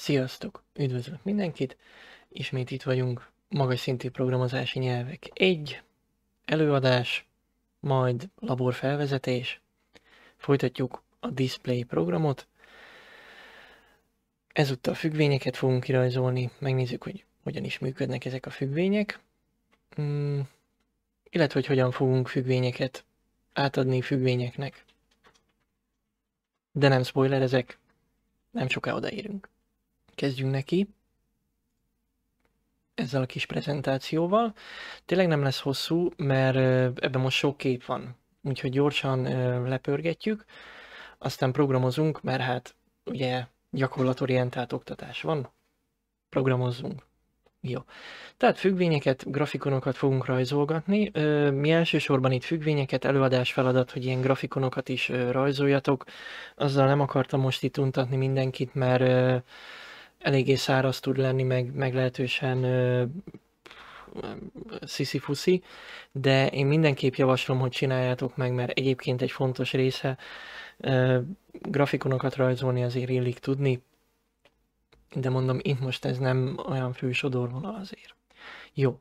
Sziasztok! Üdvözlök mindenkit! Ismét itt vagyunk, magas szintű programozási nyelvek. Egy előadás, majd laborfelvezetés. Folytatjuk a display programot. Ezúttal függvényeket fogunk kirajzolni, megnézzük, hogy hogyan is működnek ezek a függvények, mm, illetve hogy hogyan fogunk függvényeket átadni függvényeknek. De nem spoilerezek, nem soká odaérünk kezdjünk neki ezzel a kis prezentációval. Tényleg nem lesz hosszú, mert ebben most sok kép van, úgyhogy gyorsan lepörgetjük, aztán programozunk, mert hát ugye gyakorlatorientált oktatás van, programozzunk. Jó. Tehát függvényeket, grafikonokat fogunk rajzolgatni. Mi elsősorban itt függvényeket, előadás feladat, hogy ilyen grafikonokat is rajzoljatok. Azzal nem akartam most itt untatni mindenkit, mert eléggé száraz tud lenni, meg meglehetősen sziszi de én mindenképp javaslom, hogy csináljátok meg, mert egyébként egy fontos része ö, grafikonokat rajzolni azért illik tudni, de mondom, itt most ez nem olyan fő sodorvonal azért. Jó,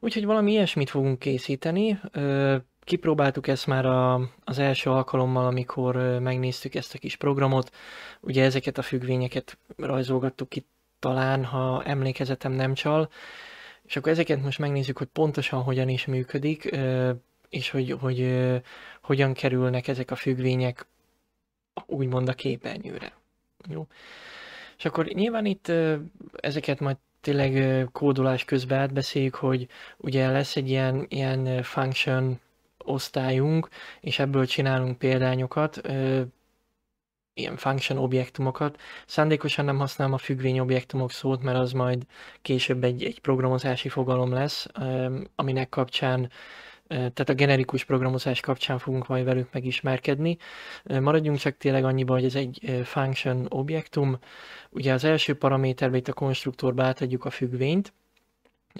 úgyhogy valami ilyesmit fogunk készíteni, ö, kipróbáltuk ezt már a, az első alkalommal, amikor megnéztük ezt a kis programot. Ugye ezeket a függvényeket rajzolgattuk ki talán, ha emlékezetem nem csal. És akkor ezeket most megnézzük, hogy pontosan hogyan is működik, és hogy, hogy hogyan kerülnek ezek a függvények úgymond a képernyőre. Jó. És akkor nyilván itt ezeket majd tényleg kódolás közben átbeszéljük, hogy ugye lesz egy ilyen, ilyen function osztályunk, és ebből csinálunk példányokat, ilyen function objektumokat. Szándékosan nem használom a függvény objektumok szót, mert az majd később egy, egy programozási fogalom lesz, aminek kapcsán tehát a generikus programozás kapcsán fogunk majd velük megismerkedni. Maradjunk csak tényleg annyiba, hogy ez egy function objektum. Ugye az első paraméterbe itt a konstruktorba átadjuk a függvényt,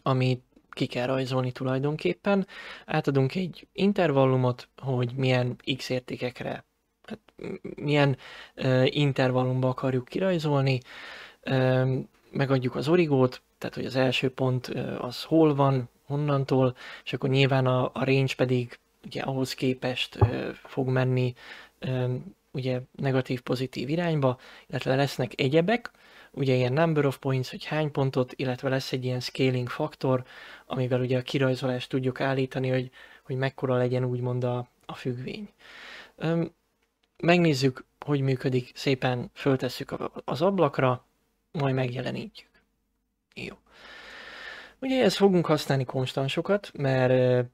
amit ki kell rajzolni tulajdonképpen. Átadunk egy intervallumot, hogy milyen x értékekre, tehát milyen uh, intervallumba akarjuk kirajzolni, uh, megadjuk az origót, tehát hogy az első pont uh, az hol van, honnantól, és akkor nyilván a, a range pedig ugye ahhoz képest uh, fog menni uh, ugye negatív-pozitív irányba, illetve lesznek egyebek, ugye ilyen number of points, hogy hány pontot, illetve lesz egy ilyen scaling faktor, amivel ugye a kirajzolást tudjuk állítani, hogy, hogy mekkora legyen úgymond a, a függvény. Öm, megnézzük, hogy működik, szépen föltesszük az ablakra, majd megjelenítjük. Jó. Ugye ezt fogunk használni konstansokat, mert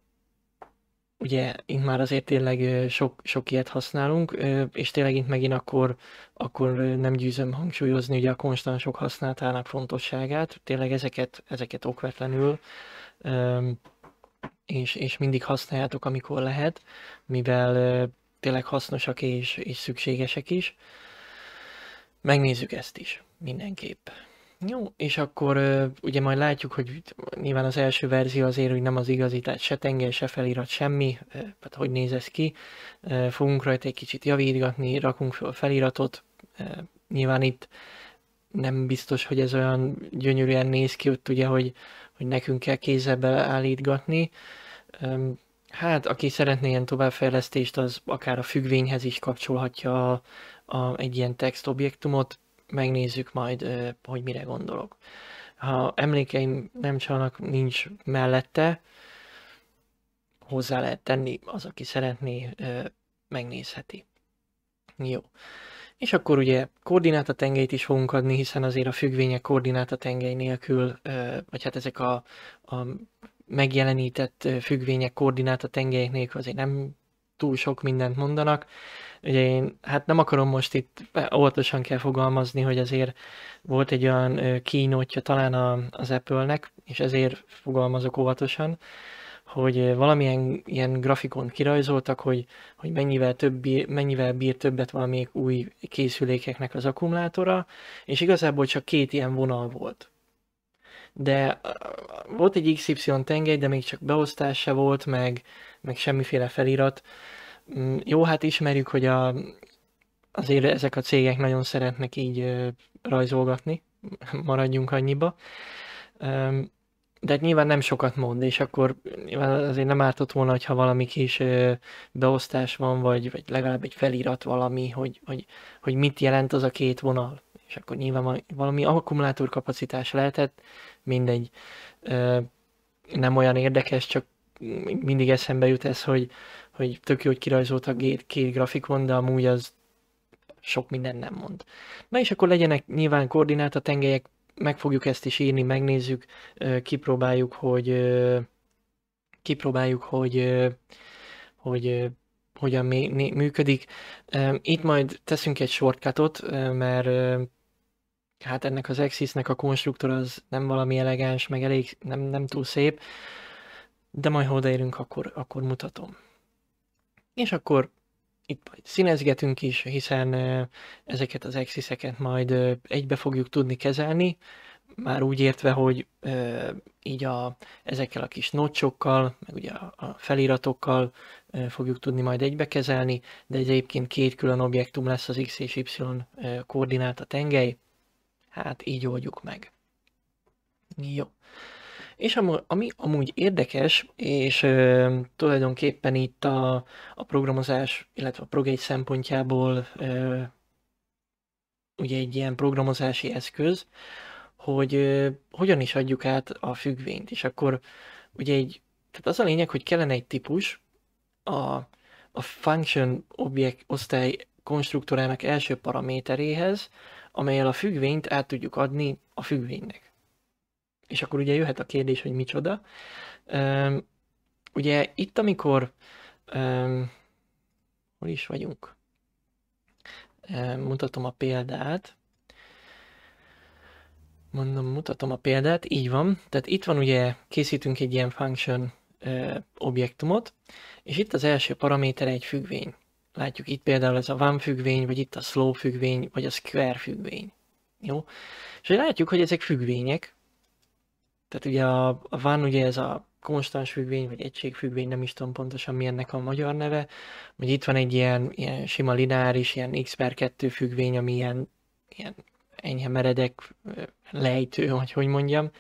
ugye itt már azért tényleg sok, sok ilyet használunk, és tényleg itt megint akkor, akkor nem győzöm hangsúlyozni ugye a konstansok használatának fontosságát, tényleg ezeket, ezeket okvetlenül és, és mindig használjátok, amikor lehet, mivel tényleg hasznosak és, és szükségesek is. Megnézzük ezt is mindenképp. Jó, és akkor ugye majd látjuk, hogy nyilván az első verzió azért, hogy nem az igazi, tehát se tengely, se felirat, semmi, tehát hogy néz ez ki. Fogunk rajta egy kicsit javítgatni, rakunk föl feliratot. Nyilván itt nem biztos, hogy ez olyan gyönyörűen néz ki ott ugye, hogy, hogy nekünk kell kézzel beállítgatni. Hát, aki szeretné ilyen továbbfejlesztést, az akár a függvényhez is kapcsolhatja a, a, egy ilyen textobjektumot, megnézzük majd, hogy mire gondolok. Ha emlékeim nem csalnak, nincs mellette, hozzá lehet tenni, az, aki szeretné, megnézheti. Jó. És akkor ugye koordinátatengelyt is fogunk adni, hiszen azért a függvények koordinátatengely nélkül, vagy hát ezek a, a megjelenített függvények koordinátatengelyek nélkül azért nem túl sok mindent mondanak. Ugye én, hát nem akarom most itt, óvatosan kell fogalmazni, hogy azért volt egy olyan kínótja talán a, az Apple-nek, és ezért fogalmazok óvatosan, hogy valamilyen ilyen grafikon kirajzoltak, hogy, hogy mennyivel, több mennyivel bír többet valamelyik új készülékeknek az akkumulátora, és igazából csak két ilyen vonal volt de volt egy XY tengely, de még csak beosztás se volt, meg, meg semmiféle felirat. Mm, jó, hát ismerjük, hogy a, azért ezek a cégek nagyon szeretnek így rajzolgatni, maradjunk annyiba. De hát nyilván nem sokat mond, és akkor nyilván azért nem ártott volna, ha valami kis beosztás van, vagy, vagy legalább egy felirat valami, hogy, hogy, hogy mit jelent az a két vonal és akkor nyilván valami akkumulátorkapacitás lehetett, mindegy, nem olyan érdekes, csak mindig eszembe jut ez, hogy, hogy tök jó, hogy a két, két grafikon, de amúgy az sok minden nem mond. Na és akkor legyenek nyilván koordináta tengelyek, meg fogjuk ezt is írni, megnézzük, kipróbáljuk, hogy kipróbáljuk, hogy hogy hogyan működik. Itt majd teszünk egy shortcutot, mert hát ennek az Exisnek a konstruktor az nem valami elegáns, meg elég nem, nem túl szép, de majd ha odaérünk, akkor, akkor mutatom. És akkor itt majd színezgetünk is, hiszen ezeket az exiseket majd egybe fogjuk tudni kezelni, már úgy értve, hogy így a, ezekkel a kis nocsokkal, meg ugye a feliratokkal fogjuk tudni majd egybe kezelni, de egyébként két külön objektum lesz az X és Y koordinát a tengely, hát így oldjuk meg. Jó. És ami, ami amúgy érdekes, és ö, tulajdonképpen itt a, a programozás, illetve a prog szempontjából ö, ugye egy ilyen programozási eszköz, hogy ö, hogyan is adjuk át a függvényt. És akkor ugye egy, tehát az a lényeg, hogy kellene egy típus, a, a function objekt osztály konstruktorának első paraméteréhez, amelyel a függvényt át tudjuk adni a függvénynek. És akkor ugye jöhet a kérdés, hogy micsoda. ugye itt, amikor hol is vagyunk? mutatom a példát. Mondom, mutatom a példát, így van. Tehát itt van ugye, készítünk egy ilyen function objektumot, és itt az első paraméter egy függvény. Látjuk itt például ez a van függvény, vagy itt a slow függvény, vagy a square függvény. Jó? És látjuk, hogy ezek függvények. Tehát ugye a, a van ugye ez a konstans függvény, vagy függvény, nem is tudom pontosan mi ennek a magyar neve. Vagy itt van egy ilyen, ilyen sima lineáris, ilyen x per 2 függvény, ami ilyen, ilyen enyhe meredek lejtő, vagy hogy mondjam.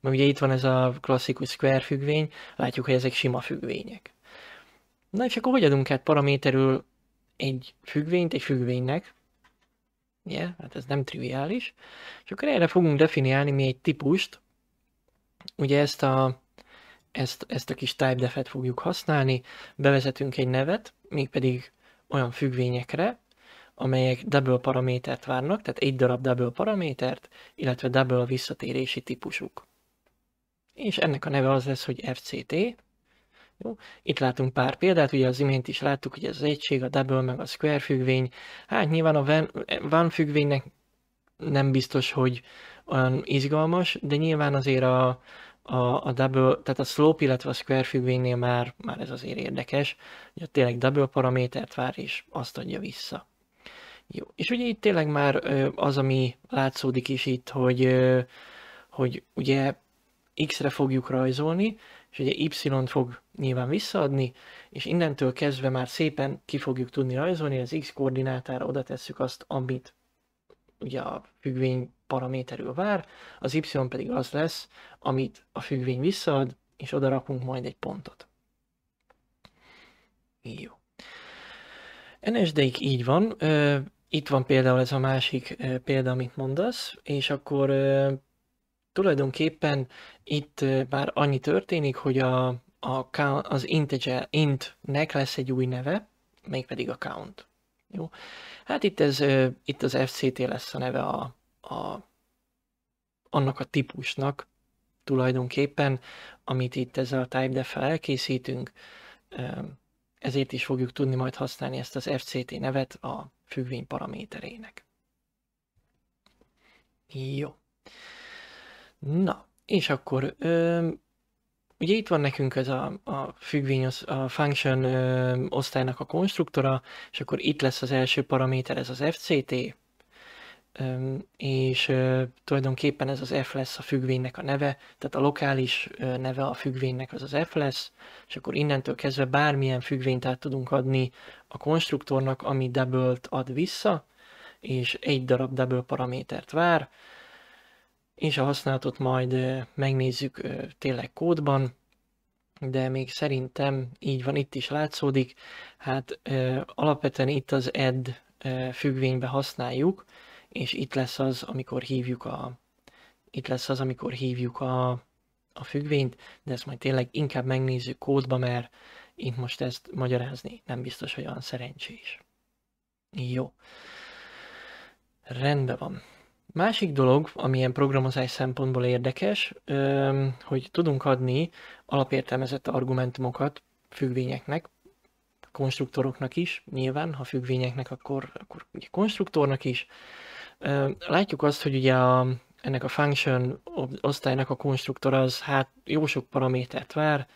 Meg ugye itt van ez a klasszikus square függvény, látjuk, hogy ezek sima függvények. Na és akkor hogy adunk át paraméterül egy függvényt egy függvénynek, ugye, yeah, hát ez nem triviális, és akkor erre fogunk definiálni mi egy típust, ugye ezt a, ezt, ezt a kis type-defet fogjuk használni, bevezetünk egy nevet, mégpedig olyan függvényekre, amelyek double paramétert várnak, tehát egy darab double paramétert, illetve double visszatérési típusuk. És ennek a neve az lesz, hogy FCT, jó. Itt látunk pár példát, ugye az imént is láttuk, hogy ez az egység, a double, meg a square függvény. Hát nyilván a van függvénynek nem biztos, hogy olyan izgalmas, de nyilván azért a, a, a double, tehát a slope, illetve a square függvénynél már, már ez azért érdekes, hogy a tényleg double paramétert vár és azt adja vissza. Jó. És ugye itt tényleg már az, ami látszódik is itt, hogy, hogy ugye x-re fogjuk rajzolni, és ugye Y-t fog nyilván visszaadni, és innentől kezdve már szépen ki fogjuk tudni rajzolni, az X koordinátára oda tesszük azt, amit ugye a függvény paraméterül vár, az Y pedig az lesz, amit a függvény visszaad, és oda rakunk majd egy pontot. Jó. nsd így van, itt van például ez a másik példa, amit mondasz, és akkor tulajdonképpen itt már annyi történik, hogy a, a, az integer intnek lesz egy új neve, mégpedig a count. Jó? Hát itt, ez, itt az FCT lesz a neve a, a, annak a típusnak tulajdonképpen, amit itt ezzel a typedef-fel elkészítünk, ezért is fogjuk tudni majd használni ezt az FCT nevet a függvény paraméterének. Jó. Na, és akkor ö, ugye itt van nekünk ez a, a függvény, a function ö, osztálynak a konstruktora, és akkor itt lesz az első paraméter, ez az FCT, ö, és ö, tulajdonképpen ez az F lesz a függvénynek a neve, tehát a lokális ö, neve a függvénynek az az F lesz, és akkor innentől kezdve bármilyen függvényt át tudunk adni a konstruktornak, ami double ad vissza, és egy darab double paramétert vár, és a használatot majd megnézzük tényleg kódban, de még szerintem így van, itt is látszódik, hát alapvetően itt az add függvénybe használjuk, és itt lesz az, amikor hívjuk a, itt lesz az, amikor hívjuk a, a függvényt, de ezt majd tényleg inkább megnézzük kódba, mert itt most ezt magyarázni nem biztos, hogy olyan szerencsés. Jó. Rendben van. Másik dolog, amilyen programozás szempontból érdekes, hogy tudunk adni alapértelmezett argumentumokat függvényeknek, konstruktoroknak is, nyilván, ha függvényeknek, akkor, akkor ugye konstruktornak is. Látjuk azt, hogy ugye a, ennek a function osztálynak a konstruktor az hát jó sok paramétert vár,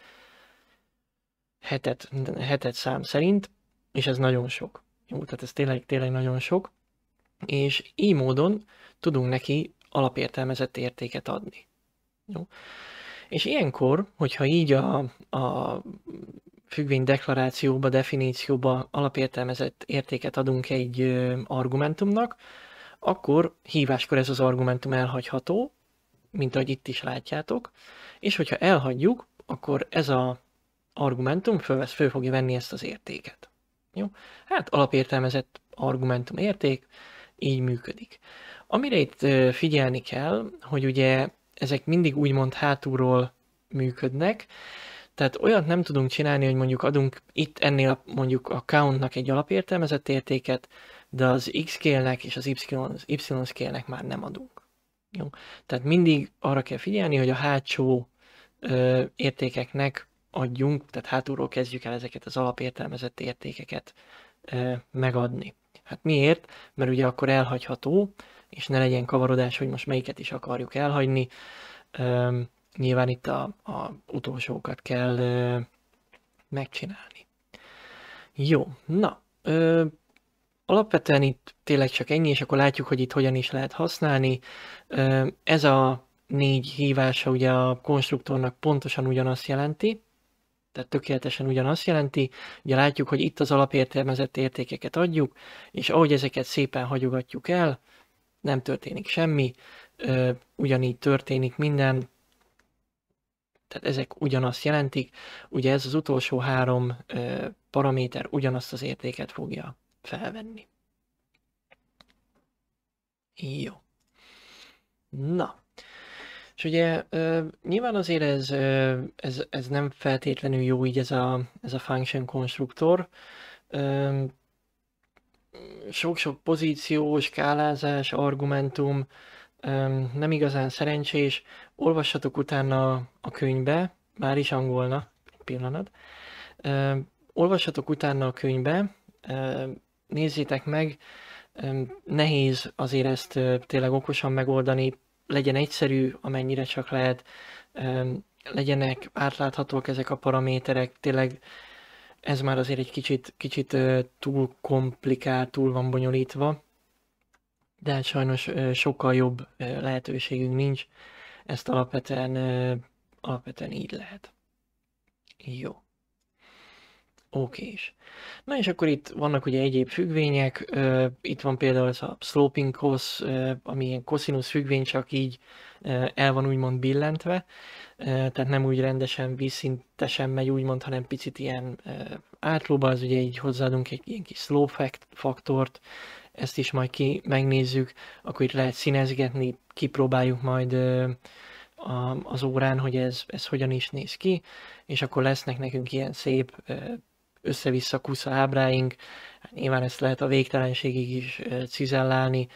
hetet, hetet szám szerint, és ez nagyon sok. Jó, tehát ez tényleg, tényleg nagyon sok és így módon tudunk neki alapértelmezett értéket adni. Jó? És ilyenkor, hogyha így a, a függvény deklarációba, definícióba alapértelmezett értéket adunk egy ö, argumentumnak, akkor híváskor ez az argumentum elhagyható, mint ahogy itt is látjátok, és hogyha elhagyjuk, akkor ez az argumentum fölvesz, föl fogja venni ezt az értéket. Jó? Hát alapértelmezett argumentum érték, így működik. Amire itt figyelni kell, hogy ugye ezek mindig úgymond hátulról működnek, tehát olyat nem tudunk csinálni, hogy mondjuk adunk itt ennél mondjuk a countnak egy alapértelmezett értéket, de az x scale-nek és az y, scale-nek már nem adunk. Jó? Tehát mindig arra kell figyelni, hogy a hátsó ö, értékeknek adjunk, tehát hátulról kezdjük el ezeket az alapértelmezett értékeket ö, megadni. Hát miért? Mert ugye akkor elhagyható, és ne legyen kavarodás, hogy most melyiket is akarjuk elhagyni. Üm, nyilván itt a, a utolsókat kell üm, megcsinálni. Jó, na, üm, alapvetően itt tényleg csak ennyi, és akkor látjuk, hogy itt hogyan is lehet használni. Üm, ez a négy hívása ugye a konstruktornak pontosan ugyanazt jelenti, tehát tökéletesen ugyanazt jelenti. Ugye látjuk, hogy itt az alapértelmezett értékeket adjuk, és ahogy ezeket szépen hagyogatjuk el, nem történik semmi, ugyanígy történik minden, tehát ezek ugyanazt jelentik. Ugye ez az utolsó három paraméter ugyanazt az értéket fogja felvenni. Jó. Na, és ugye nyilván azért ez, ez, ez nem feltétlenül jó így ez a, ez a function konstruktor. Sok-sok pozíció, skálázás, argumentum, nem igazán szerencsés. Olvassatok utána a könyvbe, már is angolna, egy pillanat. Olvassatok utána a könyvbe, nézzétek meg, nehéz azért ezt tényleg okosan megoldani, legyen egyszerű, amennyire csak lehet, legyenek átláthatók ezek a paraméterek, tényleg ez már azért egy kicsit, kicsit túl komplikált, túl van bonyolítva, de hát sajnos sokkal jobb lehetőségünk nincs, ezt alapvetően, alapvetően így lehet. Jó. Oké is. Na és akkor itt vannak ugye egyéb függvények, itt van például ez a sloping cos, ami ilyen koszinusz függvény, csak így el van úgymond billentve, tehát nem úgy rendesen vízszintesen megy úgymond, hanem picit ilyen átlóba, az ugye így hozzáadunk egy ilyen kis slope faktort, ezt is majd ki megnézzük, akkor itt lehet színezgetni, kipróbáljuk majd az órán, hogy ez, ez hogyan is néz ki, és akkor lesznek nekünk ilyen szép össze-vissza kusza ábráink, hát nyilván ezt lehet a végtelenségig is cizellálni.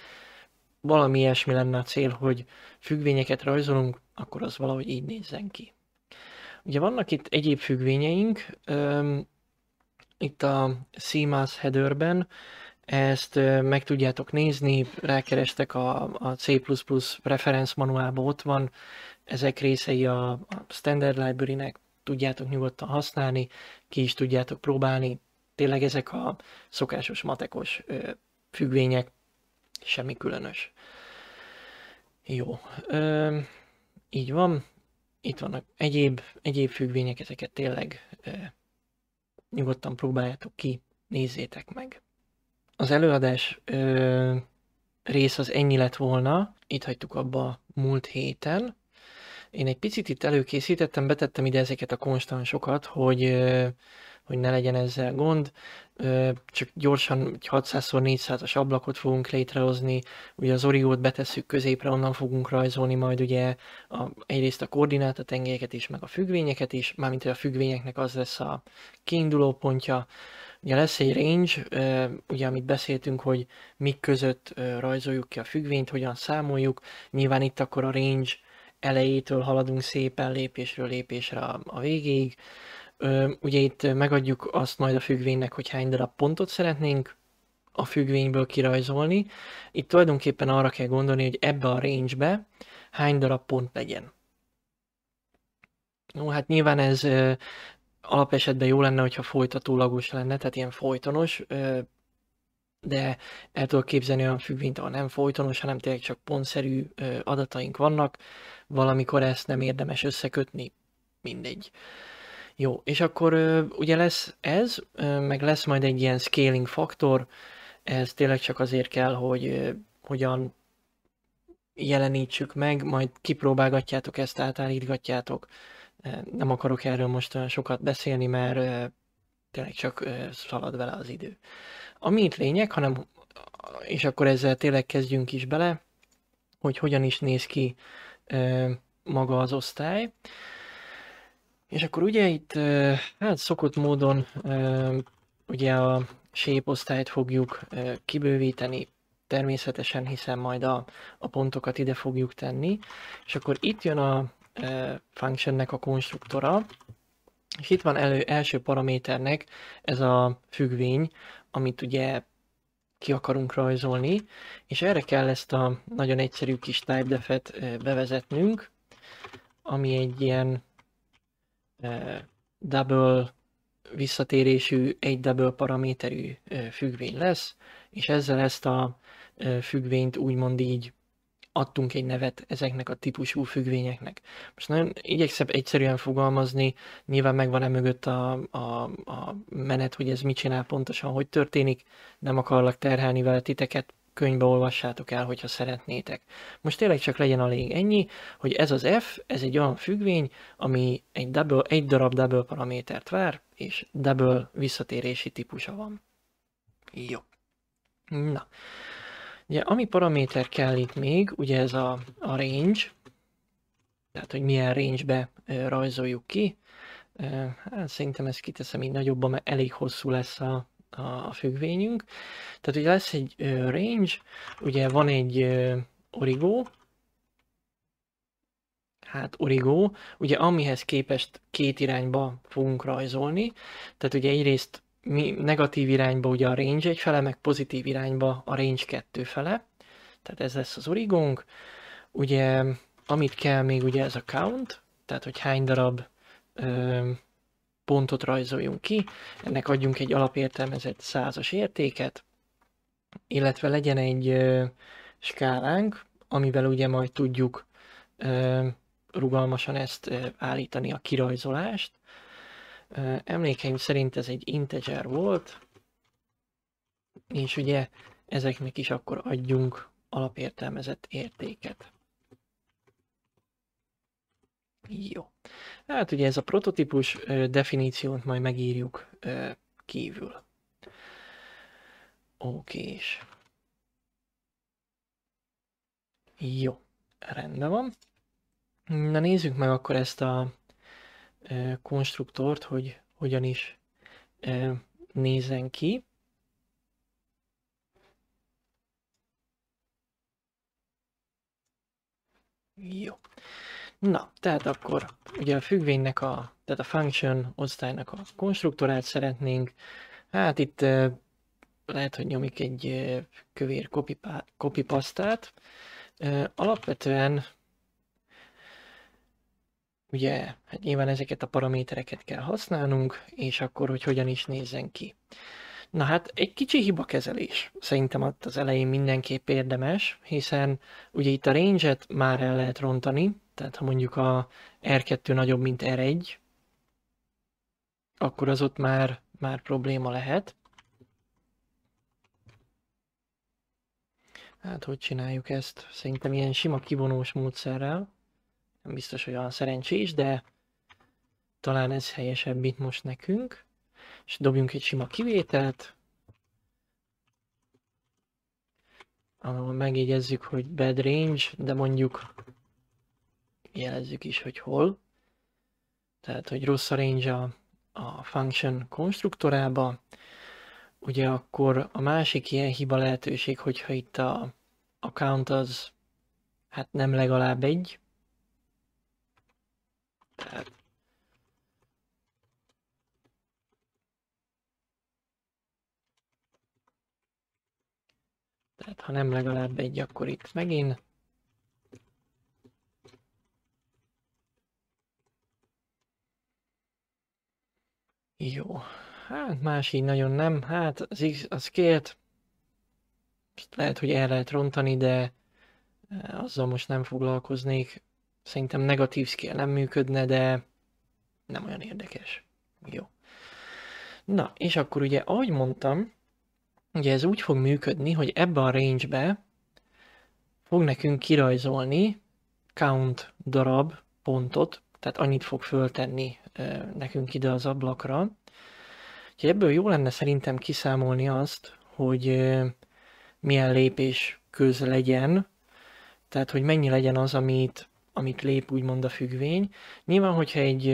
Valami ilyesmi lenne a cél, hogy függvényeket rajzolunk, akkor az valahogy így nézzen ki. Ugye vannak itt egyéb függvényeink, itt a CMAS headerben, ezt meg tudjátok nézni, rákerestek a, a C++ reference manuálba, ott van, ezek részei a, a Standard Library-nek, tudjátok nyugodtan használni, ki is tudjátok próbálni. Tényleg ezek a szokásos matekos ö, függvények, semmi különös. Jó, ö, így van. Itt vannak egyéb, egyéb függvények, ezeket tényleg ö, nyugodtan próbáljátok ki, nézzétek meg. Az előadás ö, rész az ennyi lett volna, itt hagytuk abba múlt héten, én egy picit itt előkészítettem, betettem ide ezeket a konstansokat, hogy, hogy ne legyen ezzel gond. Csak gyorsan 600x400-as ablakot fogunk létrehozni, ugye az origót betesszük középre, onnan fogunk rajzolni majd ugye a, egyrészt a koordinátatengelyeket is, meg a függvényeket is, mármint a függvényeknek az lesz a kiinduló pontja. Ugye lesz egy range, ugye amit beszéltünk, hogy mik között rajzoljuk ki a függvényt, hogyan számoljuk. Nyilván itt akkor a range elejétől haladunk szépen lépésről lépésre a, a végéig. Ö, ugye itt megadjuk azt majd a függvénynek, hogy hány darab pontot szeretnénk a függvényből kirajzolni. Itt tulajdonképpen arra kell gondolni, hogy ebbe a range-be hány darab pont legyen. Jó, hát nyilván ez ö, alapesetben jó lenne, hogyha folytatólagos lenne, tehát ilyen folytonos, ö, de el tudok képzelni olyan függvényt, ahol nem folytonos, hanem tényleg csak pontszerű adataink vannak, valamikor ezt nem érdemes összekötni, mindegy. Jó, és akkor ugye lesz ez, meg lesz majd egy ilyen scaling faktor, ez tényleg csak azért kell, hogy hogyan jelenítsük meg, majd kipróbálgatjátok ezt, átállítgatjátok. Nem akarok erről most olyan sokat beszélni, mert tényleg csak szalad vele az idő. Ami itt lényeg, hanem, és akkor ezzel tényleg kezdjünk is bele, hogy hogyan is néz ki ö, maga az osztály. És akkor ugye itt, ö, hát szokott módon ö, ugye a shape osztályt fogjuk ö, kibővíteni természetesen, hiszen majd a, a pontokat ide fogjuk tenni. És akkor itt jön a ö, functionnek a konstruktora, és itt van elő első paraméternek ez a függvény, amit ugye ki akarunk rajzolni, és erre kell ezt a nagyon egyszerű kis typedefet bevezetnünk, ami egy ilyen double visszatérésű, egy double paraméterű függvény lesz, és ezzel ezt a függvényt úgymond így adtunk egy nevet ezeknek a típusú függvényeknek. Most nagyon igyekszem egyszerűen fogalmazni, nyilván megvan e mögött a, a, a menet, hogy ez mit csinál pontosan, hogy történik, nem akarlak terhelni vele titeket, könyvbe olvassátok el, hogyha szeretnétek. Most tényleg csak legyen a lég ennyi, hogy ez az f, ez egy olyan függvény, ami egy, double, egy darab double paramétert vár, és double visszatérési típusa van. Jó. Na, Ugye, ami paraméter kell itt még, ugye ez a, a range, tehát hogy milyen range-be rajzoljuk ki. Hát szerintem ezt kiteszem így nagyobban, mert elég hosszú lesz a, a függvényünk. Tehát ugye lesz egy range, ugye van egy origó, hát origó, ugye amihez képest két irányba fogunk rajzolni, tehát ugye egyrészt mi negatív irányba ugye a range egy fele, meg pozitív irányba a range kettő fele. Tehát ez lesz az origónk. Ugye, amit kell még ugye ez a count, tehát hogy hány darab ö, pontot rajzoljunk ki, ennek adjunk egy alapértelmezett százas értéket, illetve legyen egy ö, skálánk, amivel ugye majd tudjuk ö, rugalmasan ezt ö, állítani a kirajzolást, Emlékeim szerint ez egy integer volt, és ugye ezeknek is akkor adjunk alapértelmezett értéket. Jó. Hát ugye ez a prototípus definíciót majd megírjuk kívül. Oké és Jó, rendben van. Na nézzük meg akkor ezt a konstruktort, hogy hogyan is nézen ki. Jó. Na, tehát akkor ugye a függvénynek a, tehát a function osztálynak a konstruktorát szeretnénk. Hát itt lehet, hogy nyomik egy kövér pastát. Alapvetően Ugye, hát nyilván ezeket a paramétereket kell használnunk, és akkor, hogy hogyan is nézzen ki. Na hát egy kicsi hibakezelés szerintem ott az elején mindenképp érdemes, hiszen ugye itt a range-et már el lehet rontani, tehát ha mondjuk a R2 nagyobb, mint R1, akkor az ott már, már probléma lehet. Hát hogy csináljuk ezt? Szerintem ilyen sima kivonós módszerrel. Nem biztos, hogy olyan szerencsés, de talán ez helyesebb itt most nekünk. És dobjunk egy sima kivételt. Ahol megjegyezzük, hogy bad range, de mondjuk jelezzük is, hogy hol. Tehát, hogy rossz a range a, a function konstruktorába. Ugye akkor a másik ilyen hiba lehetőség, hogyha itt a account az hát nem legalább egy, tehát... Tehát ha nem legalább egy, akkor itt megint. Jó. Hát más így nagyon nem. Hát az X, az két, Lehet, hogy el lehet rontani, de eh, azzal most nem foglalkoznék. Szerintem negatív skill nem működne, de nem olyan érdekes. Jó. Na, és akkor ugye, ahogy mondtam, ugye ez úgy fog működni, hogy ebbe a range-be fog nekünk kirajzolni count darab pontot, tehát annyit fog föltenni nekünk ide az ablakra. Úgyhogy ebből jó lenne szerintem kiszámolni azt, hogy milyen lépés köz legyen, tehát hogy mennyi legyen az, amit amit lép úgymond a függvény. Nyilván, hogyha egy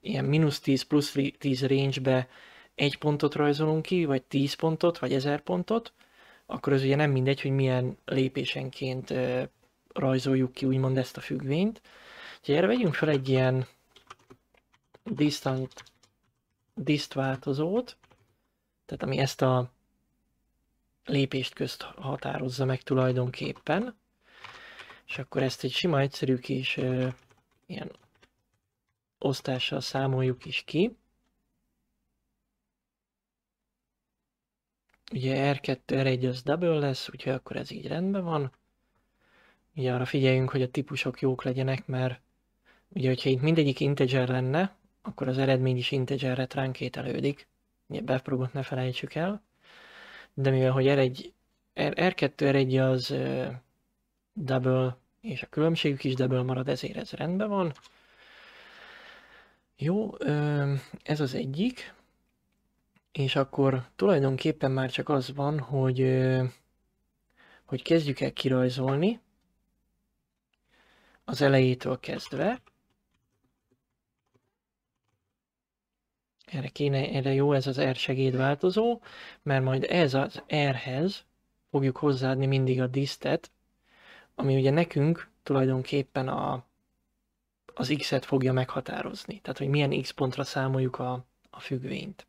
ilyen mínusz 10 plusz 10 range-be egy pontot rajzolunk ki, vagy 10 pontot, vagy 1000 pontot, akkor az ugye nem mindegy, hogy milyen lépésenként rajzoljuk ki úgymond ezt a függvényt. Úgyhogy erre vegyünk fel egy ilyen distant dist változót, tehát ami ezt a lépést közt határozza meg tulajdonképpen és akkor ezt egy sima egyszerű kis ö, ilyen osztással számoljuk is ki. Ugye R2, R1 az double lesz, úgyhogy akkor ez így rendben van. Ugye arra figyeljünk, hogy a típusok jók legyenek, mert ugye, hogyha itt mindegyik integer lenne, akkor az eredmény is integerre tránkételődik. Ugye befprogot ne felejtsük el. De mivel, hogy R1, R, R2, R1 az double, és a különbségük is double marad, ezért ez rendben van. Jó, ez az egyik. És akkor tulajdonképpen már csak az van, hogy, hogy kezdjük el kirajzolni az elejétől kezdve. Erre, kéne, erre jó ez az R segédváltozó, mert majd ez az R-hez fogjuk hozzáadni mindig a disztet, ami ugye nekünk tulajdonképpen a, az x-et fogja meghatározni. Tehát, hogy milyen x pontra számoljuk a, a függvényt.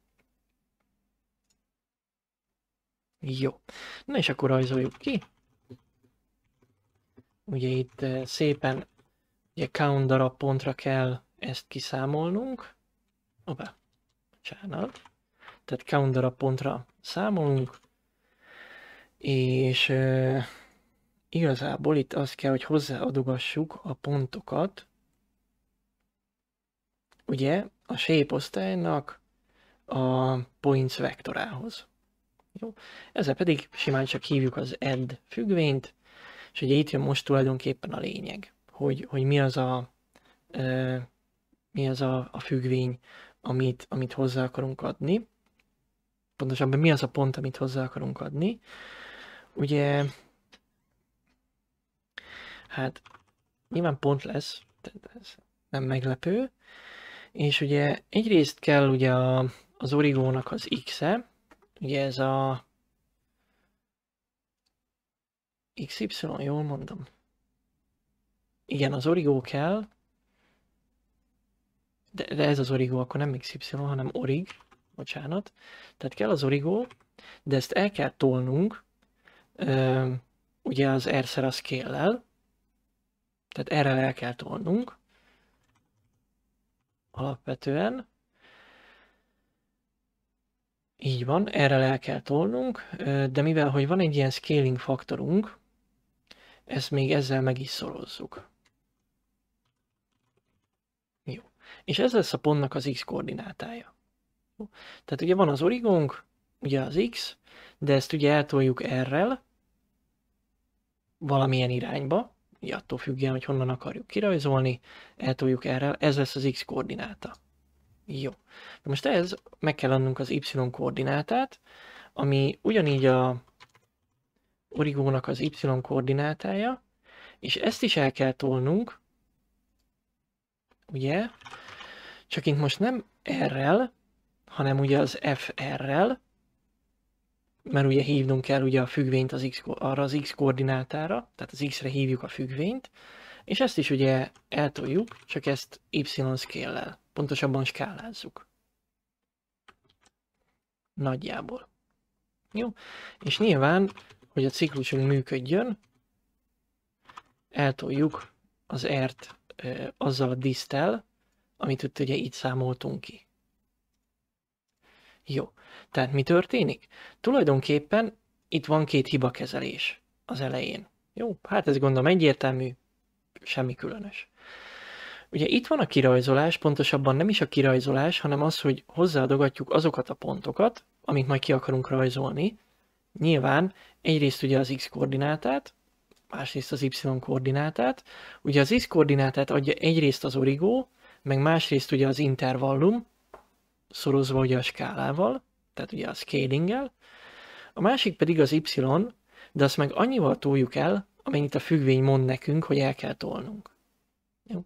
Jó. Na és akkor rajzoljuk ki. Ugye itt eh, szépen ugye count darab pontra kell ezt kiszámolnunk. Opa, bocsánat. Tehát count darab pontra számolunk, és eh, igazából itt azt kell, hogy hozzáadogassuk a pontokat. Ugye a shape osztálynak a points vektorához. Jó? Ezzel pedig simán csak hívjuk az add függvényt, és ugye itt jön most tulajdonképpen a lényeg, hogy, hogy mi az a, e, mi az a, a függvény, amit, amit hozzá akarunk adni. Pontosabban mi az a pont, amit hozzá akarunk adni. Ugye hát nyilván pont lesz, tehát ez nem meglepő. És ugye egyrészt kell ugye a, az origónak az x-e, ugye ez a XY, jól mondom. Igen, az origó kell, de, de ez az origó, akkor nem XY, hanem orig, bocsánat. Tehát kell az origó, de ezt el kell tolnunk, ö, ugye az R-szer a tehát erre el kell tolnunk. Alapvetően. Így van, erre le kell tolnunk, de mivel, hogy van egy ilyen scaling faktorunk, ezt még ezzel meg is szorozzuk. Jó. És ez lesz a pontnak az x koordinátája. Tehát ugye van az origónk, ugye az x, de ezt ugye eltoljuk errel, valamilyen irányba, így attól függően, hogy honnan akarjuk kirajzolni, eltoljuk erre, ez lesz az x koordináta. Jó. De most ez, meg kell adnunk az y koordinátát, ami ugyanígy a origónak az y koordinátája, és ezt is el kell tolnunk, ugye? Csak itt most nem r-rel, hanem ugye az fr-rel, mert ugye hívnunk kell ugye a függvényt az X, arra az X koordinátára, tehát az X-re hívjuk a függvényt, és ezt is ugye eltoljuk, csak ezt y scale pontosabban skálázzuk. Nagyjából. Jó? És nyilván, hogy a ciklusunk működjön, eltoljuk az R-t azzal a disztel, amit ott ugye itt számoltunk ki. Jó. Tehát mi történik? Tulajdonképpen itt van két hibakezelés az elején. Jó, hát ez gondolom egyértelmű, semmi különös. Ugye itt van a kirajzolás, pontosabban nem is a kirajzolás, hanem az, hogy hozzáadogatjuk azokat a pontokat, amit majd ki akarunk rajzolni. Nyilván egyrészt ugye az x koordinátát, másrészt az y koordinátát. Ugye az x koordinátát adja egyrészt az origó, meg másrészt ugye az intervallum, szorozva ugye a skálával, tehát ugye a scalinggel, a másik pedig az y, de azt meg annyival toljuk el, amennyit a függvény mond nekünk, hogy el kell tolnunk. Jó.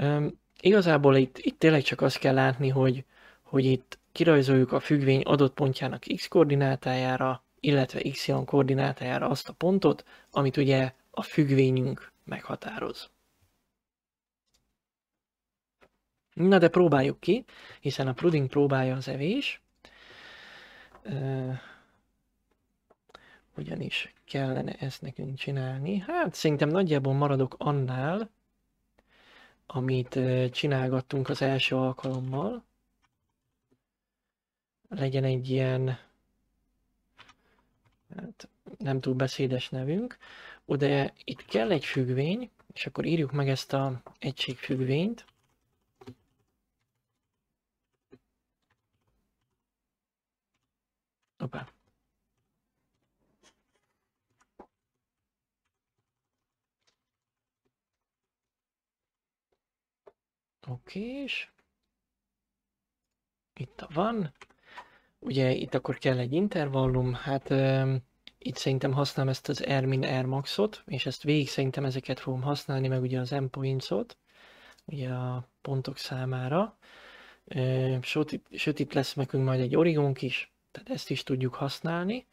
Üm, igazából itt, itt tényleg csak azt kell látni, hogy, hogy itt kirajzoljuk a függvény adott pontjának x koordinátájára, illetve y koordinátájára azt a pontot, amit ugye a függvényünk meghatároz. Na de próbáljuk ki, hiszen a puding próbálja az evés. ugyanis kellene ezt nekünk csinálni. Hát szerintem nagyjából maradok annál, amit csinálgattunk az első alkalommal. Legyen egy ilyen, hát nem túl beszédes nevünk. Ugye itt kell egy függvény, és akkor írjuk meg ezt a egységfüggvényt. Dobra. Oké, és itt van. Ugye itt akkor kell egy intervallum, hát euh, itt szerintem használom ezt az Ermin Airmaxot, és ezt végig szerintem ezeket fogom használni, meg ugye az endpointsot, ugye a pontok számára. Sőt, sőt, itt lesz nekünk majd egy origónk is, tehát ezt is tudjuk használni.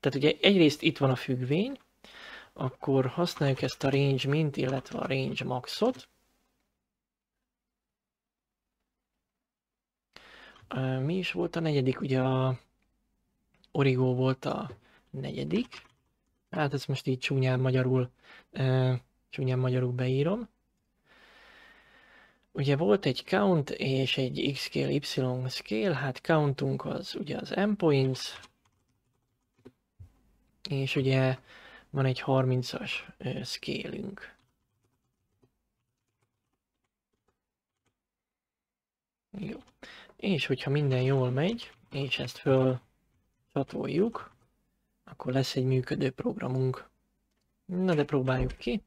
Tehát ugye egyrészt itt van a függvény, akkor használjuk ezt a range mint, illetve a range maxot. Mi is volt a negyedik? Ugye a origó volt a negyedik. Hát ezt most így csúnyán magyarul, csúnyán magyarul beírom. Ugye volt egy count és egy x scale, y scale, hát countunk az ugye az endpoints, és ugye van egy 30-as scale-ünk. Jó. És hogyha minden jól megy, és ezt föl csatoljuk, akkor lesz egy működő programunk. Na de próbáljuk ki.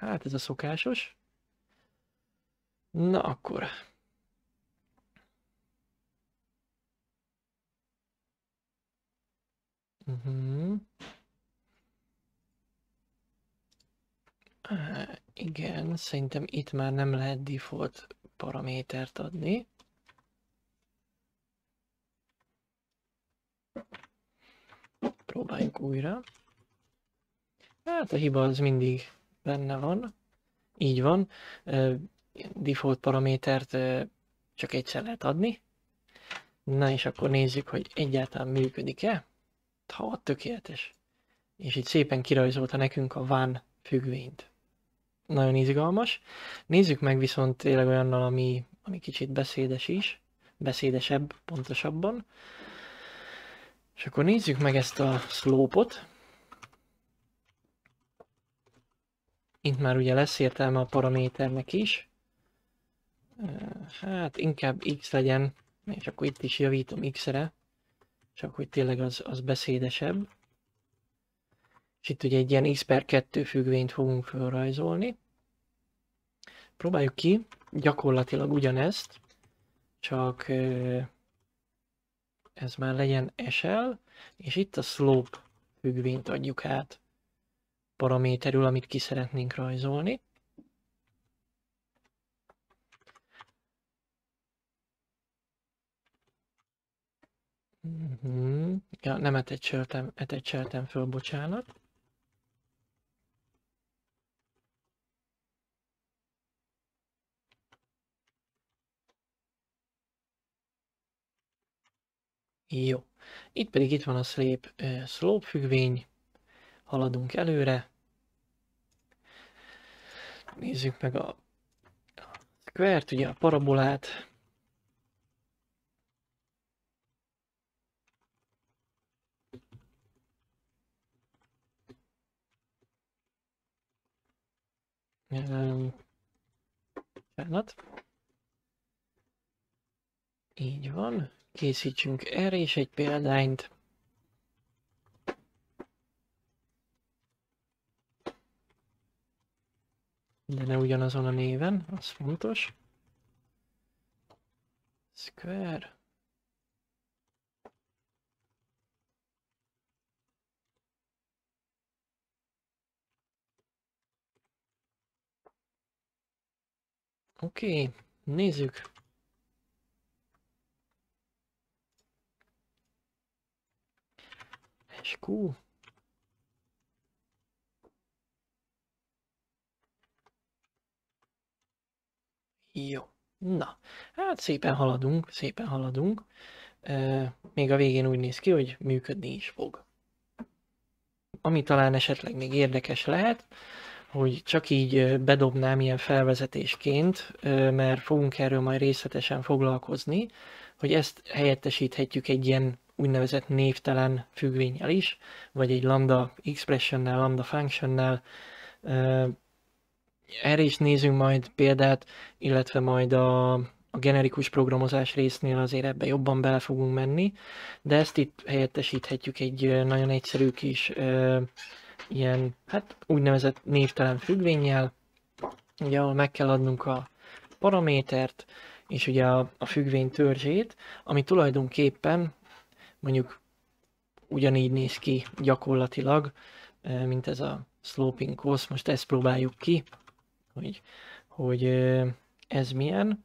Hát ez a szokásos. Na akkor. Uh -huh. ah, igen, szerintem itt már nem lehet default paramétert adni. Próbáljuk újra. Hát a hiba az mindig benne van. Így van. Default paramétert csak egyszer lehet adni. Na és akkor nézzük, hogy egyáltalán működik-e. Ha tökéletes. És itt szépen kirajzolta nekünk a van függvényt. Nagyon izgalmas. Nézzük meg viszont tényleg olyannal, ami, ami kicsit beszédes is. Beszédesebb, pontosabban. És akkor nézzük meg ezt a slópot. Itt már ugye lesz értelme a paraméternek is. Hát inkább x legyen, és akkor itt is javítom x-re, csak hogy tényleg az, az beszédesebb. És itt ugye egy ilyen x per 2 függvényt fogunk felrajzolni. Próbáljuk ki gyakorlatilag ugyanezt, csak ez már legyen SL, és itt a slope függvényt adjuk át paraméterül, amit ki szeretnénk rajzolni. Mm-hmm. Ja, nem etecseltem, etecseltem föl, bocsánat. Jó. Itt pedig itt van a szép Slope függvény. Haladunk előre. Nézzük meg a square ugye a parabolát. Ehm, Bánat. Így van. Készítsünk erre is egy példányt. De ne ugyanazon a néven, az fontos. Square. Oké, okay, nézzük. cool. Jó. Na, hát szépen haladunk, szépen haladunk. még a végén úgy néz ki, hogy működni is fog. Ami talán esetleg még érdekes lehet, hogy csak így bedobnám ilyen felvezetésként, mert fogunk erről majd részletesen foglalkozni, hogy ezt helyettesíthetjük egy ilyen úgynevezett névtelen függvényel is, vagy egy lambda expressionnel, lambda functionnel, erre is nézünk majd példát, illetve majd a, a generikus programozás résznél azért ebbe jobban bele fogunk menni, de ezt itt helyettesíthetjük egy nagyon egyszerű kis ö, ilyen, hát úgynevezett névtelen függvényjel, ugye ahol meg kell adnunk a paramétert, és ugye a, a függvény törzsét, ami tulajdonképpen mondjuk ugyanígy néz ki gyakorlatilag, mint ez a sloping cost, most ezt próbáljuk ki hogy, hogy ez milyen.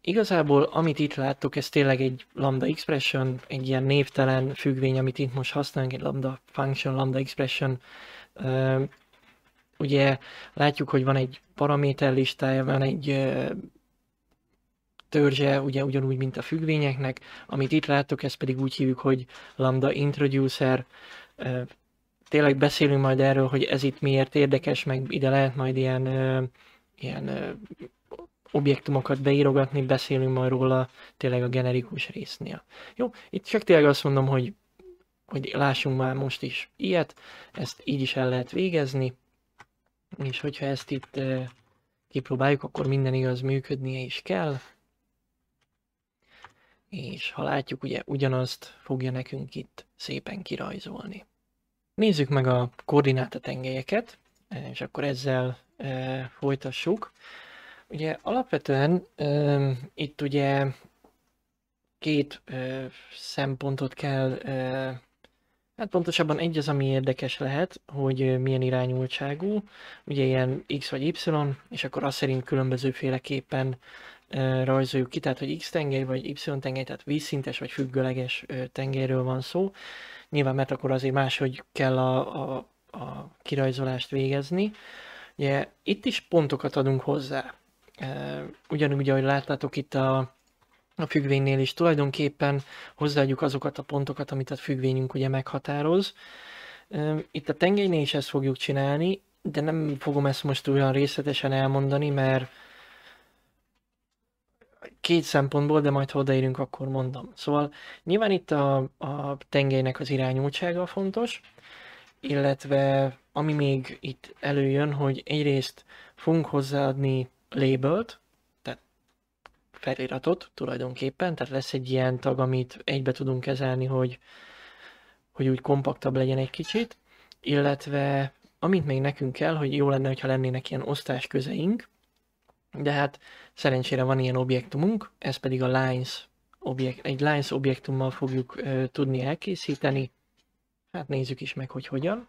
igazából, amit itt láttok, ez tényleg egy lambda expression, egy ilyen névtelen függvény, amit itt most használunk, egy lambda function, lambda expression. ugye látjuk, hogy van egy paraméter listája, van egy törzse, ugye ugyanúgy, mint a függvényeknek. Amit itt láttok, ezt pedig úgy hívjuk, hogy lambda introducer, tényleg beszélünk majd erről, hogy ez itt miért érdekes, meg ide lehet majd ilyen, ilyen objektumokat beírogatni, beszélünk majd róla tényleg a generikus résznél. Jó, itt csak tényleg azt mondom, hogy, hogy lássunk már most is ilyet, ezt így is el lehet végezni, és hogyha ezt itt kipróbáljuk, akkor minden igaz működnie is kell. És ha látjuk, ugye ugyanazt fogja nekünk itt szépen kirajzolni. Nézzük meg a koordinátatengelyeket, és akkor ezzel e, folytassuk. Ugye alapvetően e, itt ugye két e, szempontot kell, e, hát pontosabban egy az, ami érdekes lehet, hogy milyen irányultságú, ugye ilyen X vagy Y, és akkor azt szerint különbözőféleképpen rajzoljuk ki, tehát hogy X tenger vagy Y tenger, tehát vízszintes vagy függőleges tengerről van szó. Nyilván, mert akkor azért máshogy kell a, a, a kirajzolást végezni. Ugye itt is pontokat adunk hozzá. Ugyanúgy, ahogy láttátok itt a, a függvénynél is, tulajdonképpen hozzáadjuk azokat a pontokat, amit a függvényünk ugye meghatároz. Itt a tengelynél is ezt fogjuk csinálni, de nem fogom ezt most olyan részletesen elmondani, mert két szempontból, de majd ha odaérünk, akkor mondom. Szóval nyilván itt a, a tengelynek az irányultsága fontos, illetve ami még itt előjön, hogy egyrészt fogunk hozzáadni labelt, tehát feliratot tulajdonképpen, tehát lesz egy ilyen tag, amit egybe tudunk kezelni, hogy, hogy úgy kompaktabb legyen egy kicsit, illetve amit még nekünk kell, hogy jó lenne, ha lennének ilyen osztásközeink, de hát szerencsére van ilyen objektumunk, ez pedig a lines objekt, egy lines objektummal fogjuk ö, tudni elkészíteni. Hát nézzük is meg, hogy hogyan.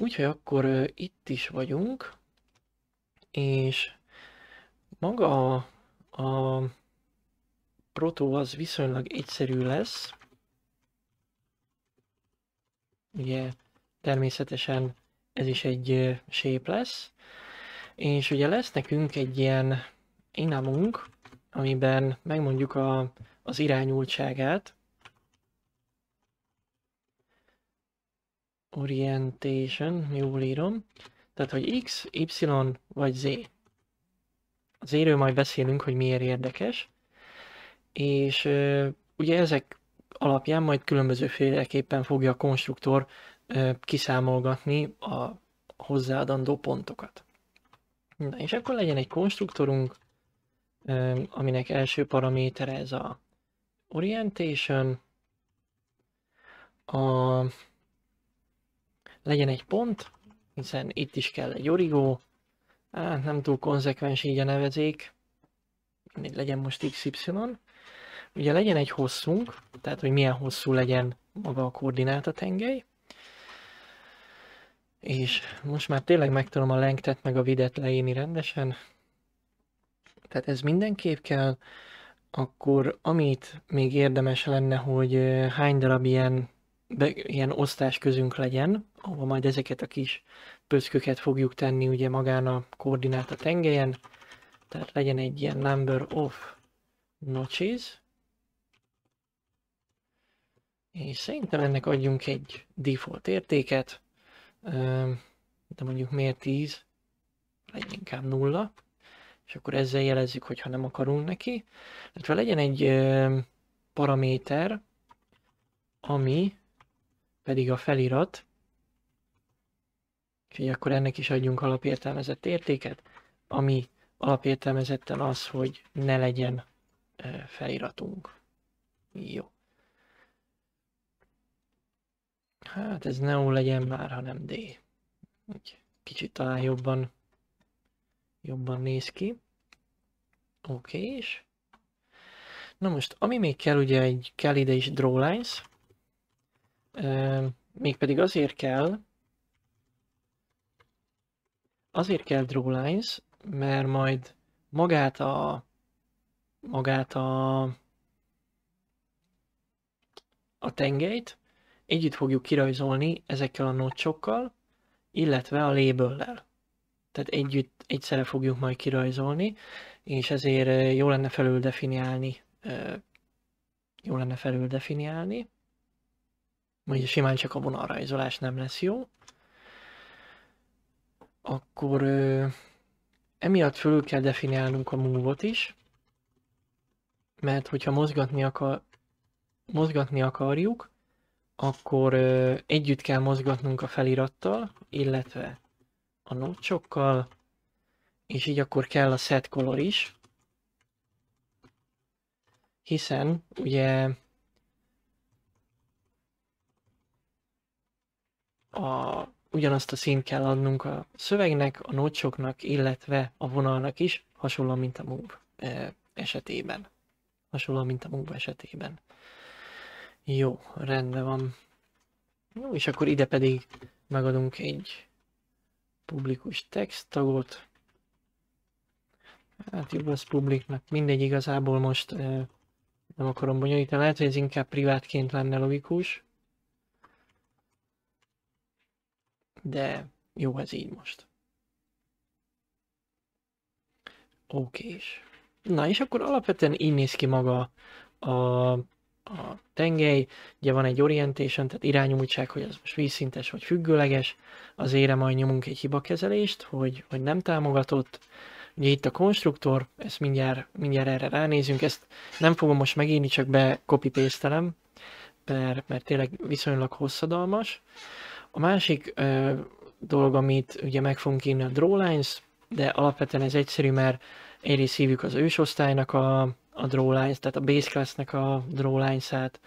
Úgyhogy akkor ö, itt is vagyunk, és maga a, a proto az viszonylag egyszerű lesz. Ugye természetesen ez is egy shape lesz. És ugye lesz nekünk egy ilyen inamunk, amiben megmondjuk a, az irányultságát. Orientation, jól írom. Tehát, hogy X, Y vagy Z. Az éről majd beszélünk, hogy miért érdekes. És ö, ugye ezek alapján majd különböző féleképpen fogja a konstruktor ö, kiszámolgatni a hozzáadandó pontokat. Na és akkor legyen egy konstruktorunk, aminek első paramétere ez a orientation, a, legyen egy pont, hiszen itt is kell egy origó, Á, nem túl konzekvens így a nevezék, mindegy, legyen most XY, ugye legyen egy hosszunk, tehát hogy milyen hosszú legyen maga a koordináta tengely, és most már tényleg meg a lengtet meg a videt leírni rendesen. Tehát ez mindenképp kell. Akkor amit még érdemes lenne, hogy hány darab ilyen, be, ilyen osztás közünk legyen, ahol majd ezeket a kis pöszköket fogjuk tenni ugye magán a koordináta tengelyen. Tehát legyen egy ilyen number of notches. És szerintem ennek adjunk egy default értéket de mondjuk miért 10, legyen inkább 0, és akkor ezzel jelezzük, hogy ha nem akarunk neki, illetve legyen egy paraméter, ami pedig a felirat, hogy akkor ennek is adjunk alapértelmezett értéket, ami alapértelmezetten az, hogy ne legyen feliratunk. Jó. Hát ez Neo legyen már, hanem D. Úgy kicsit talán jobban, jobban néz ki. Oké, okay, és... Na most, ami még kell, ugye egy kell ide is drawlines. még mégpedig azért kell, azért kell drawlines, mert majd magát a magát a a tengelyt, Együtt fogjuk kirajzolni ezekkel a nocsokkal, illetve a léböllel. Tehát együtt egyszerre fogjuk majd kirajzolni, és ezért eh, jó lenne felül definiálni. Eh, jó lenne felül definiálni. mondjuk simán csak a vonalrajzolás nem lesz jó. Akkor eh, emiatt felül kell definiálnunk a múlvot is, mert hogyha mozgatni, akar, mozgatni akarjuk, akkor ö, együtt kell mozgatnunk a felirattal, illetve a nocsokkal, és így akkor kell a set color is, hiszen ugye a, ugyanazt a színt kell adnunk a szövegnek, a nocsoknak, illetve a vonalnak is, hasonlóan, mint a move esetében. Hasonlóan, mint a move esetében. Jó, rendben van. Jó, és akkor ide pedig megadunk egy publikus texttagot. Hát jobb az publiknak, mindegy igazából most eh, nem akarom bonyolítani, lehet, hogy ez inkább privátként lenne logikus. De jó ez így most. Oké. Na és akkor alapvetően így néz ki maga a a tengely, ugye van egy orientation, tehát irányultság, hogy ez most vízszintes vagy függőleges, az ére majd nyomunk egy hibakezelést, hogy, hogy nem támogatott, Ugye itt a konstruktor, ezt mindjárt, mindjárt erre ránézünk, ezt nem fogom most megírni, csak be copy paste mert, mert tényleg viszonylag hosszadalmas. A másik ö, dolog, amit ugye meg fogunk írni a drawlines, de alapvetően ez egyszerű, mert egyrészt hívjuk az ősosztálynak a, a draw lines, tehát a base class-nek a draw lines-át,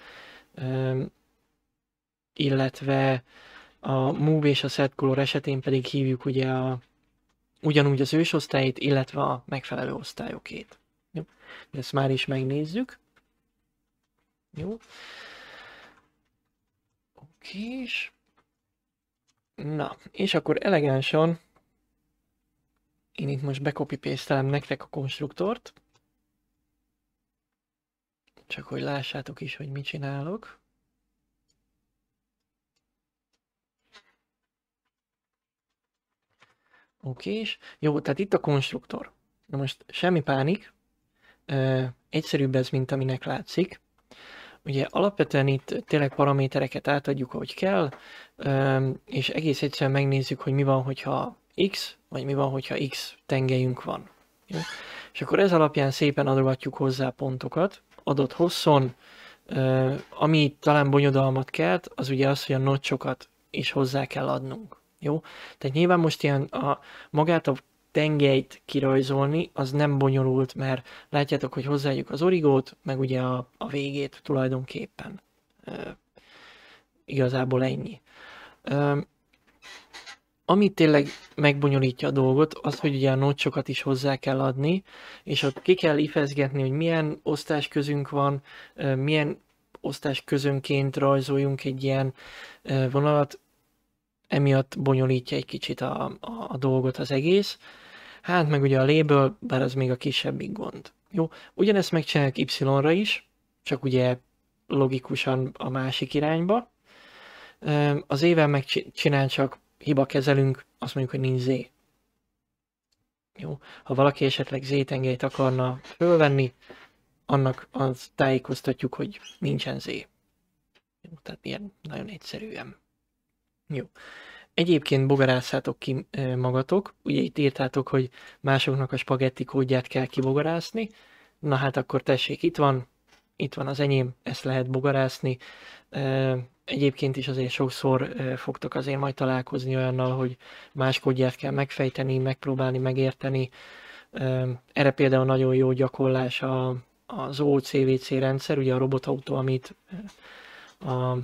illetve a move és a set color esetén pedig hívjuk ugye a, ugyanúgy az osztályt, illetve a megfelelő osztályokét. Jó. Ezt már is megnézzük. Jó. Oké. Na, és akkor elegánsan én itt most bekopipésztelem nektek a konstruktort. Csak hogy lássátok is, hogy mit csinálok. Oké, és jó, tehát itt a konstruktor. Na most semmi pánik, ö, egyszerűbb ez, mint aminek látszik. Ugye alapvetően itt tényleg paramétereket átadjuk, ahogy kell, ö, és egész egyszerűen megnézzük, hogy mi van, hogyha x, vagy mi van, hogyha x tengelyünk van. Jó? És akkor ez alapján szépen adogatjuk hozzá pontokat, adott hosszon. Ami talán bonyodalmat kelt, az ugye az, hogy a nocsokat is hozzá kell adnunk. Jó? Tehát nyilván most ilyen a, magát a tengelyt kirajzolni, az nem bonyolult, mert látjátok, hogy hozzájuk az origót, meg ugye a, a végét tulajdonképpen. E, igazából ennyi. E, ami tényleg megbonyolítja a dolgot, az, hogy ugye a nocsokat is hozzá kell adni, és ott ki kell ifezgetni, hogy milyen osztás közünk van, milyen osztás közönként rajzoljunk egy ilyen vonalat, emiatt bonyolítja egy kicsit a, a, a dolgot az egész. Hát meg ugye a léből, bár az még a kisebbik gond. Jó, ugyanezt megcsináljuk Y-ra is, csak ugye logikusan a másik irányba. Az éven megcsinál csak hiba kezelünk, azt mondjuk, hogy nincs Z. Jó. Ha valaki esetleg Z-tengelyt akarna fölvenni, annak az tájékoztatjuk, hogy nincsen Z. Jó, tehát ilyen nagyon egyszerűen. Jó. Egyébként bogarászátok ki magatok. Ugye itt írtátok, hogy másoknak a spagetti kódját kell kibogarászni. Na hát akkor tessék, itt van, itt van az enyém, ezt lehet bogarászni. Egyébként is azért sokszor fogtok azért majd találkozni olyannal, hogy más kódját kell megfejteni, megpróbálni, megérteni. Erre például nagyon jó gyakorlás a, az OCVC rendszer, ugye a robotautó, amit a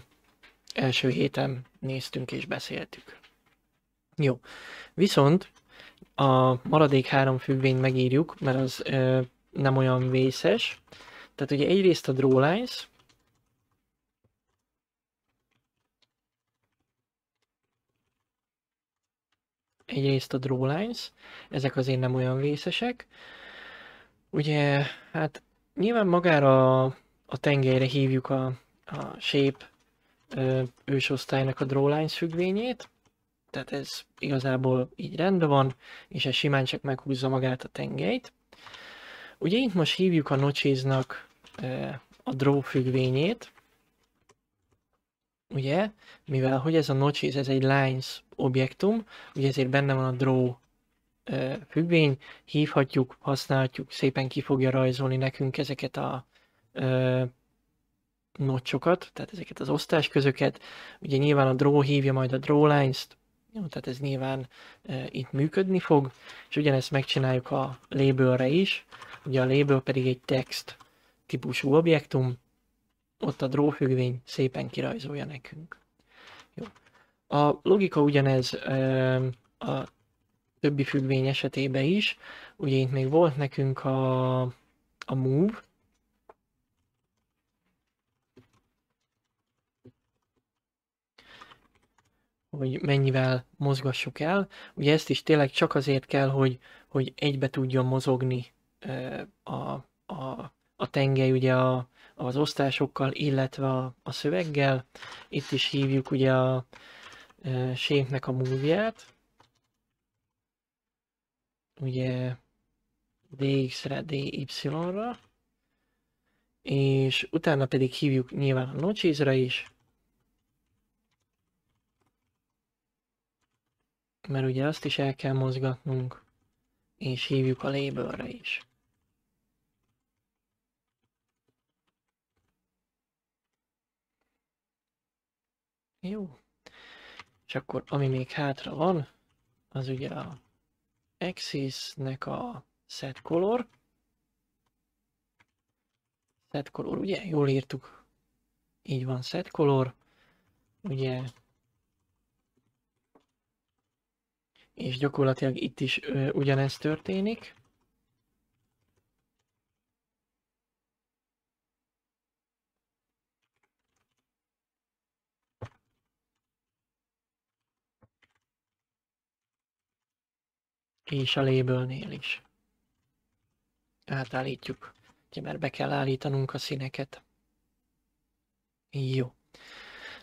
első héten néztünk és beszéltük. Jó, viszont a maradék három függvényt megírjuk, mert az nem olyan vészes. Tehát ugye egyrészt a drawlines, egyrészt a drawlines, ezek azért nem olyan vészesek. Ugye, hát nyilván magára a, a tengelyre hívjuk a, a shape ö, ősosztálynak a drawlines függvényét, tehát ez igazából így rendben van, és ez simán csak meghúzza magát a tengelyt. Ugye itt most hívjuk a notchesnak a draw függvényét, ugye, mivel hogy ez a notches, ez egy lines objektum, ugye ezért benne van a draw függvény, hívhatjuk, használhatjuk, szépen ki fogja rajzolni nekünk ezeket a notchokat, tehát ezeket az osztásközöket. Ugye nyilván a draw hívja majd a draw lines-t, tehát ez nyilván itt működni fog, és ugyanezt megcsináljuk a labelre is, ugye a label pedig egy text típusú objektum, ott a drófüggvény szépen kirajzolja nekünk. Jó. A logika ugyanez a többi függvény esetében is. Ugye itt még volt nekünk a, a move, hogy mennyivel mozgassuk el. Ugye ezt is tényleg csak azért kell, hogy, hogy egybe tudjon mozogni a, a a tengely ugye a, az osztásokkal, illetve a, a szöveggel. Itt is hívjuk ugye a e, shape a múlviát. Ugye dx-re, dy-ra. És utána pedig hívjuk nyilván a notches is. Mert ugye azt is el kell mozgatnunk. És hívjuk a labelre is. Jó. És akkor ami még hátra van, az ugye a Axis-nek a set color. Set color, ugye? Jól írtuk. Így van, set color. Ugye és gyakorlatilag itt is ö, ugyanezt történik. és a labelnél is. Átállítjuk, ugye, mert be kell állítanunk a színeket. Jó.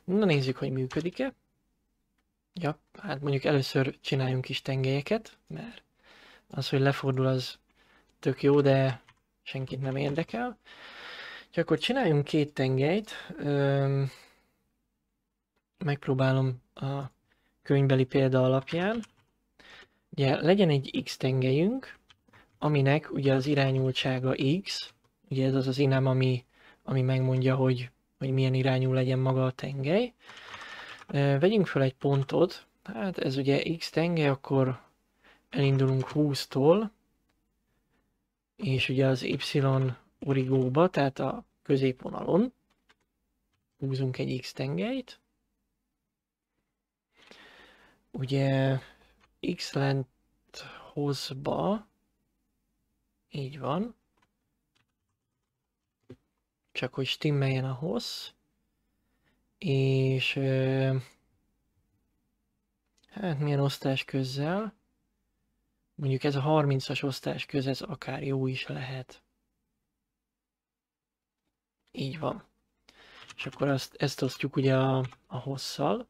Na nézzük, hogy működik-e. Ja, hát mondjuk először csináljunk is tengelyeket, mert az, hogy lefordul, az tök jó, de senkit nem érdekel. Úgyhogy akkor csináljunk két tengelyt. Öm, megpróbálom a könyvbeli példa alapján. Ugye legyen egy x tengelyünk, aminek ugye az irányultsága x, ugye ez az az inem, ami, ami megmondja, hogy, hogy milyen irányú legyen maga a tengely. Vegyünk fel egy pontot, hát ez ugye x tengely, akkor elindulunk 20-tól, és ugye az y origóba, tehát a középvonalon húzunk egy x tengelyt. Ugye xlent hozba, így van, csak hogy stimmeljen a hossz, és hát milyen osztás közzel, mondjuk ez a 30-as osztás köz, ez akár jó is lehet. Így van. És akkor azt, ezt osztjuk ugye a, a hosszal.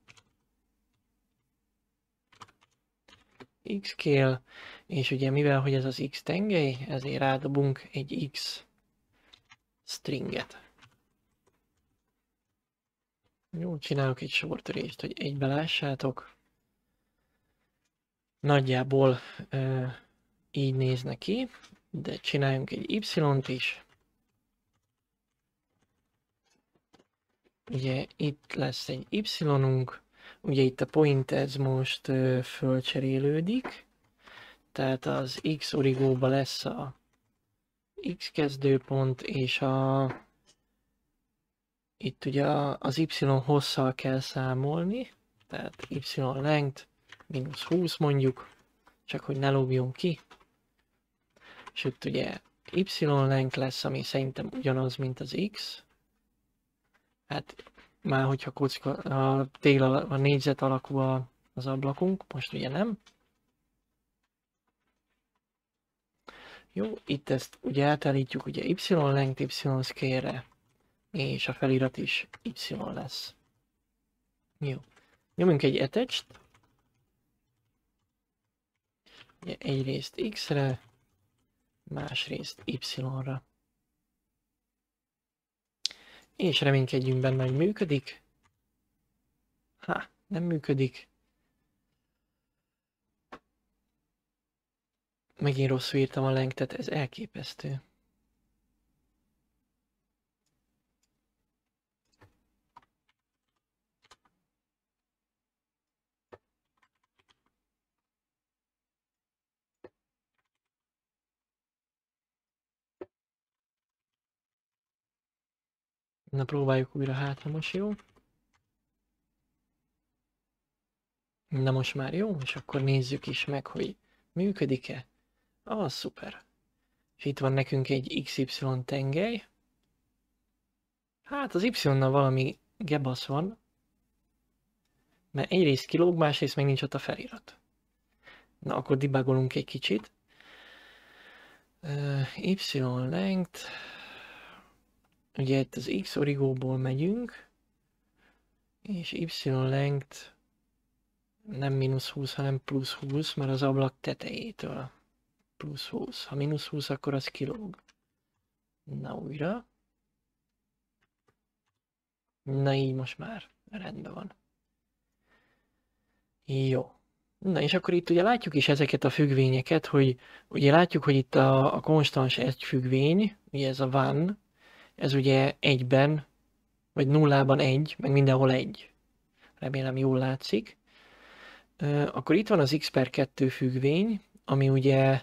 x kél, és ugye mivel, hogy ez az x tengely, ezért rádobunk egy x stringet. Jó, csinálok egy sortörést, hogy egybe lássátok. Nagyjából e, így nézne ki, de csináljunk egy y-t is. Ugye itt lesz egy y-unk, Ugye itt a ez most fölcserélődik, tehát az x origóba lesz a x kezdőpont, és a itt ugye az y hosszal kell számolni, tehát y length, mínusz 20 mondjuk, csak hogy ne lógjon ki. És itt ugye y length lesz, ami szerintem ugyanaz, mint az x. Hát már hogyha kocka, a, tél, a négyzet alakú a, az ablakunk, most ugye nem. Jó, itt ezt ugye eltállítjuk ugye y lengt y szkérre, és a felirat is y lesz. Jó. Nyomjunk egy etecst. Ugye egyrészt x-re, másrészt y-ra. És reménykedjünk benne, hogy működik. Há, nem működik. Megint rosszul írtam a lengtet, ez elképesztő. Na próbáljuk újra, hát ha most jó. Na most már jó, és akkor nézzük is meg, hogy működik-e. Ah, szuper. És itt van nekünk egy XY tengely. Hát az Y-nal valami gebasz van, mert egyrészt kilóg, másrészt még nincs ott a felirat. Na, akkor dibágolunk egy kicsit. Y length, Ugye itt az x origóból megyünk, és y length nem mínusz 20, hanem plusz 20, mert az ablak tetejétől plusz 20. Ha mínusz 20, akkor az kilóg. Na újra. Na így most már rendben van. Jó. Na és akkor itt ugye látjuk is ezeket a függvényeket, hogy ugye látjuk, hogy itt a, a konstans egy függvény, ugye ez a van, ez ugye egyben, vagy nullában egy, meg mindenhol egy. Remélem jól látszik. Akkor itt van az x per 2 függvény, ami ugye,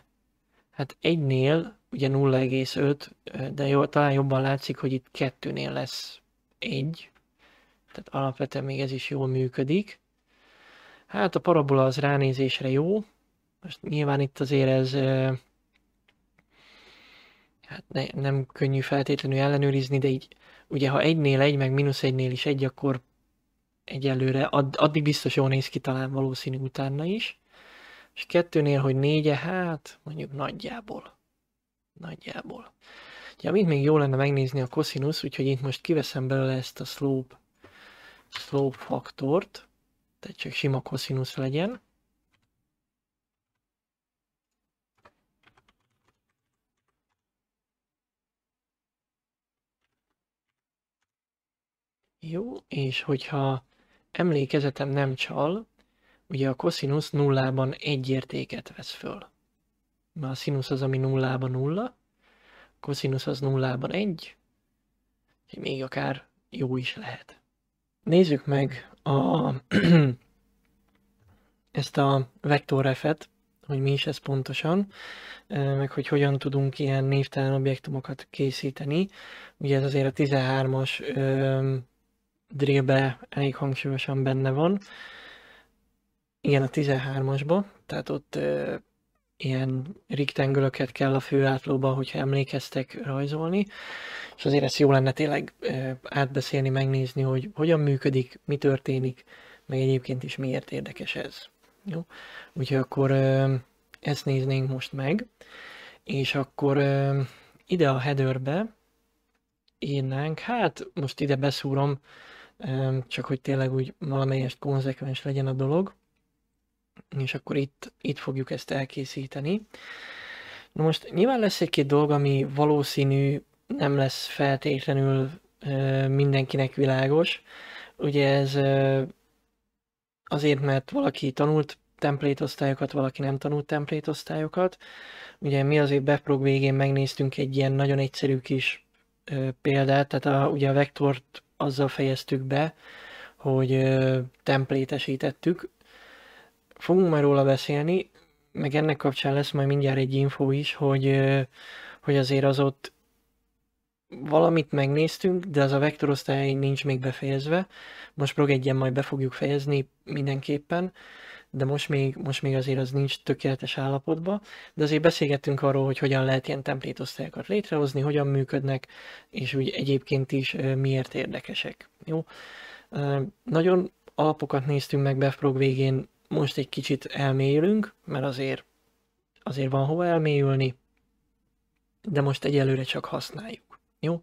hát egynél ugye 0,5, de jó, talán jobban látszik, hogy itt kettőnél lesz egy. Tehát alapvetően még ez is jól működik. Hát a parabola az ránézésre jó. Most nyilván itt azért ez hát ne, nem könnyű feltétlenül ellenőrizni, de így ugye ha egynél egy, meg mínusz egynél is egy, akkor egyelőre, add, addig biztos jól néz ki talán valószínű utána is. És kettőnél, hogy négye, hát mondjuk nagyjából. Nagyjából. Ugye, ja, még jó lenne megnézni a koszinusz, úgyhogy itt most kiveszem belőle ezt a slope, slope faktort, tehát csak sima koszinusz legyen. Jó, és hogyha emlékezetem nem csal, ugye a koszinusz nullában egy értéket vesz föl. Mert a színusz az, ami nullában nulla, a koszinusz az nullában egy, és még akár jó is lehet. Nézzük meg a, ezt a vektorrefet, hogy mi is ez pontosan, meg hogy hogyan tudunk ilyen névtelen objektumokat készíteni. Ugye ez azért a 13-as drillbe elég hangsúlyosan benne van. Igen, a 13-asba, tehát ott ö, ilyen riktengölöket kell a főátlóba, hogyha emlékeztek rajzolni, és azért ezt jó lenne tényleg ö, átbeszélni, megnézni, hogy hogyan működik, mi történik, meg egyébként is miért érdekes ez. Jó? Úgyhogy akkor ö, ezt néznénk most meg, és akkor ö, ide a headerbe írnánk, hát most ide beszúrom, csak hogy tényleg úgy valamelyest konzekvens legyen a dolog. És akkor itt, itt fogjuk ezt elkészíteni. Na most nyilván lesz egy-két dolog, ami valószínű nem lesz feltétlenül mindenkinek világos. Ugye ez azért, mert valaki tanult template osztályokat, valaki nem tanult template osztályokat. Ugye mi azért beprog végén megnéztünk egy ilyen nagyon egyszerű kis példát, tehát a, ugye a vektort azzal fejeztük be, hogy templétesítettük. Fogunk már róla beszélni, meg ennek kapcsán lesz majd mindjárt egy info is, hogy, hogy azért az ott valamit megnéztünk, de az a vektorosztály nincs még befejezve. Most progedjen majd be fogjuk fejezni mindenképpen de most még, most még azért az nincs tökéletes állapotban, de azért beszélgettünk arról, hogy hogyan lehet ilyen templétosztályokat létrehozni, hogyan működnek, és úgy egyébként is miért érdekesek. Jó? Nagyon alapokat néztünk meg befrog végén, most egy kicsit elmélyülünk, mert azért, azért van hova elmélyülni, de most egyelőre csak használjuk. Jó?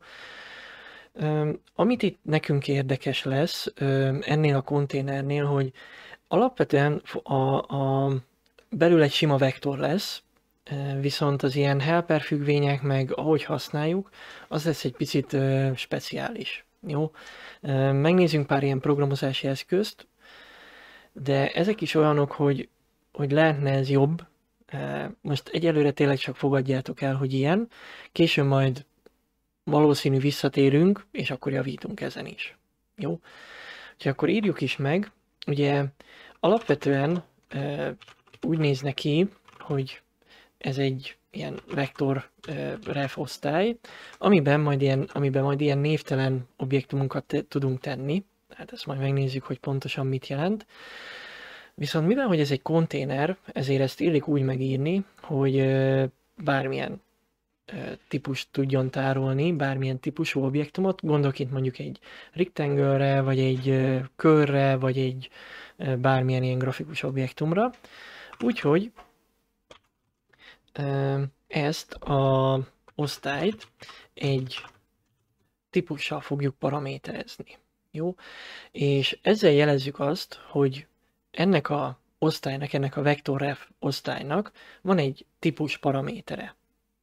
Amit itt nekünk érdekes lesz ennél a konténernél, hogy Alapvetően a, a belül egy sima vektor lesz, e, viszont az ilyen helper függvények meg ahogy használjuk, az lesz egy picit ö, e, speciális. Jó? E, megnézzünk pár ilyen programozási eszközt, de ezek is olyanok, hogy, hogy lehetne ez jobb. Most egyelőre tényleg csak fogadjátok el, hogy ilyen. Később majd valószínű visszatérünk, és akkor javítunk ezen is. Jó? Úgyhogy akkor írjuk is meg, Ugye alapvetően úgy néz neki, hogy ez egy ilyen vektor ref osztály, amiben majd ilyen, amiben majd ilyen névtelen objektumunkat te, tudunk tenni. Hát ezt majd megnézzük, hogy pontosan mit jelent. Viszont mivel, hogy ez egy konténer, ezért ezt illik úgy megírni, hogy bármilyen típus tudjon tárolni, bármilyen típusú objektumot, gondolok itt mondjuk egy rectangle vagy egy körre, vagy egy bármilyen ilyen grafikus objektumra. Úgyhogy ezt a osztályt egy típussal fogjuk paraméterezni. Jó? És ezzel jelezzük azt, hogy ennek a osztálynak, ennek a vektorref osztálynak van egy típus paramétere.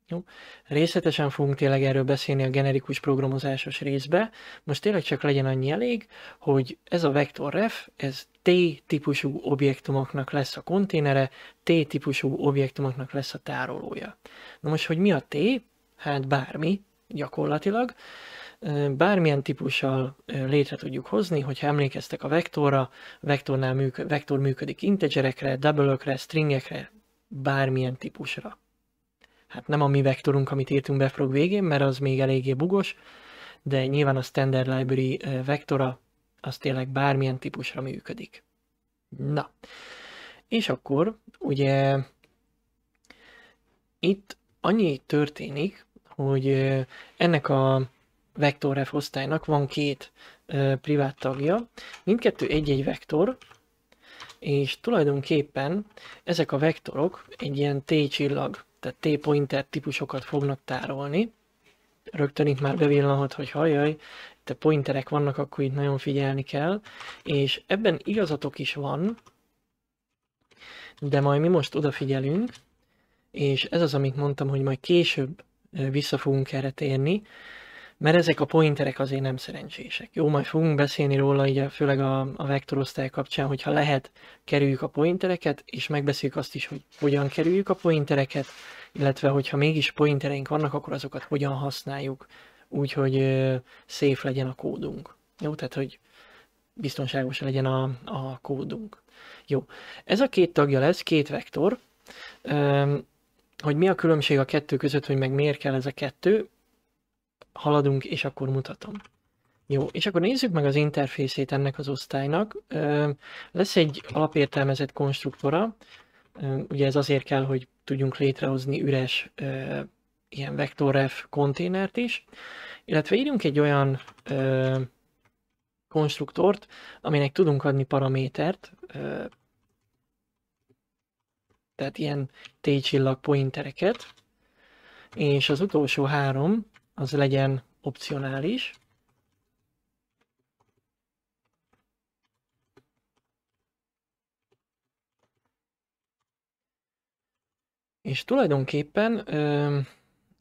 Jó. Részletesen fogunk tényleg erről beszélni a generikus programozásos részbe. Most tényleg csak legyen annyi elég, hogy ez a vektorref, ez T-típusú objektumoknak lesz a konténere, T-típusú objektumoknak lesz a tárolója. Na most, hogy mi a T? Hát bármi, gyakorlatilag. Bármilyen típussal létre tudjuk hozni, hogyha emlékeztek a vektorra, vektornál működ, vektor működik integerekre, double-ökre, stringekre, bármilyen típusra hát nem a mi vektorunk, amit írtunk befrog végén, mert az még eléggé bugos, de nyilván a Standard Library vektora az tényleg bármilyen típusra működik. Na, és akkor ugye itt annyi történik, hogy ennek a vektorref osztálynak van két privát tagja, mindkettő egy-egy vektor, és tulajdonképpen ezek a vektorok egy ilyen T-csillag tehát T-pointer típusokat fognak tárolni. Rögtön itt már bevillanhat, hogy hajjaj, itt a pointerek vannak, akkor itt nagyon figyelni kell. És ebben igazatok is van, de majd mi most odafigyelünk, és ez az, amit mondtam, hogy majd később vissza fogunk erre térni, mert ezek a pointerek azért nem szerencsések. Jó, majd fogunk beszélni róla, ugye, főleg a, a vektorosztály kapcsán, hogyha lehet, kerüljük a pointereket, és megbeszéljük azt is, hogy hogyan kerüljük a pointereket, illetve hogyha mégis pointereink vannak, akkor azokat hogyan használjuk, úgyhogy szép legyen a kódunk. Jó, tehát hogy biztonságos legyen a, a kódunk. Jó, ez a két tagja lesz, két vektor. Öm, hogy mi a különbség a kettő között, hogy meg miért kell ez a kettő, haladunk, és akkor mutatom. Jó, és akkor nézzük meg az interfészét ennek az osztálynak. Lesz egy alapértelmezett konstruktora, ugye ez azért kell, hogy tudjunk létrehozni üres ilyen vektorref konténert is, illetve írjunk egy olyan konstruktort, aminek tudunk adni paramétert, tehát ilyen T-csillag pointereket, és az utolsó három, az legyen opcionális. És tulajdonképpen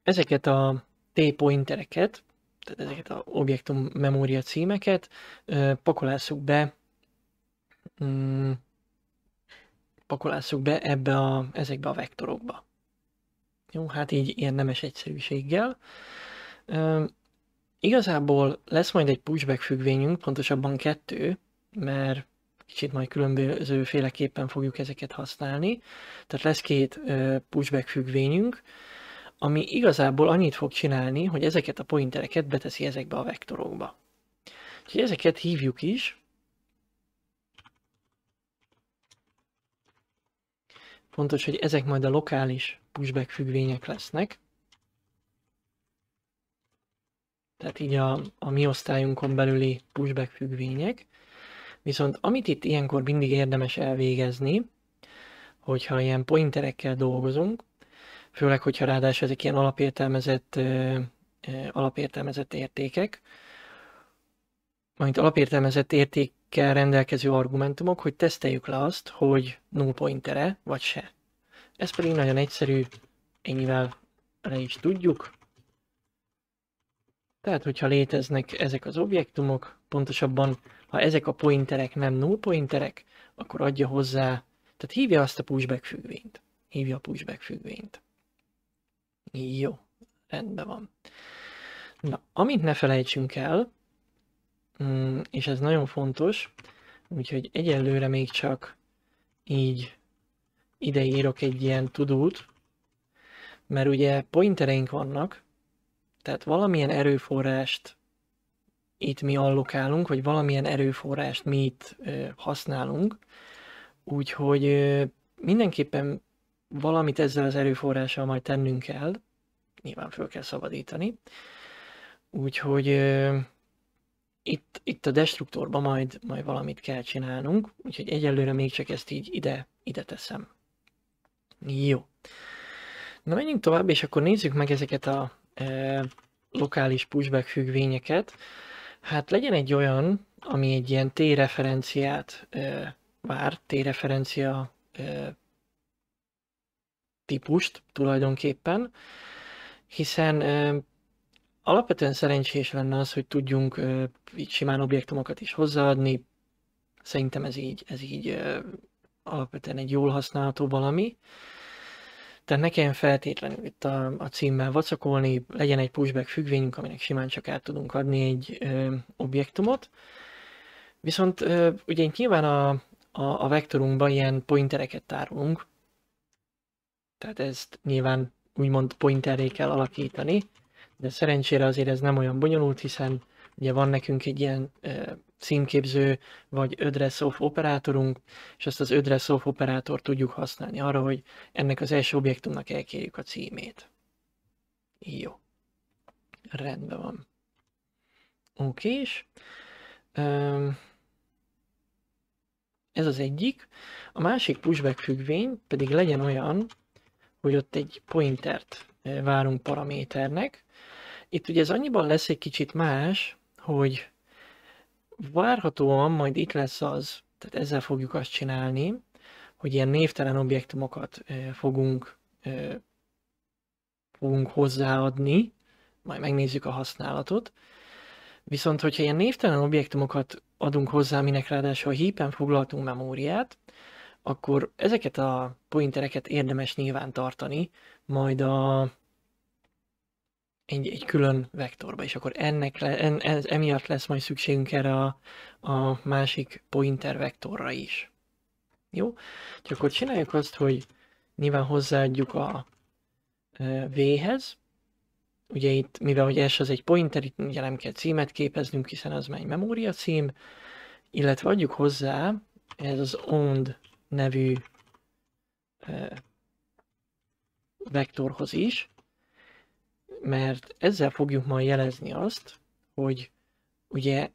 ezeket a T-pointereket, tehát ezeket a objektum memória címeket pakolásszuk be mm, pakolásuk be ebbe a, ezekbe a vektorokba. Jó, hát így nemes egyszerűséggel igazából lesz majd egy pushback függvényünk, pontosabban kettő, mert kicsit majd különböző féleképpen fogjuk ezeket használni. Tehát lesz két pushback függvényünk, ami igazából annyit fog csinálni, hogy ezeket a pointereket beteszi ezekbe a vektorokba. Úgyhogy ezeket hívjuk is. Fontos, hogy ezek majd a lokális pushback függvények lesznek. tehát így a, a mi osztályunkon belüli pushback függvények. Viszont amit itt ilyenkor mindig érdemes elvégezni, hogyha ilyen pointerekkel dolgozunk, főleg, hogyha ráadásul ezek ilyen alapértelmezett, alapértelmezett értékek, majd alapértelmezett értékkel rendelkező argumentumok, hogy teszteljük le azt, hogy null pointere vagy se. Ez pedig nagyon egyszerű, ennyivel le is tudjuk, tehát, hogyha léteznek ezek az objektumok, pontosabban, ha ezek a pointerek nem null pointerek, akkor adja hozzá, tehát hívja azt a pushback függvényt. Hívja a pushback függvényt. Jó, rendben van. Na, amit ne felejtsünk el, mm, és ez nagyon fontos, úgyhogy egyelőre még csak így ide írok egy ilyen tudót, mert ugye pointereink vannak, tehát valamilyen erőforrást itt mi allokálunk, vagy valamilyen erőforrást mi itt ö, használunk, úgyhogy ö, mindenképpen valamit ezzel az erőforrással majd tennünk kell, nyilván föl kell szabadítani, úgyhogy ö, itt, itt a destruktorban majd, majd valamit kell csinálnunk, úgyhogy egyelőre még csak ezt így ide, ide teszem. Jó. Na menjünk tovább, és akkor nézzük meg ezeket a e, lokális pushback függvényeket, hát legyen egy olyan, ami egy ilyen T-referenciát e, vár, T-referencia e, típust tulajdonképpen, hiszen e, alapvetően szerencsés lenne az, hogy tudjunk e, így simán objektumokat is hozzáadni, szerintem ez így, ez így e, alapvetően egy jól használható valami. Tehát ne kelljen feltétlenül itt a, a címmel vacakolni, legyen egy pushback függvényünk, aminek simán csak át tudunk adni egy ö, objektumot. Viszont ö, ugye nyilván a, a, a vektorunkban ilyen pointereket tárolunk, tehát ezt nyilván úgymond pointerré kell alakítani, de szerencsére azért ez nem olyan bonyolult, hiszen Ugye van nekünk egy ilyen címképző vagy ödress operátorunk, és ezt az ödress off operátort tudjuk használni arra, hogy ennek az első objektumnak elkérjük a címét. Jó. Rendben van. Oké, és ez az egyik. A másik pushback függvény pedig legyen olyan, hogy ott egy pointert várunk paraméternek. Itt ugye ez annyiban lesz egy kicsit más, hogy várhatóan majd itt lesz az, tehát ezzel fogjuk azt csinálni, hogy ilyen névtelen objektumokat fogunk, fogunk hozzáadni, majd megnézzük a használatot. Viszont, hogyha ilyen névtelen objektumokat adunk hozzá, aminek ráadásul a hípen foglaltunk memóriát, akkor ezeket a pointereket érdemes nyilván tartani, majd a egy, egy külön vektorba, és akkor ennek le, en, ez, emiatt lesz majd szükségünk erre a, a másik pointer vektorra is. Jó? Csak akkor csináljuk azt, hogy nyilván hozzáadjuk a V-hez, ugye itt, mivel hogy S az egy pointer, itt ugye nem kell címet képeznünk, hiszen az már egy memória cím, illetve adjuk hozzá ez az OND nevű vektorhoz is, mert ezzel fogjuk majd jelezni azt, hogy ugye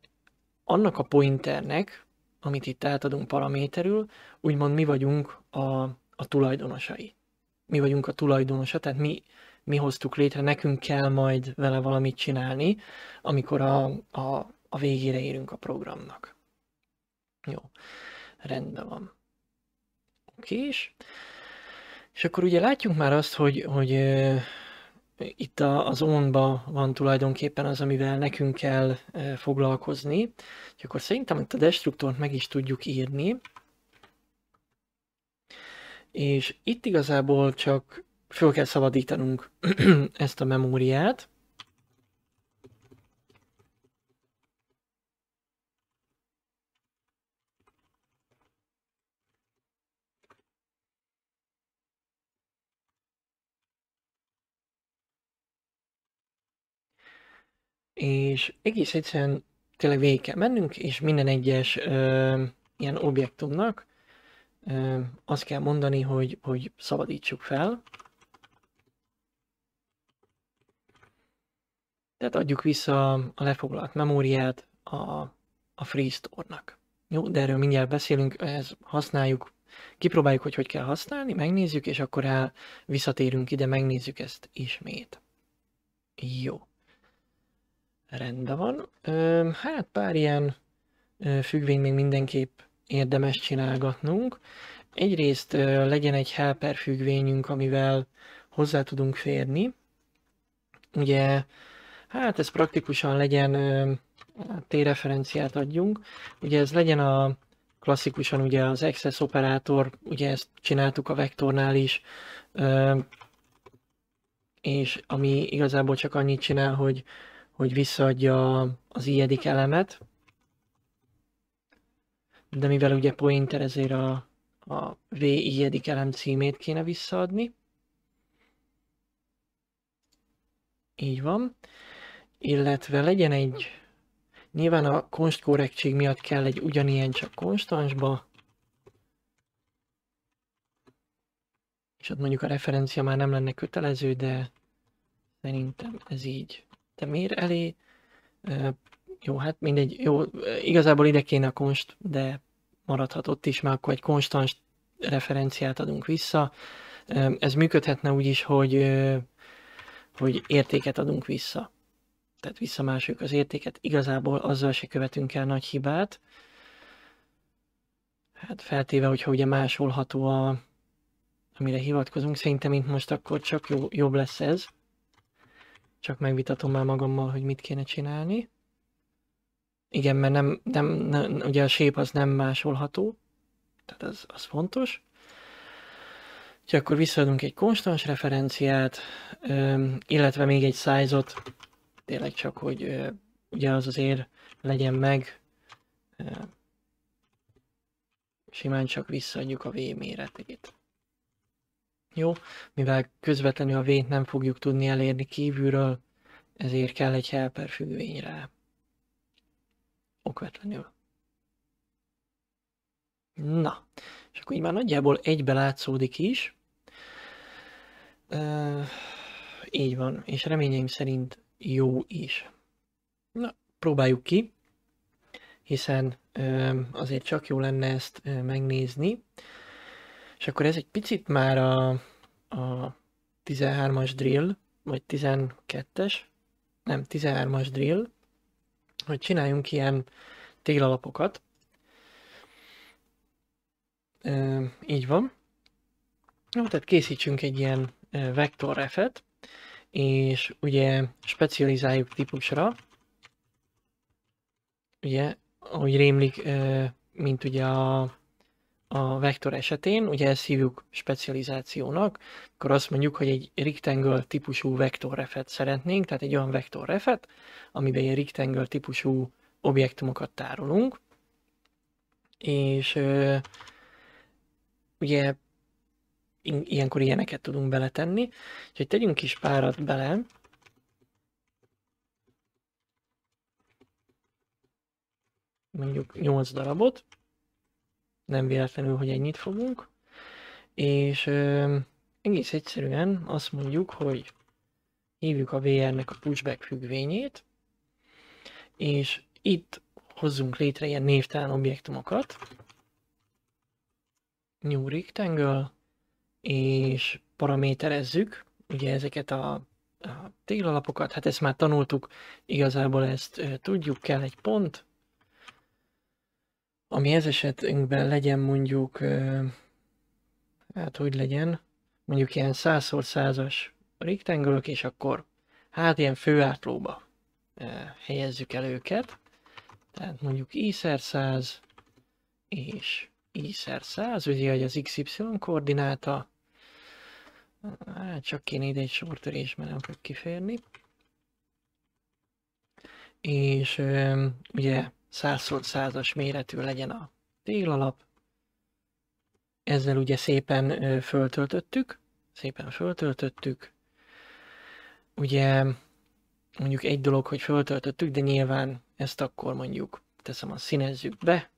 annak a pointernek, amit itt átadunk paraméterül, úgymond mi vagyunk a, a tulajdonosai. Mi vagyunk a tulajdonosa, tehát mi, mi hoztuk létre, nekünk kell majd vele valamit csinálni, amikor a, a, a végére érünk a programnak. Jó, rendben van. Oké, és, és akkor ugye látjuk már azt, hogy, hogy itt az onba van tulajdonképpen az, amivel nekünk kell foglalkozni. És akkor szerintem itt a destruktort meg is tudjuk írni. És itt igazából csak föl kell szabadítanunk ezt a memóriát. és egész egyszerűen tényleg végig kell mennünk, és minden egyes ö, ilyen objektumnak ö, azt kell mondani, hogy, hogy szabadítsuk fel. Tehát adjuk vissza a lefoglalt memóriát a, a Freestore-nak. Jó, de erről mindjárt beszélünk, ez használjuk, kipróbáljuk, hogy hogy kell használni, megnézzük, és akkor el visszatérünk ide, megnézzük ezt ismét. Jó. Rendben van. Hát pár ilyen függvény még mindenképp érdemes csinálgatnunk. Egyrészt legyen egy helper függvényünk, amivel hozzá tudunk férni. Ugye, hát ez praktikusan legyen, T-referenciát hát adjunk. Ugye ez legyen a klasszikusan ugye az access operátor, ugye ezt csináltuk a vektornál is, és ami igazából csak annyit csinál, hogy hogy visszaadja az ijedik elemet, de mivel ugye pointer ezért a, a V ijedik elem címét kéne visszaadni. Így van. Illetve legyen egy, nyilván a const korrektség miatt kell egy ugyanilyen csak konstansba, és ott mondjuk a referencia már nem lenne kötelező, de szerintem ez így te mér elé. Jó, hát mindegy, jó, igazából ide kéne a konst, de maradhat ott is, mert akkor egy konstans referenciát adunk vissza. Ez működhetne úgy is, hogy, hogy értéket adunk vissza. Tehát visszamásoljuk az értéket, igazából azzal se követünk el nagy hibát. Hát feltéve, hogyha ugye másolható a, amire hivatkozunk, szerintem itt most akkor csak jó, jobb lesz ez. Csak megvitatom már magammal, hogy mit kéne csinálni. Igen, mert nem, nem, nem ugye a sép az nem másolható, tehát az, az fontos. Úgyhogy akkor visszaadunk egy konstans referenciát, illetve még egy size-ot, tényleg csak, hogy ugye az azért legyen meg, simán csak visszaadjuk a V méretét. Jó, mivel közvetlenül a vént nem fogjuk tudni elérni kívülről, ezért kell egy helper függvényre. Okvetlenül. Na, és akkor így már nagyjából egybe látszódik is. Üh, így van, és reményeim szerint jó is. Na, próbáljuk ki, hiszen azért csak jó lenne ezt megnézni. És akkor ez egy picit már a, a 13-as drill, vagy 12-es, nem, 13-as drill, hogy csináljunk ilyen téglalapokat E, így van. Jó, tehát készítsünk egy ilyen vektorrefet, és ugye specializáljuk típusra, ugye, ahogy rémlik, mint ugye a a vektor esetén, ugye ezt hívjuk specializációnak, akkor azt mondjuk, hogy egy rectangle típusú vektorrefet szeretnénk, tehát egy olyan vektorrefet, amiben ilyen rectangle típusú objektumokat tárolunk, és ugye ilyenkor ilyeneket tudunk beletenni, úgyhogy tegyünk is párat bele, mondjuk 8 darabot, nem véletlenül, hogy ennyit fogunk. És ö, egész egyszerűen azt mondjuk, hogy hívjuk a VR-nek a pushback függvényét, és itt hozzunk létre ilyen névtelen objektumokat. New Rectangle, és paraméterezzük ugye ezeket a, a téglalapokat, hát ezt már tanultuk, igazából ezt tudjuk, kell egy pont, ami ez esetünkben legyen mondjuk, hát hogy legyen, mondjuk ilyen 100x100-as rektangölök, és akkor hát ilyen főátlóba helyezzük el őket. Tehát mondjuk i 100 és i 100, ugye hogy az XY koordináta, hát csak kéne ide egy sortörés, mert nem fog kiférni. És ugye 100 százas méretű legyen a télalap. Ezzel ugye szépen föltöltöttük, szépen föltöltöttük. Ugye mondjuk egy dolog, hogy föltöltöttük, de nyilván ezt akkor mondjuk teszem a színezzük be,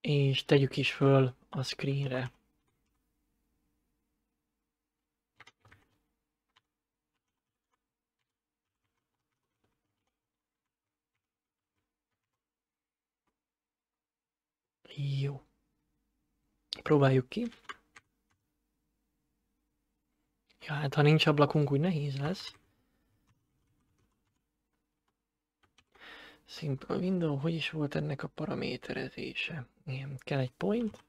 és tegyük is föl a screenre. Jó. Próbáljuk ki. Ja, hát ha nincs ablakunk, úgy nehéz lesz. Simple window, hogy is volt ennek a paraméterezése? Igen, kell egy point.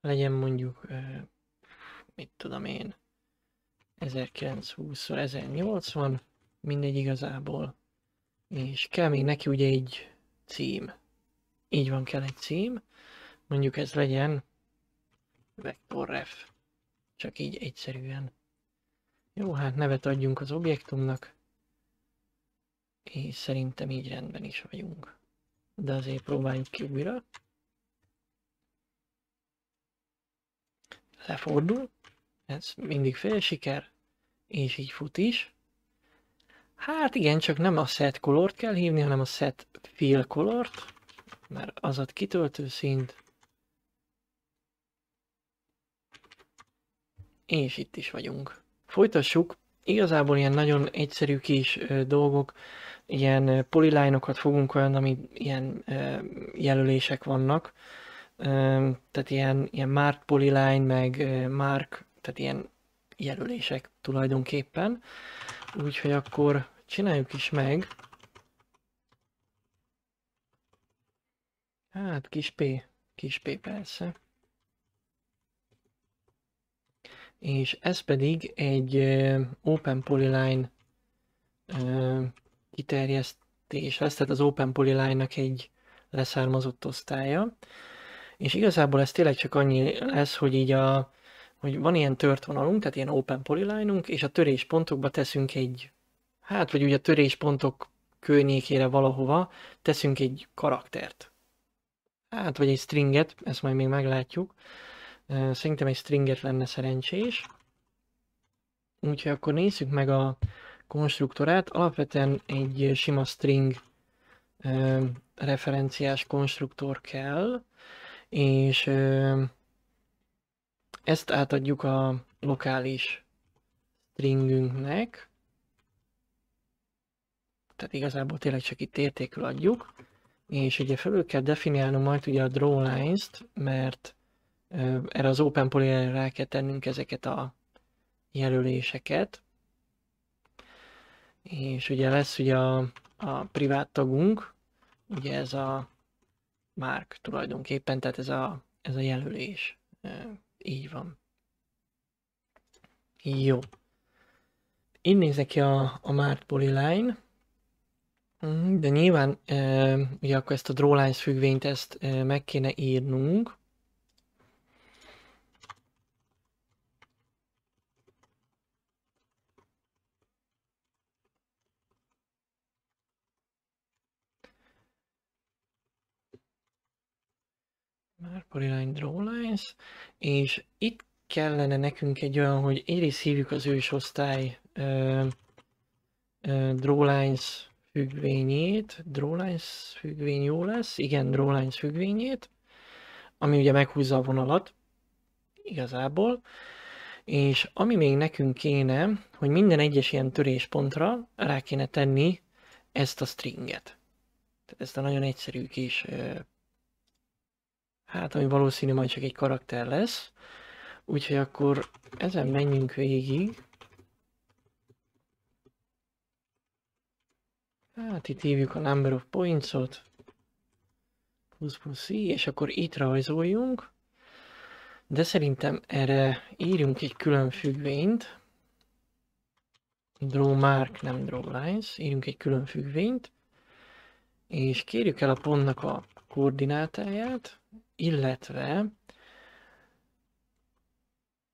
Legyen mondjuk, mit tudom én, 1920 x 1080 mindegy igazából. És kell még neki ugye egy cím. Így van, kell egy cím. Mondjuk ez legyen vektorref. Csak így egyszerűen. Jó, hát nevet adjunk az objektumnak. És szerintem így rendben is vagyunk. De azért próbáljuk ki újra. Lefordul. Ez mindig fél siker. És így fut is. Hát igen, csak nem a set colort kell hívni, hanem a set fill colort, mert az ad kitöltő szint. És itt is vagyunk. Folytassuk, igazából ilyen nagyon egyszerű kis dolgok, ilyen polilányokat fogunk olyan, ami ilyen jelölések vannak, tehát ilyen, ilyen Mark Polyline, meg Mark, tehát ilyen jelölések tulajdonképpen. Úgyhogy akkor csináljuk is meg. Hát kis P, kis P persze. És ez pedig egy Open Polyline kiterjesztés lesz, tehát az Open Polyline-nak egy leszármazott osztálya. És igazából ez tényleg csak annyi lesz, hogy így a, hogy van ilyen tört vonalunk, tehát ilyen open polyline és a töréspontokba teszünk egy hát vagy úgy a töréspontok környékére valahova teszünk egy karaktert. Hát, vagy egy stringet, ezt majd még meglátjuk. Szerintem egy stringet lenne szerencsés. Úgyhogy akkor nézzük meg a konstruktorát. Alapvetően egy sima string referenciás konstruktor kell, és ezt átadjuk a lokális stringünknek tehát igazából tényleg csak itt értékül adjuk, és ugye felül kell definiálnunk majd ugye a draw lines-t, mert erre az open polyline rá kell tennünk ezeket a jelöléseket, és ugye lesz ugye a, a privát tagunk, ugye ez a mark tulajdonképpen, tehát ez a, ez a jelölés. Így van. Jó. Így néz ki a, a Mart Polyline. Mhm, de nyilván ugye akkor ezt a drawlines függvényt ezt meg kéne írnunk. Már Polyline Drawlines, és itt kellene nekünk egy olyan, hogy egyrészt hívjuk az ősosztály Drawlines függvényét, drawlines függvény jó lesz, igen, drawlines függvényét, ami ugye meghúzza a vonalat, igazából, és ami még nekünk kéne, hogy minden egyes ilyen töréspontra rá kéne tenni ezt a stringet. Tehát ezt a nagyon egyszerű kis, hát ami valószínű majd csak egy karakter lesz, úgyhogy akkor ezen menjünk végig, Hát itt hívjuk a number of points-ot. Plusz plusz i, és akkor itt rajzoljunk. De szerintem erre írjunk egy külön függvényt. Draw mark, nem draw lines. Írjunk egy külön függvényt. És kérjük el a pontnak a koordinátáját, illetve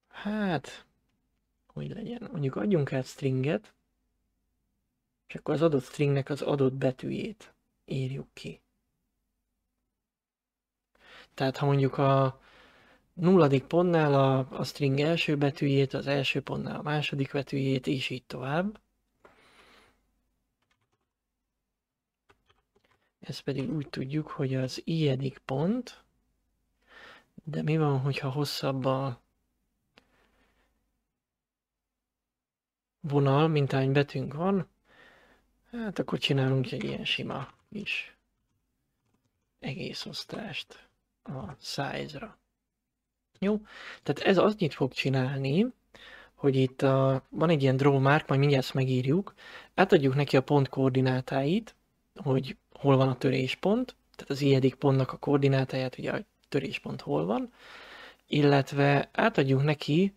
hát, hogy legyen, mondjuk adjunk át stringet, és akkor az adott stringnek az adott betűjét írjuk ki. Tehát ha mondjuk a nulladik pontnál a, a string első betűjét, az első pontnál a második betűjét, és így tovább. Ezt pedig úgy tudjuk, hogy az i pont, de mi van, hogyha hosszabb a vonal, mint ahogy betűnk van, Hát akkor csinálunk egy ilyen sima is egész osztást a size-ra. Jó? Tehát ez annyit fog csinálni, hogy itt a, van egy ilyen draw mark, majd mindjárt ezt megírjuk, átadjuk neki a pont koordinátáit, hogy hol van a töréspont, tehát az ijedik pontnak a koordinátáját, ugye a töréspont hol van, illetve átadjuk neki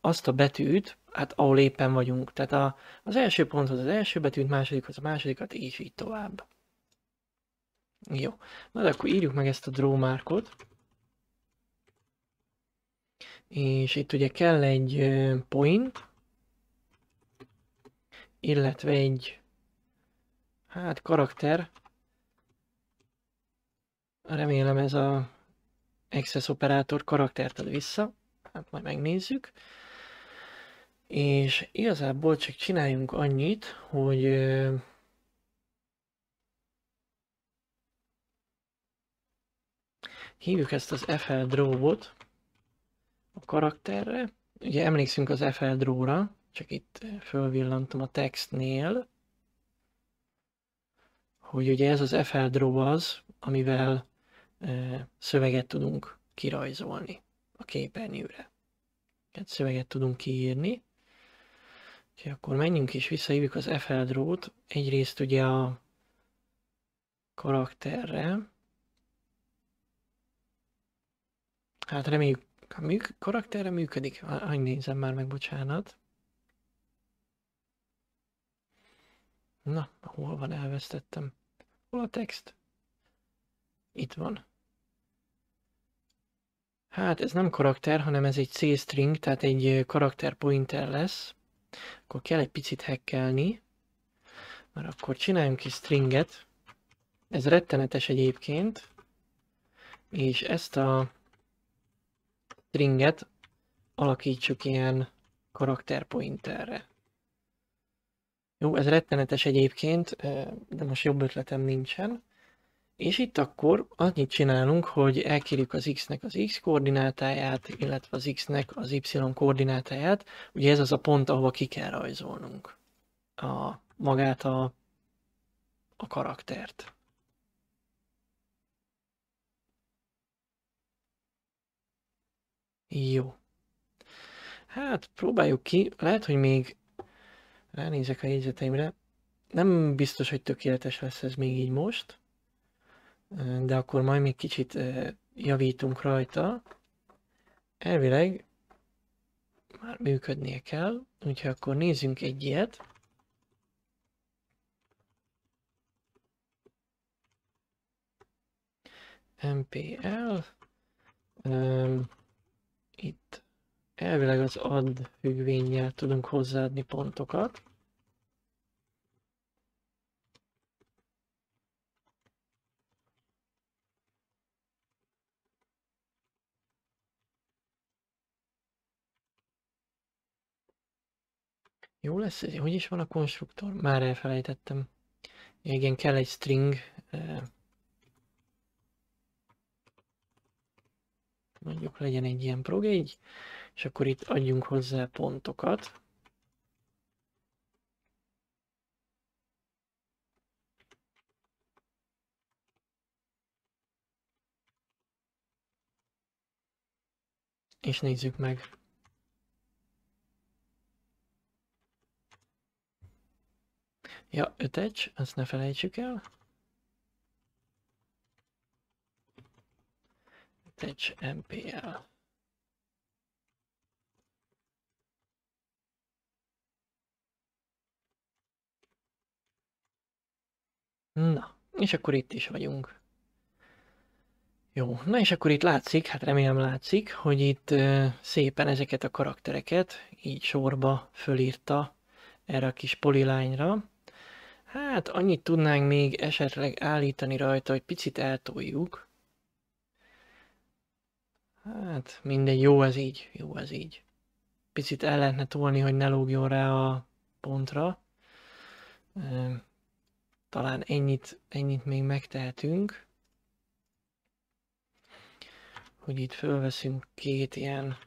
azt a betűt, hát ahol éppen vagyunk. Tehát a, az első ponthoz az első betűt, másodikhoz a másodikat, és így tovább. Jó, na de akkor írjuk meg ezt a drómárkot. És itt ugye kell egy point, illetve egy, hát karakter. Remélem ez a access operátor karaktert ad vissza, hát majd megnézzük és igazából csak csináljunk annyit, hogy hívjuk ezt az FL draw a karakterre. Ugye emlékszünk az FL Draw-ra, csak itt fölvillantom a textnél, hogy ugye ez az FL Draw az, amivel szöveget tudunk kirajzolni a képernyőre. Tehát szöveget tudunk kiírni. Úgyhogy akkor menjünk és visszahívjuk az Efeldrót. Egyrészt ugye a karakterre. Hát reméljük, a műk- karakterre működik. Annyi nézem már meg, bocsánat. Na, hol van, elvesztettem. Hol a text? Itt van. Hát ez nem karakter, hanem ez egy C-string, tehát egy karakter pointer lesz. Akkor kell egy picit hekkelni, mert akkor csináljunk ki stringet. Ez rettenetes egyébként, és ezt a stringet alakítsuk ilyen karakterpointerre. Jó, ez rettenetes egyébként, de most jobb ötletem nincsen. És itt akkor annyit csinálunk, hogy elkérjük az x-nek az x koordinátáját, illetve az x-nek az y koordinátáját. Ugye ez az a pont, ahova ki kell rajzolnunk a, magát a, a karaktert. Jó. Hát próbáljuk ki. Lehet, hogy még ránézek a jegyzeteimre. Nem biztos, hogy tökéletes lesz ez még így most de akkor majd még kicsit javítunk rajta. Elvileg már működnie kell, úgyhogy akkor nézzünk egy ilyet. MPL, um, itt elvileg az add függvényel tudunk hozzáadni pontokat. lesz, hogy is van a konstruktor? Már elfelejtettem. Igen, kell egy string. Mondjuk legyen egy ilyen prog egy, és akkor itt adjunk hozzá pontokat. És nézzük meg, Ja, 5 egy, ezt ne felejtsük el. 5 egy MPL. Na, és akkor itt is vagyunk. Jó, na és akkor itt látszik, hát remélem látszik, hogy itt szépen ezeket a karaktereket így sorba fölírta erre a kis polilányra. Hát annyit tudnánk még esetleg állítani rajta, hogy picit eltoljuk. Hát mindegy, jó ez így, jó ez így. Picit el lehetne tolni, hogy ne lógjon rá a pontra. Talán ennyit, ennyit még megtehetünk. Hogy itt fölveszünk két ilyen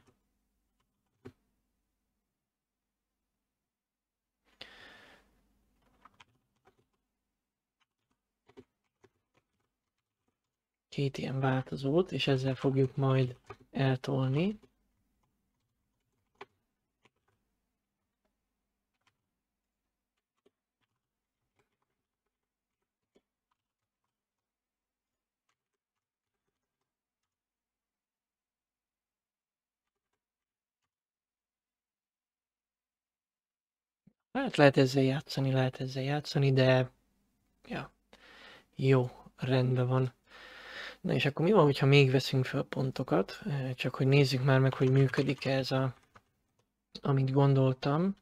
két ilyen változót, és ezzel fogjuk majd eltolni. Hát lehet ezzel játszani, lehet ezzel játszani, de ja, jó, rendben van. Na és akkor mi van, hogyha még veszünk fel pontokat? Csak hogy nézzük már meg, hogy működik -e ez a, amit gondoltam.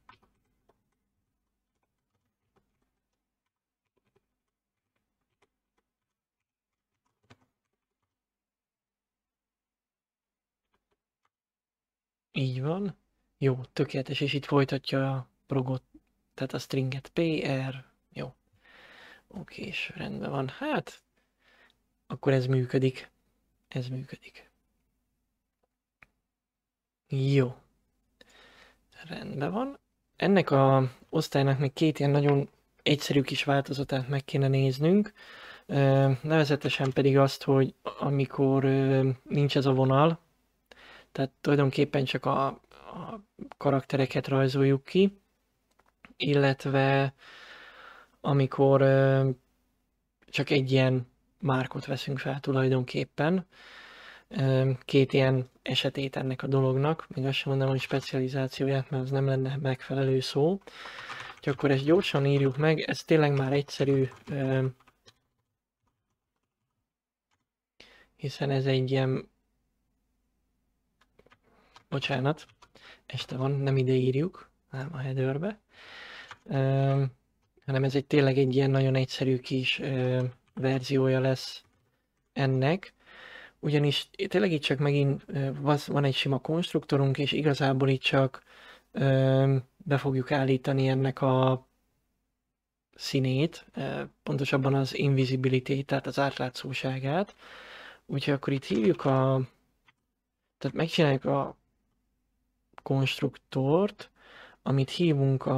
Így van. Jó, tökéletes, és itt folytatja a progot, tehát a stringet PR. Jó. Oké, és rendben van. Hát, akkor ez működik. Ez működik. Jó. Rendben van. Ennek a osztálynak még két ilyen nagyon egyszerű kis változatát meg kéne néznünk. Nevezetesen pedig azt, hogy amikor nincs ez a vonal, tehát tulajdonképpen csak a, a karaktereket rajzoljuk ki, illetve amikor csak egy ilyen márkot veszünk fel tulajdonképpen. Két ilyen esetét ennek a dolognak, még azt sem mondom, hogy specializációját, mert az nem lenne megfelelő szó. Úgyhogy akkor ezt gyorsan írjuk meg, ez tényleg már egyszerű, hiszen ez egy ilyen... Bocsánat, este van, nem ide írjuk, nem a headerbe, hanem ez egy tényleg egy ilyen nagyon egyszerű kis verziója lesz ennek, ugyanis tényleg itt csak megint van egy sima konstruktorunk, és igazából itt csak be fogjuk állítani ennek a színét, pontosabban az invisibility, tehát az átlátszóságát. Úgyhogy akkor itt hívjuk a... Tehát megcsináljuk a konstruktort, amit hívunk a...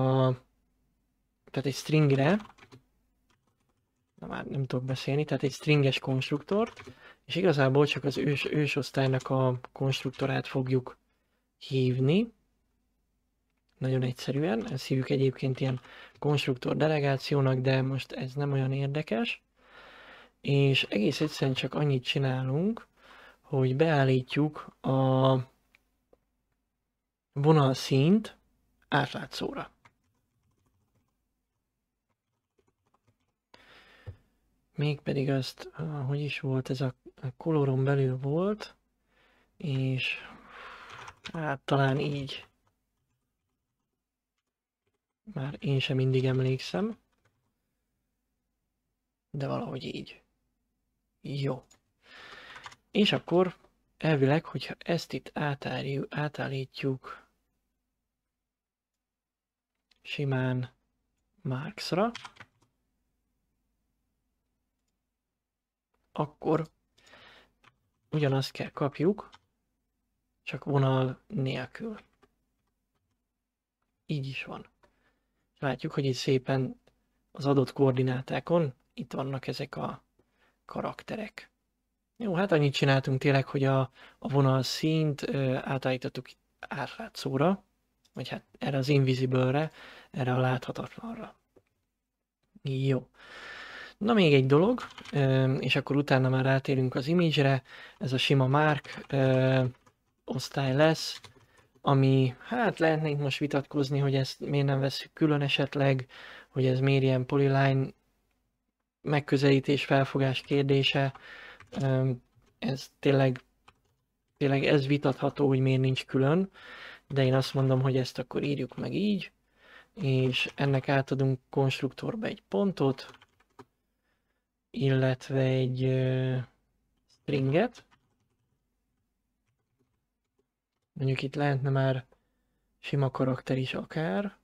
Tehát egy stringre, na már nem tudok beszélni, tehát egy stringes konstruktort, és igazából csak az ős, ősosztálynak a konstruktorát fogjuk hívni. Nagyon egyszerűen, ezt hívjuk egyébként ilyen konstruktor delegációnak, de most ez nem olyan érdekes. És egész egyszerűen csak annyit csinálunk, hogy beállítjuk a vonalszínt átlátszóra. mégpedig azt, eh, hogy is volt, ez a koloron belül volt, és hát talán így már én sem mindig emlékszem, de valahogy így. Jó. És akkor elvileg, hogyha ezt itt átállítjuk, átállítjuk simán Marxra, akkor ugyanazt kell kapjuk, csak vonal nélkül. Így is van. Látjuk, hogy itt szépen az adott koordinátákon itt vannak ezek a karakterek. Jó, hát annyit csináltunk tényleg, hogy a, a vonal színt ö, átállítottuk átlátszóra, vagy hát erre az invisible-re, erre a láthatatlanra. Jó. Na még egy dolog, és akkor utána már rátérünk az image-re, ez a sima Mark osztály lesz, ami, hát lehetnénk most vitatkozni, hogy ezt miért nem veszük külön esetleg, hogy ez miért ilyen polyline megközelítés, felfogás kérdése, ez tényleg, tényleg ez vitatható, hogy miért nincs külön, de én azt mondom, hogy ezt akkor írjuk meg így, és ennek átadunk konstruktorba egy pontot, illetve egy stringet. Mondjuk itt lehetne már sima karakter is akár.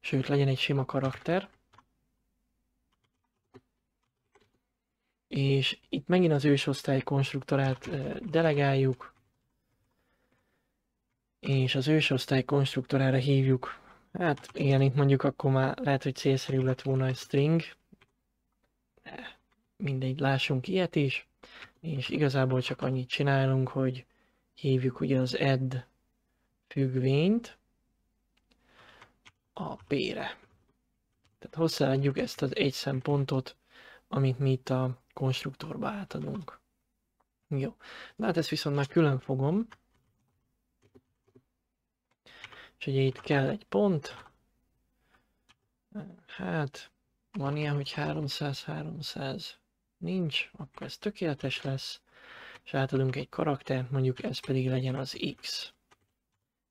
Sőt, legyen egy sima karakter. És itt megint az ősosztály konstruktorát delegáljuk. És az ősosztály konstruktorára hívjuk. Hát igen, itt mondjuk akkor már lehet, hogy célszerű lett volna egy string, mindegy, lássunk ilyet is, és igazából csak annyit csinálunk, hogy hívjuk ugye az add függvényt a p-re. Tehát hozzáadjuk ezt az egy szempontot, amit mi itt a konstruktorba átadunk. Jó, de hát ezt viszont már külön fogom. És ugye itt kell egy pont. Hát, van ilyen, hogy 300-300? Nincs, akkor ez tökéletes lesz. És átadunk egy karaktert, mondjuk ez pedig legyen az X.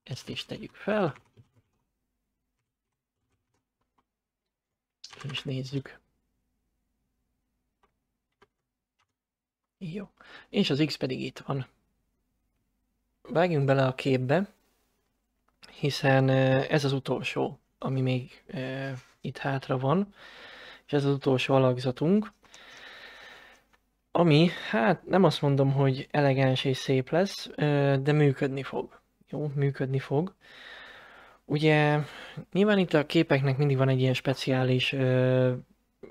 Ezt is tegyük fel. És nézzük. Jó. És az X pedig itt van. Vágjunk bele a képbe, hiszen eh, ez az utolsó, ami még eh, itt hátra van és ez az utolsó alakzatunk, ami, hát nem azt mondom, hogy elegáns és szép lesz, de működni fog. Jó, működni fog. Ugye nyilván itt a képeknek mindig van egy ilyen speciális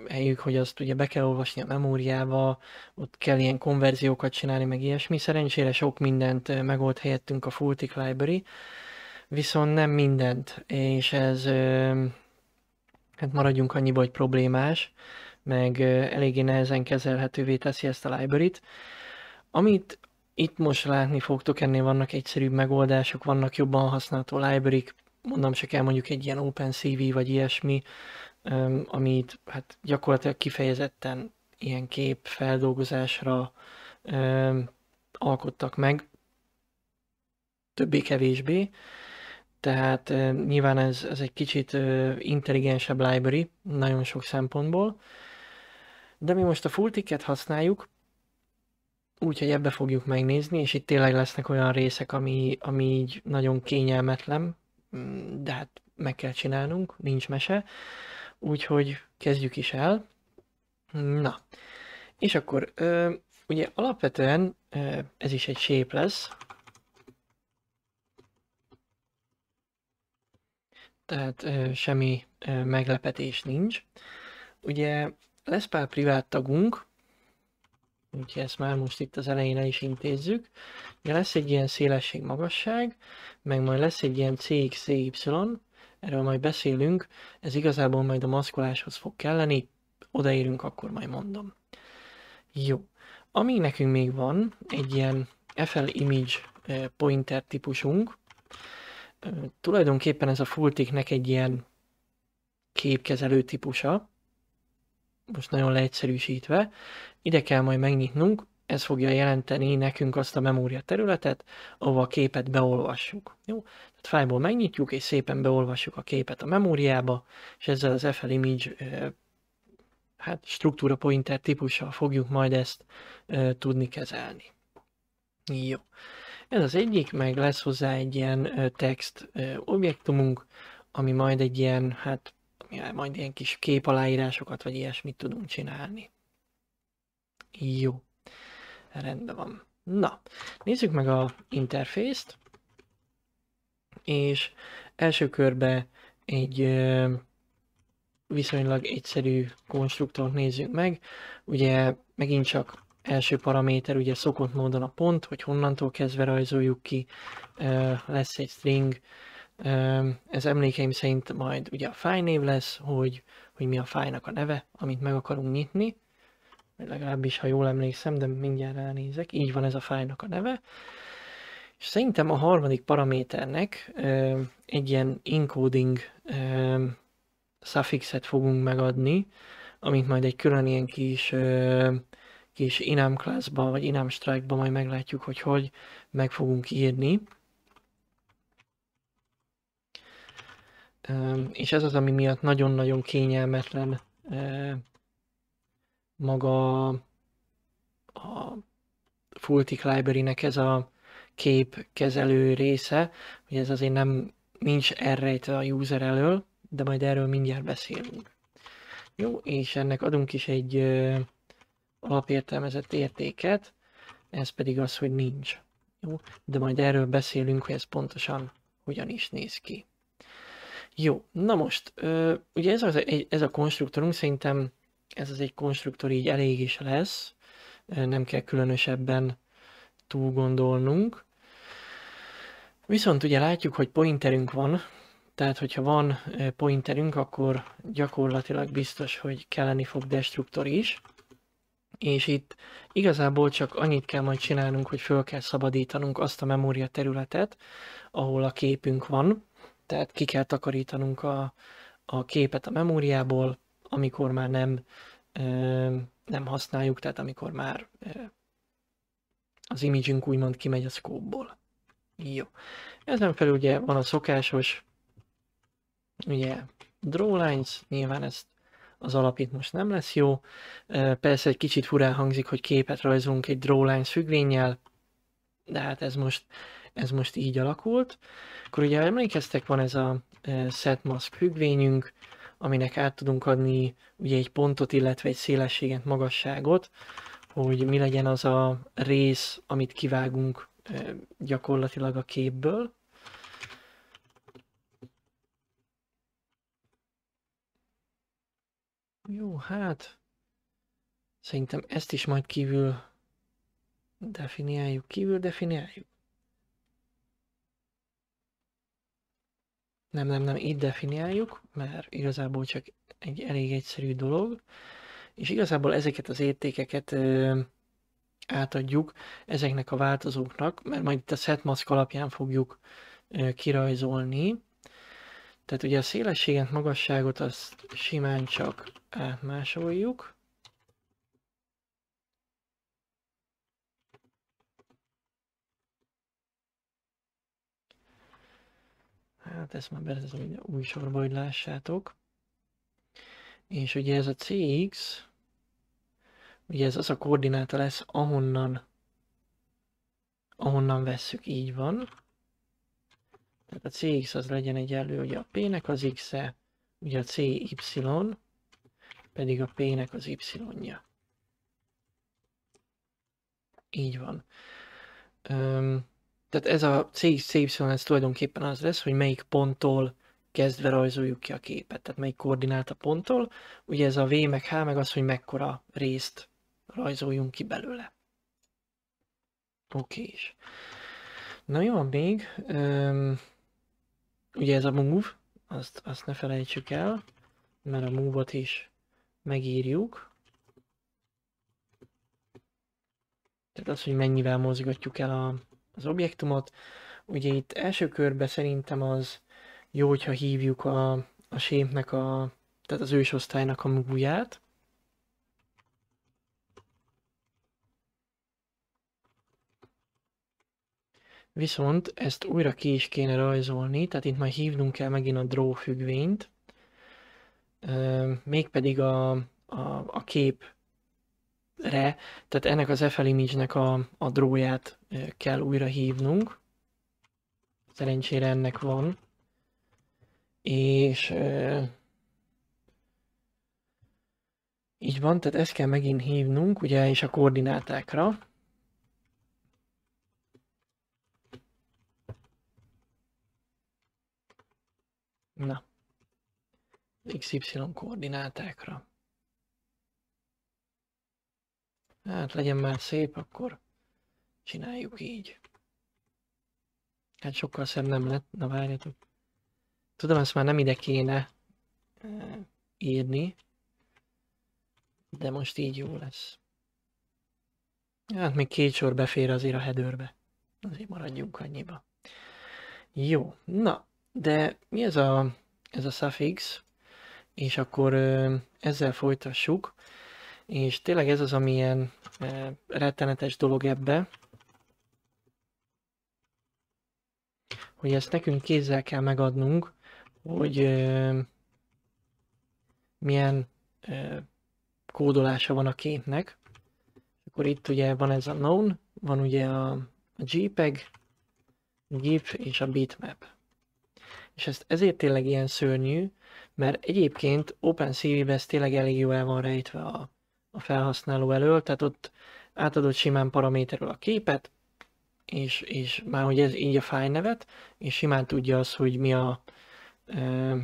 helyük, hogy azt ugye be kell olvasni a memóriába, ott kell ilyen konverziókat csinálni, meg ilyesmi. Szerencsére sok mindent megold helyettünk a Fultic Library, viszont nem mindent, és ez ö, hát maradjunk annyiba, hogy problémás, meg eléggé nehezen kezelhetővé teszi ezt a library-t. Amit itt most látni fogtok, ennél vannak egyszerűbb megoldások, vannak jobban használható library mondom, se kell mondjuk egy ilyen OpenCV vagy ilyesmi, amit hát gyakorlatilag kifejezetten ilyen kép feldolgozásra alkottak meg, többé-kevésbé tehát e, nyilván ez, ez egy kicsit e, intelligensebb library nagyon sok szempontból, de mi most a full ticket használjuk, úgyhogy ebbe fogjuk megnézni, és itt tényleg lesznek olyan részek, ami, ami így nagyon kényelmetlen, mm, de hát meg kell csinálnunk, nincs mese, úgyhogy kezdjük is el. Na, és akkor e, ugye alapvetően ez is egy shape lesz, tehát semmi meglepetés nincs. Ugye lesz pár privát tagunk, úgyhogy ezt már most itt az elején el is intézzük. Ugye lesz egy ilyen szélesség-magasság, meg majd lesz egy ilyen CXCY, erről majd beszélünk, ez igazából majd a maszkoláshoz fog kelleni, odaérünk, akkor majd mondom. Jó. Ami nekünk még van, egy ilyen FL image pointer típusunk, tulajdonképpen ez a Fultiknek egy ilyen képkezelő típusa, most nagyon leegyszerűsítve, ide kell majd megnyitnunk, ez fogja jelenteni nekünk azt a memória területet, ahova a képet beolvassuk. Jó? Tehát fájból megnyitjuk, és szépen beolvassuk a képet a memóriába, és ezzel az FL image hát struktúra pointer típussal fogjuk majd ezt tudni kezelni. Jó. Ez az egyik, meg lesz hozzá egy ilyen text objektumunk, ami majd egy ilyen, hát majd ilyen kis képaláírásokat, vagy ilyesmit tudunk csinálni. Jó. Rendben van. Na, nézzük meg a interfészt, és első körbe egy viszonylag egyszerű konstruktort nézzünk meg. Ugye megint csak első paraméter ugye szokott módon a pont, hogy honnantól kezdve rajzoljuk ki, lesz egy string, ez emlékeim szerint majd ugye a fájnév lesz, hogy, hogy mi a fájnak a neve, amit meg akarunk nyitni, vagy legalábbis ha jól emlékszem, de mindjárt elnézek, így van ez a fájnak a neve. És szerintem a harmadik paraméternek egy ilyen encoding suffixet fogunk megadni, amit majd egy külön ilyen kis kis Inám classban, vagy Inám strike majd meglátjuk, hogy hogy meg fogunk írni. És ez az, ami miatt nagyon-nagyon kényelmetlen maga a Fultic Library-nek ez a kép kezelő része, hogy ez azért nem nincs elrejtve a user elől, de majd erről mindjárt beszélünk. Jó, és ennek adunk is egy alapértelmezett értéket, ez pedig az, hogy nincs. Jó? De majd erről beszélünk, hogy ez pontosan hogyan is néz ki. Jó, na most, ugye ez, az, ez a konstruktorunk, szerintem ez az egy konstruktor így elég is lesz, nem kell különösebben túl gondolnunk. Viszont ugye látjuk, hogy pointerünk van, tehát hogyha van pointerünk, akkor gyakorlatilag biztos, hogy kelleni fog destruktor is és itt igazából csak annyit kell majd csinálnunk, hogy föl kell szabadítanunk azt a memória területet, ahol a képünk van, tehát ki kell takarítanunk a, a képet a memóriából, amikor már nem, ö, nem használjuk, tehát amikor már ö, az imidzsünk úgymond kimegy a scope Jó. Ezen felül ugye van a szokásos ugye drawlines, nyilván ezt az alap itt most nem lesz jó. Persze egy kicsit furán hangzik, hogy képet rajzunk egy drawline függvényel, de hát ez most, ez most így alakult. Akkor ugye emlékeztek, van ez a set mask függvényünk, aminek át tudunk adni ugye egy pontot, illetve egy szélességet, magasságot, hogy mi legyen az a rész, amit kivágunk gyakorlatilag a képből. Jó, hát... Szerintem ezt is majd kívül definiáljuk, kívül definiáljuk. Nem, nem, nem, itt definiáljuk, mert igazából csak egy elég egyszerű dolog, és igazából ezeket az értékeket ö, átadjuk ezeknek a változóknak, mert majd itt a setmask alapján fogjuk ö, kirajzolni, tehát ugye a szélességet, magasságot azt simán csak átmásoljuk. Eh, hát ezt már belezem új sorba, hogy lássátok. És ugye ez a CX, ugye ez az a koordináta lesz, ahonnan, ahonnan vesszük, így van. Tehát a cx az legyen egyenlő ugye a p-nek az x-e, ugye a cy pedig a p-nek az y-ja. Így van. Üm, tehát ez a cx, cy, ez tulajdonképpen az lesz, hogy melyik ponttól kezdve rajzoljuk ki a képet, tehát melyik koordináta ponttól. Ugye ez a v meg h meg az, hogy mekkora részt rajzoljunk ki belőle. Oké is. Na mi van még? Üm, ugye ez a move, azt, azt ne felejtsük el, mert a move-ot is megírjuk. Tehát az, hogy mennyivel mozgatjuk el a, az objektumot. Ugye itt első körben szerintem az jó, hogyha hívjuk a, a sémnek a, tehát az ősosztálynak a múját. Viszont ezt újra ki is kéne rajzolni, tehát itt majd hívnunk kell megint a draw függvényt, mégpedig a, a, a képre, tehát ennek az FL image-nek a, a drawját kell újra hívnunk. Szerencsére ennek van. És így van, tehát ezt kell megint hívnunk, ugye, és a koordinátákra. Na. XY koordinátákra. Hát legyen már szép, akkor csináljuk így. Hát sokkal szebb nem lett, na várjatok. Tudom, ezt már nem ide kéne e, írni, de most így jó lesz. Hát még két sor befér azért a hedőrbe. Azért maradjunk annyiba. Jó, na, de mi ez a, ez a suffix? És akkor ezzel folytassuk. És tényleg ez az, ami rettenetes dolog ebbe, hogy ezt nekünk kézzel kell megadnunk, hogy milyen kódolása van a képnek. Akkor itt ugye van ez a known, van ugye a, a JPEG, a GIF és a bitmap és ezt ezért tényleg ilyen szörnyű, mert egyébként OpenCV-be ez tényleg elég jól el van rejtve a, a felhasználó elől, tehát ott átadott simán paraméterről a képet, és, és már hogy ez így a nevet, és simán tudja az, hogy mi a, e,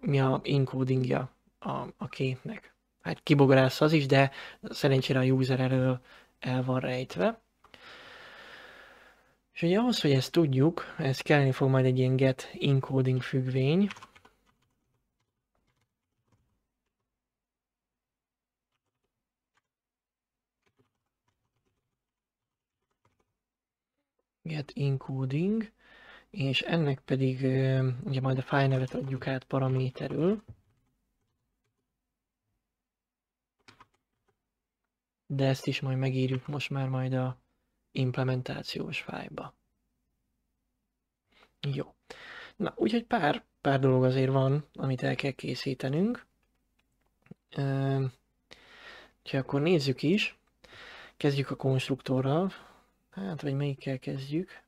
mi a encodingja a, a képnek. Hát kibogarász az is, de szerencsére a user elől el van rejtve. És ugye ahhoz, hogy ezt tudjuk, ez kelleni fog majd egy ilyen get encoding függvény. Get encoding, és ennek pedig ugye majd a nevet adjuk át paraméterül. De ezt is majd megírjuk most már majd a implementációs fájba. Jó. Na, úgyhogy pár, pár dolog azért van, amit el kell készítenünk. úgyhogy akkor nézzük is. Kezdjük a konstruktorral. Hát, vagy melyikkel kezdjük?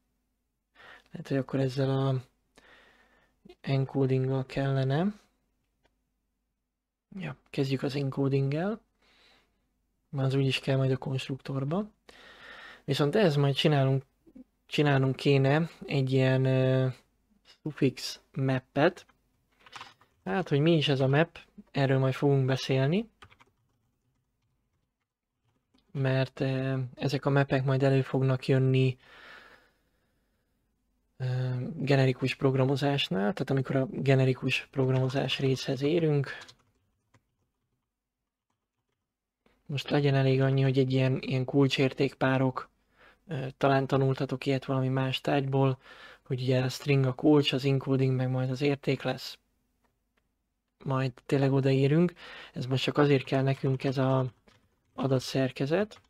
Lehet, hogy akkor ezzel a encodinggal kellene. Ja, kezdjük az encodinggel. Már az úgyis kell majd a konstruktorba. Viszont ez majd csinálunk, csinálunk kéne egy ilyen uh, suffix mappet. Hát, hogy mi is ez a map, erről majd fogunk beszélni. Mert uh, ezek a mapek majd elő fognak jönni generikus programozásnál, tehát amikor a generikus programozás részhez érünk, most legyen elég annyi, hogy egy ilyen, ilyen kulcsértékpárok talán tanultatok ilyet valami más tárgyból, hogy ugye a string a kulcs, az encoding meg majd az érték lesz. Majd tényleg odaírunk. Ez most csak azért kell nekünk ez a adatszerkezet,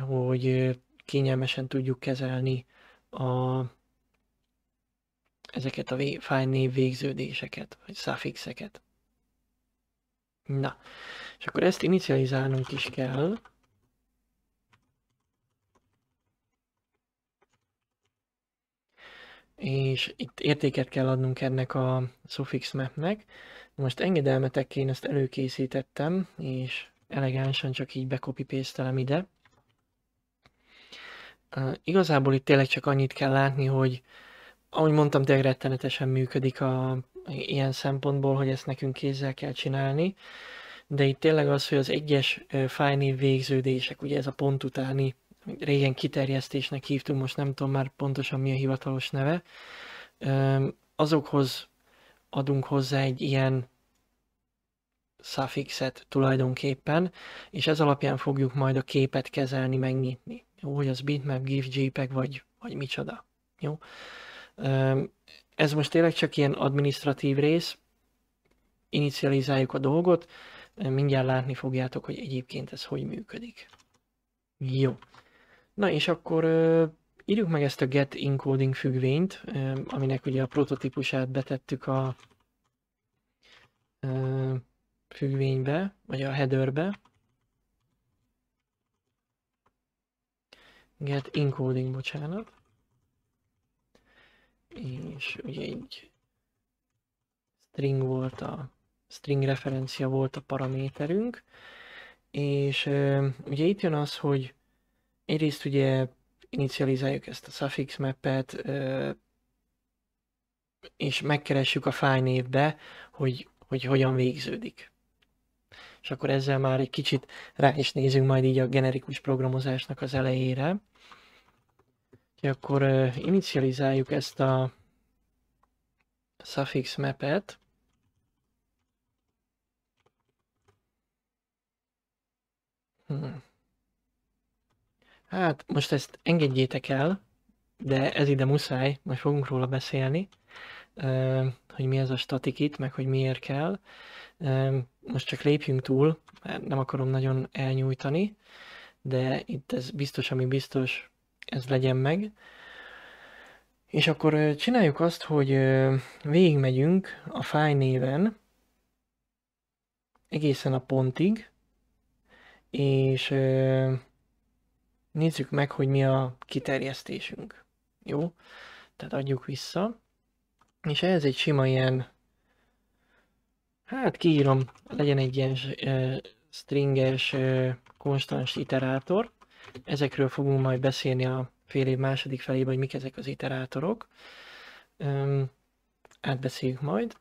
hogy kényelmesen tudjuk kezelni a, ezeket a név végződéseket, vagy suffixeket. Na, és akkor ezt inicializálnunk is kell. és itt értéket kell adnunk ennek a suffix mapnek. Most engedelmetek én ezt előkészítettem, és elegánsan csak így bekopy ide. Uh, igazából itt tényleg csak annyit kell látni, hogy ahogy mondtam, tényleg rettenetesen működik a, ilyen szempontból, hogy ezt nekünk kézzel kell csinálni, de itt tényleg az, hogy az egyes fájnév végződések, ugye ez a pont utáni régen kiterjesztésnek hívtunk, most nem tudom már pontosan mi a hivatalos neve, azokhoz adunk hozzá egy ilyen suffixet tulajdonképpen, és ez alapján fogjuk majd a képet kezelni, megnyitni. Jó, hogy az bitmap, GIF, JPEG vagy, vagy micsoda. Jó? Ez most tényleg csak ilyen administratív rész, inicializáljuk a dolgot, mindjárt látni fogjátok, hogy egyébként ez hogy működik. Jó. Na és akkor írjuk meg ezt a get encoding függvényt, aminek ugye a prototípusát betettük a függvénybe, vagy a headerbe. Get encoding, bocsánat. És ugye így string volt a string referencia volt a paraméterünk, és ugye itt jön az, hogy egyrészt ugye inicializáljuk ezt a suffix mappet, és megkeressük a névbe, hogy, hogy hogyan végződik. És akkor ezzel már egy kicsit rá is nézünk majd így a generikus programozásnak az elejére. és akkor inicializáljuk ezt a suffix mapet. Hmm. Hát most ezt engedjétek el, de ez ide muszáj, most fogunk róla beszélni, hogy mi ez a statik itt, meg hogy miért kell. Most csak lépjünk túl, mert nem akarom nagyon elnyújtani, de itt ez biztos, ami biztos, ez legyen meg. És akkor csináljuk azt, hogy végigmegyünk a fáj néven egészen a pontig, és nézzük meg, hogy mi a kiterjesztésünk. Jó? Tehát adjuk vissza. És ez egy sima ilyen, hát kiírom, legyen egy ilyen stringes konstans iterátor. Ezekről fogunk majd beszélni a fél év második felében, hogy mik ezek az iterátorok. Um, átbeszéljük majd.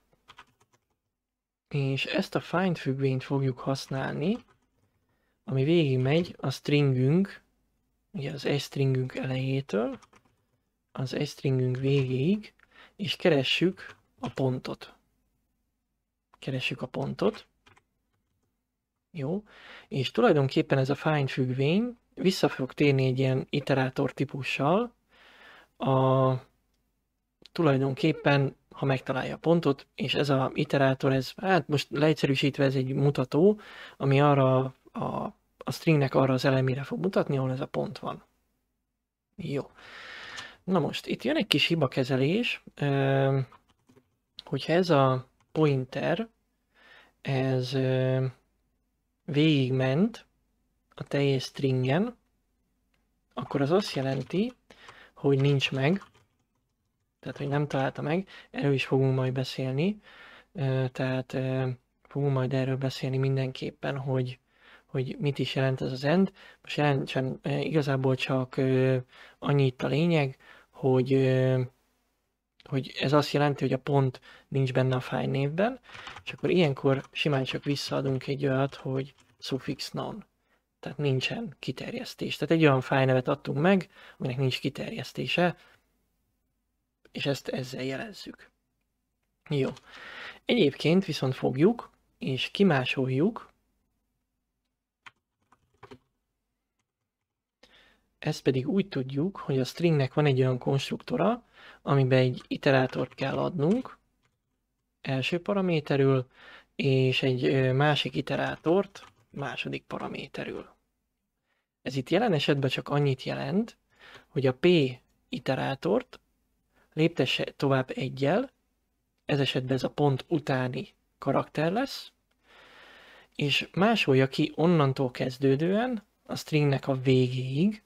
És ezt a find függvényt fogjuk használni, ami végig megy a stringünk ugye az egy stringünk elejétől az egy stringünk végéig, és keressük a pontot. Keressük a pontot. Jó, és tulajdonképpen ez a find függvény vissza fog térni egy ilyen iterátor típussal, a, tulajdonképpen, ha megtalálja a pontot, és ez a iterátor, ez, hát most leegyszerűsítve ez egy mutató, ami arra a a stringnek arra az elemére fog mutatni, ahol ez a pont van. Jó. Na most, itt jön egy kis hibakezelés, hogyha ez a pointer, ez végigment a teljes stringen, akkor az azt jelenti, hogy nincs meg, tehát hogy nem találta meg, erről is fogunk majd beszélni, tehát fogunk majd erről beszélni mindenképpen, hogy hogy mit is jelent ez az end. Most jelentsen igazából csak annyit a lényeg, hogy, hogy ez azt jelenti, hogy a pont nincs benne a névben, és akkor ilyenkor simán csak visszaadunk egy olyat, hogy suffix non. Tehát nincsen kiterjesztés. Tehát egy olyan fájnevet adtunk meg, aminek nincs kiterjesztése, és ezt ezzel jelezzük. Jó. Egyébként viszont fogjuk, és kimásoljuk Ezt pedig úgy tudjuk, hogy a stringnek van egy olyan konstruktora, amiben egy iterátort kell adnunk, első paraméterül, és egy másik iterátort második paraméterül. Ez itt jelen esetben csak annyit jelent, hogy a P iterátort léptesse tovább egyel, ez esetben ez a pont utáni karakter lesz, és másolja ki onnantól kezdődően a stringnek a végéig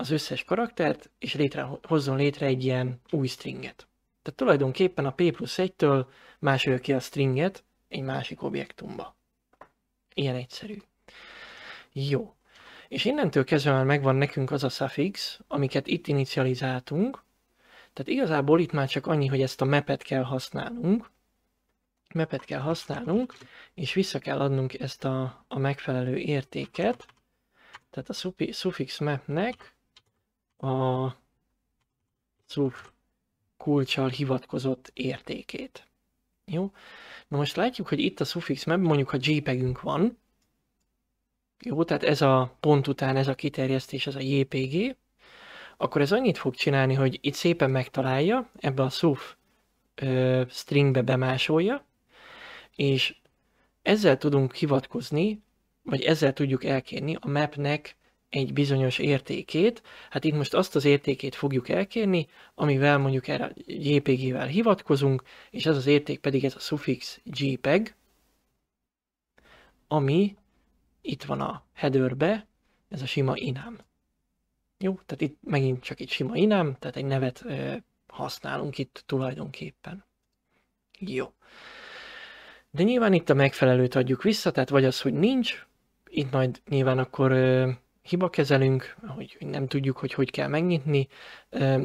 az összes karaktert, és létre, hozzon létre egy ilyen új stringet. Tehát tulajdonképpen a P plusz 1-től másolja ki a stringet egy másik objektumba. Ilyen egyszerű. Jó. És innentől kezdve már megvan nekünk az a suffix, amiket itt inicializáltunk. Tehát igazából itt már csak annyi, hogy ezt a mepet kell használnunk. Mepet kell használnunk, és vissza kell adnunk ezt a, a megfelelő értéket. Tehát a suffix mapnek a CUF kulcsal hivatkozott értékét. Jó? Na most látjuk, hogy itt a suffix map, mondjuk a JPEG-ünk van, jó, tehát ez a pont után ez a kiterjesztés, ez a JPG, akkor ez annyit fog csinálni, hogy itt szépen megtalálja, ebbe a SUF stringbe bemásolja, és ezzel tudunk hivatkozni, vagy ezzel tudjuk elkérni a mapnek egy bizonyos értékét, hát itt most azt az értékét fogjuk elkérni, amivel mondjuk erre a JPG-vel hivatkozunk, és ez az érték pedig ez a suffix JPEG, ami itt van a headerbe, ez a sima inám. Jó, tehát itt megint csak egy sima inám, tehát egy nevet ö, használunk itt tulajdonképpen. Jó. De nyilván itt a megfelelőt adjuk vissza, tehát vagy az, hogy nincs, itt majd nyilván akkor ö, hiba kezelünk, hogy nem tudjuk, hogy hogy kell megnyitni,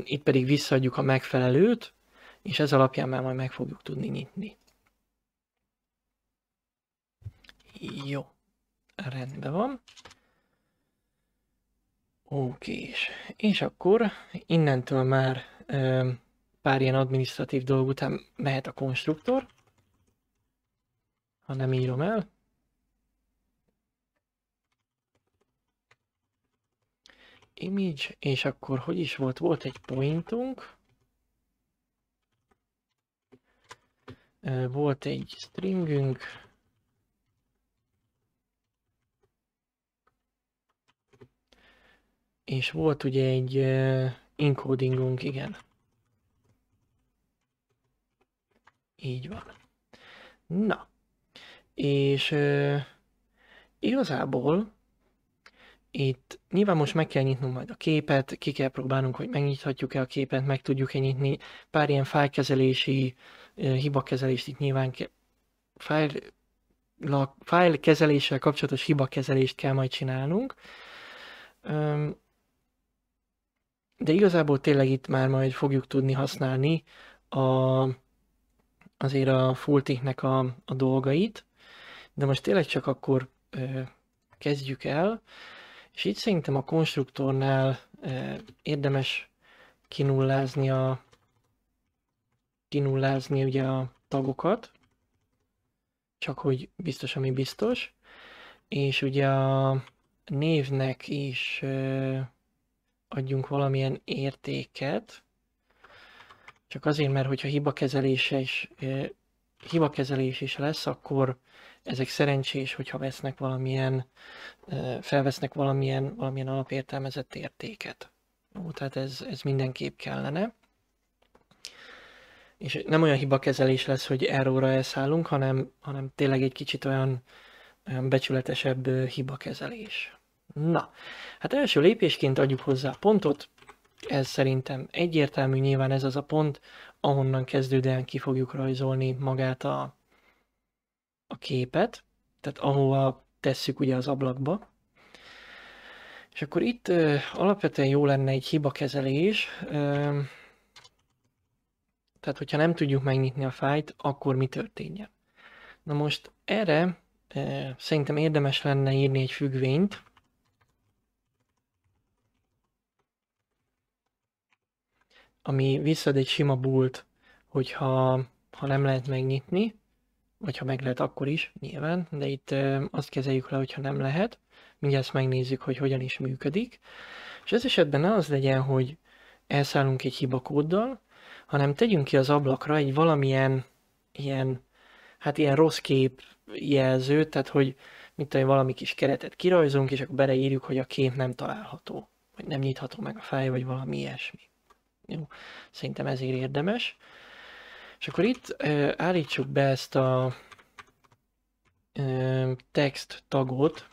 itt pedig visszaadjuk a megfelelőt, és ez alapján már majd meg fogjuk tudni nyitni. Jó, rendben van. Oké, és akkor innentől már pár ilyen administratív dolg után mehet a konstruktor, ha nem írom el. image, és akkor hogy is volt? Volt egy pointunk. Volt egy stringünk. És volt ugye egy encodingunk, igen. Így van. Na, és igazából itt nyilván most meg kell nyitnunk majd a képet, ki kell próbálnunk, hogy megnyithatjuk-e a képet, meg tudjuk-e nyitni. Pár ilyen fájlkezelési hibakezelést itt nyilván ke- fájl, fájl kapcsolatos hibakezelést kell majd csinálnunk. De igazából tényleg itt már majd fogjuk tudni használni a, azért a Fultiknek a, a dolgait, de most tényleg csak akkor kezdjük el, és itt szerintem a konstruktornál eh, érdemes kinullázni a kinullázni ugye a tagokat, csak hogy biztos, ami biztos. És ugye a névnek is eh, adjunk valamilyen értéket, csak azért, mert hogyha hibakezelése is, eh, hibakezelés is lesz, akkor ezek szerencsés, hogyha vesznek valamilyen, felvesznek valamilyen, valamilyen alapértelmezett értéket. Ó, tehát ez, ez mindenképp kellene. És nem olyan hibakezelés lesz, hogy erróra elszállunk, hanem, hanem tényleg egy kicsit olyan, olyan becsületesebb hibakezelés. Na, hát első lépésként adjuk hozzá a pontot, ez szerintem egyértelmű, nyilván ez az a pont, ahonnan kezdődően ki fogjuk rajzolni magát a, a képet, tehát ahova tesszük ugye az ablakba. És akkor itt ö, alapvetően jó lenne egy hibakezelés. Ö, tehát, hogyha nem tudjuk megnyitni a fájt, akkor mi történjen? Na most erre ö, szerintem érdemes lenne írni egy függvényt, ami visszad egy sima bult, hogyha ha nem lehet megnyitni, ha meg lehet, akkor is, nyilván, de itt azt kezeljük le, hogyha nem lehet. Mindjárt megnézzük, hogy hogyan is működik. És ez esetben ne az legyen, hogy elszállunk egy hibakóddal, hanem tegyünk ki az ablakra egy valamilyen ilyen, hát ilyen rossz kép jelzőt, tehát hogy mit hogy valami kis keretet kirajzunk, és akkor beleírjuk, hogy a kép nem található, vagy nem nyitható meg a fáj, vagy valami ilyesmi. Jó, szerintem ezért érdemes. És akkor itt ö, állítsuk be ezt a ö, text tagot.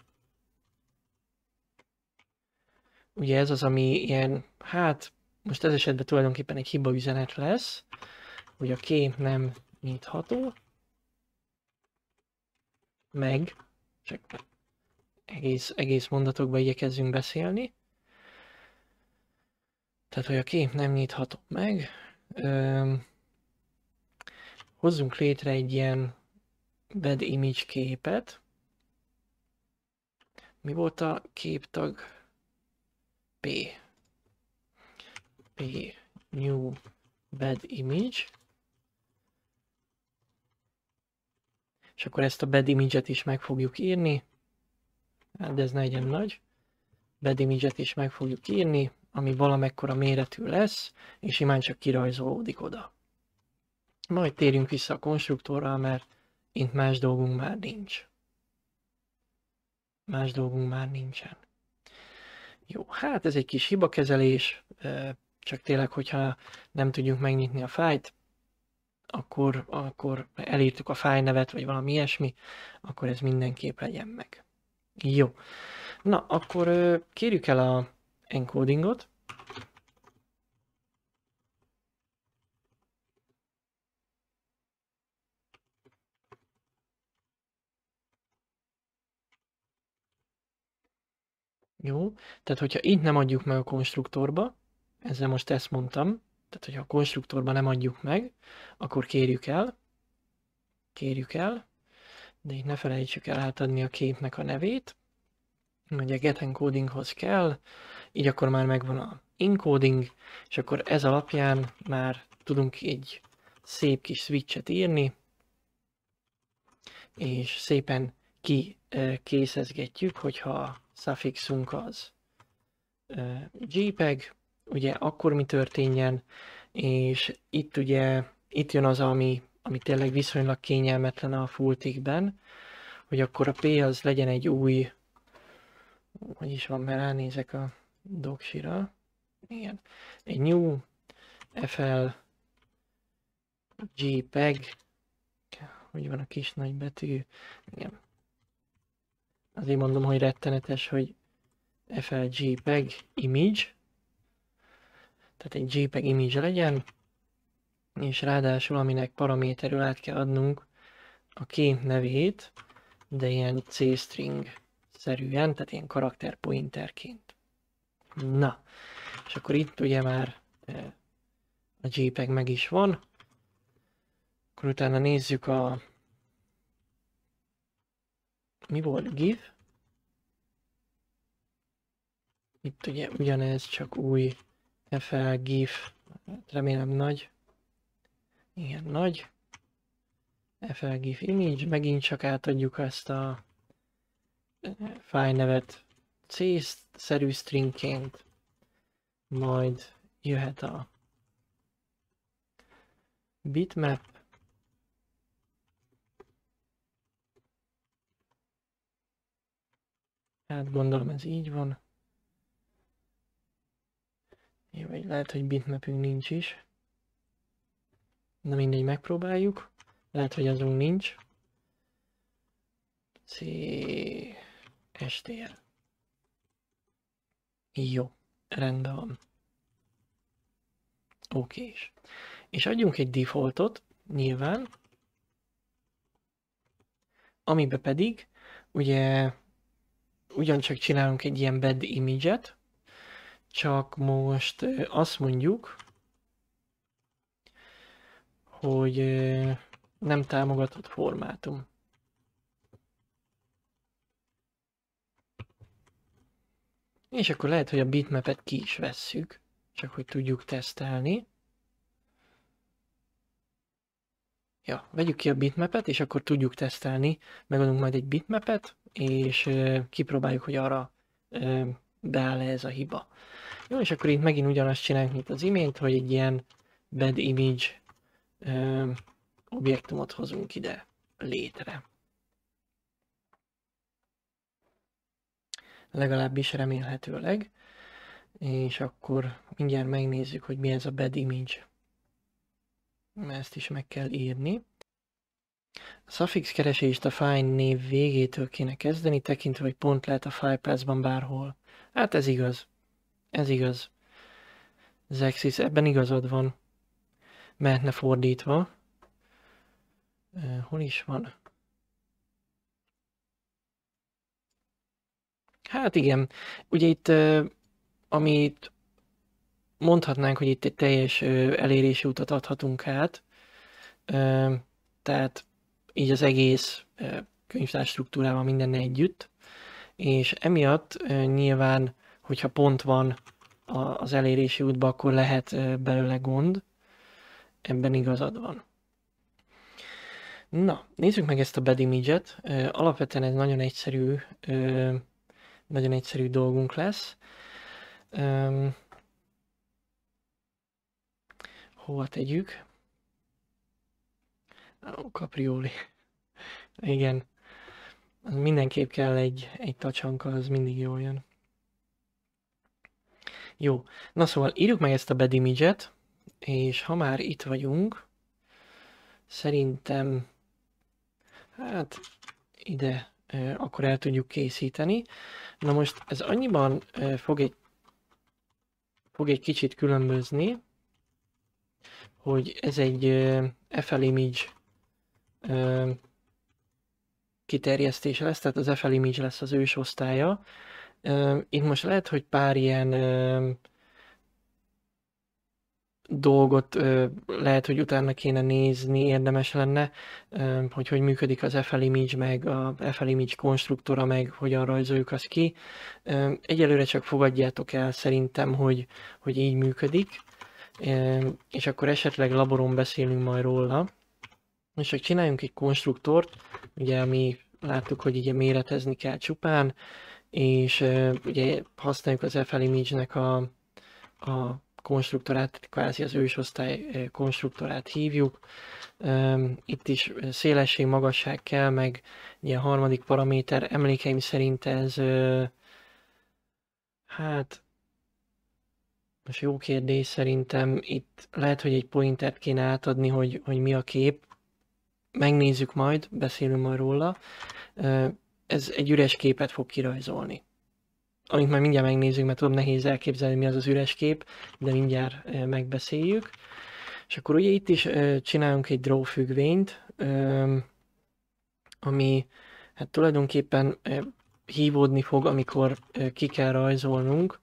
Ugye ez az, ami ilyen, hát most ez esetben tulajdonképpen egy hiba üzenet lesz, hogy a kép nem nyitható. Meg, csak egész, egész mondatokba igyekezzünk beszélni. Tehát, hogy a kép nem nyitható meg. Öm, hozzunk létre egy ilyen bad image képet. Mi volt a képtag? P. P. New bad image. És akkor ezt a bad image-et is meg fogjuk írni. Hát, de ez ne legyen nagy. Bad image-et is meg fogjuk írni, ami valamekkora méretű lesz, és imán csak kirajzolódik oda. Majd térjünk vissza a konstruktorral, mert itt más dolgunk már nincs. Más dolgunk már nincsen. Jó, hát ez egy kis hibakezelés, csak tényleg, hogyha nem tudjuk megnyitni a fájt, akkor, akkor elírtuk a fájnevet, vagy valami ilyesmi, akkor ez mindenképp legyen meg. Jó. Na, akkor kérjük el a encodingot. Jó? Tehát, hogyha itt nem adjuk meg a konstruktorba, ezzel most ezt mondtam, tehát, hogyha a konstruktorba nem adjuk meg, akkor kérjük el, kérjük el, de itt ne felejtsük el átadni a képnek a nevét, ugye get encodinghoz kell, így akkor már megvan a encoding, és akkor ez alapján már tudunk egy szép kis switchet írni, és szépen ki készezgetjük, hogyha a suffixunk az JPEG, ugye akkor mi történjen, és itt ugye itt jön az, ami, ami tényleg viszonylag kényelmetlen a fulltickben, hogy akkor a P az legyen egy új, hogy is van, mert elnézek a doksira, igen, egy new FL JPEG, hogy van a kis nagy betű, igen, azért mondom, hogy rettenetes, hogy FLJPEG image, tehát egy JPEG image legyen, és ráadásul aminek paraméterül át kell adnunk a kép nevét, de ilyen C-string szerűen, tehát ilyen karakterpointerként. Na, és akkor itt ugye már eh, a JPEG meg is van, akkor utána nézzük a mi volt? Give? Itt ugye ugyanez, csak új FL GIF, remélem nagy. Igen, nagy. FL GIF image, megint csak átadjuk ezt a e, nevet C-szerű stringként. Majd jöhet a bitmap Hát gondolom ez így van. Jó, vagy lehet, hogy bitmapünk nincs is. Na mindegy, megpróbáljuk. Lehet, hogy azunk nincs. C... STL. Jó, rendben van. Oké is. És adjunk egy defaultot, nyilván, amibe pedig ugye ugyancsak csinálunk egy ilyen bed image-et, csak most azt mondjuk, hogy nem támogatott formátum. És akkor lehet, hogy a bitmap-et ki is vesszük, csak hogy tudjuk tesztelni. Ja, vegyük ki a bitmapet, és akkor tudjuk tesztelni. Megadunk majd egy bitmapet, és kipróbáljuk, hogy arra beáll -e ez a hiba. Jó, és akkor itt megint ugyanazt csináljuk, mint az imént, hogy egy ilyen bad image objektumot hozunk ide létre. Legalábbis remélhetőleg. És akkor mindjárt megnézzük, hogy mi ez a bad image mert ezt is meg kell írni. A suffix keresést a fájl név végétől kéne kezdeni, tekintve, hogy pont lehet a Firepass-ban bárhol. Hát ez igaz. Ez igaz. Zexis, ebben igazad van. Mehetne fordítva. Hol is van? Hát igen, ugye itt amit mondhatnánk, hogy itt egy teljes elérési utat adhatunk át. Tehát így az egész könyvtár struktúrával minden együtt, és emiatt nyilván, hogyha pont van az elérési útba, akkor lehet belőle gond. Ebben igazad van. Na, nézzük meg ezt a bad image-et. Alapvetően ez nagyon egyszerű, nagyon egyszerű dolgunk lesz. Hova tegyük? Ó, kaprióli. Igen. Az mindenképp kell egy, egy tacsanka, az mindig jól jön. Jó, na szóval írjuk meg ezt a bad image-et, és ha már itt vagyunk, szerintem, hát ide akkor el tudjuk készíteni. Na most ez annyiban fog egy, fog egy kicsit különbözni, hogy ez egy e FL image kiterjesztés lesz, tehát az e FL image lesz az ős osztálya. Itt most lehet, hogy pár ilyen dolgot lehet, hogy utána kéne nézni, érdemes lenne, hogy hogy működik az e FL Image, meg a FL Image konstruktora, meg hogyan rajzoljuk azt ki. Egyelőre csak fogadjátok el szerintem, hogy, hogy így működik és akkor esetleg laboron beszélünk majd róla. És csak csináljunk egy konstruktort, ugye mi láttuk, hogy ugye méretezni kell csupán, és ugye használjuk az FL Image-nek a, a konstruktorát, kvázi az ősosztály konstruktorát hívjuk. Itt is szélesség, magasság kell, meg ugye a harmadik paraméter, emlékeim szerint ez hát most jó kérdés, szerintem itt lehet, hogy egy pointert kéne átadni, hogy, hogy mi a kép. Megnézzük majd, beszélünk majd róla. Ez egy üres képet fog kirajzolni. Amit majd mindjárt megnézzük, mert tudom, nehéz elképzelni, mi az az üres kép, de mindjárt megbeszéljük. És akkor ugye itt is csinálunk egy draw függvényt, ami hát tulajdonképpen hívódni fog, amikor ki kell rajzolnunk